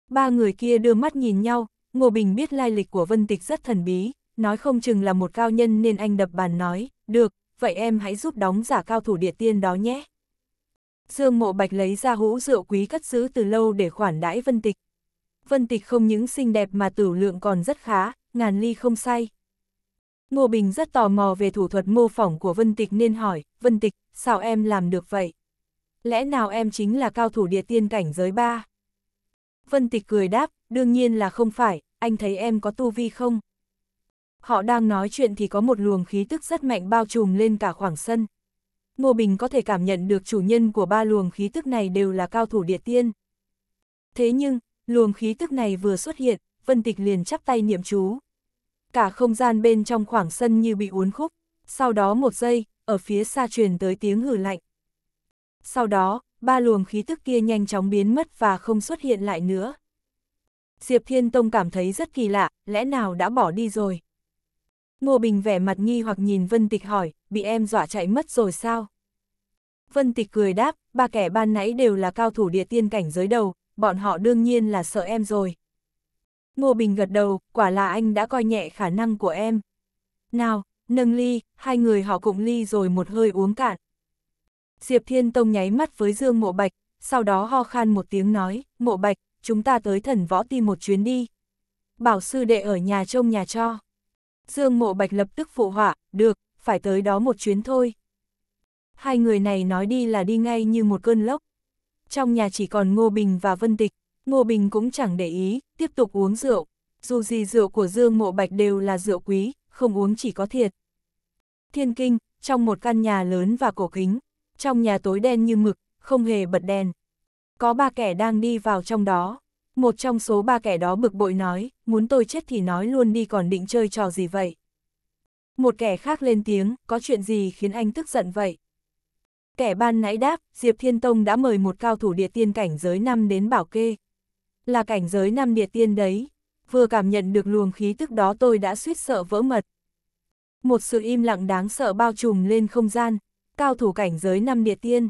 Ba người kia đưa mắt nhìn nhau, Ngô Bình biết lai lịch của Vân Tịch rất thần bí, nói không chừng là một cao nhân nên anh đập bàn nói, được, vậy em hãy giúp đóng giả cao thủ địa tiên đó nhé. Dương Mộ Bạch lấy ra hũ rượu quý cất giữ từ lâu để khoản đãi Vân Tịch. Vân Tịch không những xinh đẹp mà tử lượng còn rất khá, ngàn ly không say. Ngô Bình rất tò mò về thủ thuật mô phỏng của Vân Tịch nên hỏi, Vân Tịch, sao em làm được vậy? Lẽ nào em chính là cao thủ địa tiên cảnh giới ba? Vân Tịch cười đáp, đương nhiên là không phải, anh thấy em có tu vi không? Họ đang nói chuyện thì có một luồng khí tức rất mạnh bao trùm lên cả khoảng sân. Ngô Bình có thể cảm nhận được chủ nhân của ba luồng khí tức này đều là cao thủ địa tiên. Thế nhưng, luồng khí tức này vừa xuất hiện, Vân Tịch liền chắp tay niệm chú, cả không gian bên trong khoảng sân như bị uốn khúc, sau đó một giây, ở phía xa truyền tới tiếng hử lạnh. Sau đó, ba luồng khí tức kia nhanh chóng biến mất và không xuất hiện lại nữa. Diệp Thiên Tông cảm thấy rất kỳ lạ, lẽ nào đã bỏ đi rồi? Ngô Bình vẻ mặt nghi hoặc nhìn Vân Tịch hỏi, bị em dọa chạy mất rồi sao? Vân Tịch cười đáp, ba kẻ ban nãy đều là cao thủ địa tiên cảnh giới đầu, bọn họ đương nhiên là sợ em rồi. Ngô Bình gật đầu, quả là anh đã coi nhẹ khả năng của em. Nào, nâng ly, hai người họ cùng ly rồi một hơi uống cạn. Diệp Thiên Tông nháy mắt với Dương Mộ Bạch, sau đó ho khan một tiếng nói, Mộ Bạch, chúng ta tới thần võ ti một chuyến đi. Bảo sư đệ ở nhà trông nhà cho. Dương Mộ Bạch lập tức phụ họa, được, phải tới đó một chuyến thôi. Hai người này nói đi là đi ngay như một cơn lốc. Trong nhà chỉ còn Ngô Bình và Vân Tịch, Ngô Bình cũng chẳng để ý, tiếp tục uống rượu. Dù gì rượu của Dương Mộ Bạch đều là rượu quý, không uống chỉ có thiệt. Thiên Kinh, trong một căn nhà lớn và cổ kính, trong nhà tối đen như mực, không hề bật đèn. Có ba kẻ đang đi vào trong đó. Một trong số ba kẻ đó bực bội nói, muốn tôi chết thì nói luôn đi còn định chơi trò gì vậy. Một kẻ khác lên tiếng, có chuyện gì khiến anh tức giận vậy? Kẻ ban nãy đáp, Diệp Thiên Tông đã mời một cao thủ địa tiên cảnh giới năm đến bảo kê là cảnh giới năm địa tiên đấy. Vừa cảm nhận được luồng khí tức đó tôi đã suýt sợ vỡ mật. Một sự im lặng đáng sợ bao trùm lên không gian, cao thủ cảnh giới năm địa tiên.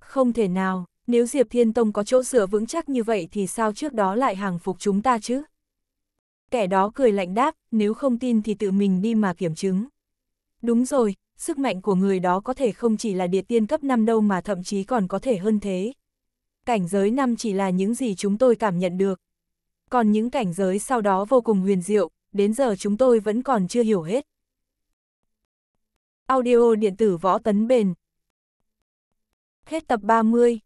Không thể nào, nếu Diệp Thiên Tông có chỗ sửa vững chắc như vậy thì sao trước đó lại hàng phục chúng ta chứ? Kẻ đó cười lạnh đáp, nếu không tin thì tự mình đi mà kiểm chứng. Đúng rồi, sức mạnh của người đó có thể không chỉ là địa tiên cấp 5 đâu mà thậm chí còn có thể hơn thế cảnh giới 5 chỉ là những gì chúng tôi cảm nhận được. Còn những cảnh giới sau đó vô cùng huyền diệu, đến giờ chúng tôi vẫn còn chưa hiểu hết. Audio điện tử võ tấn bền Hết tập 30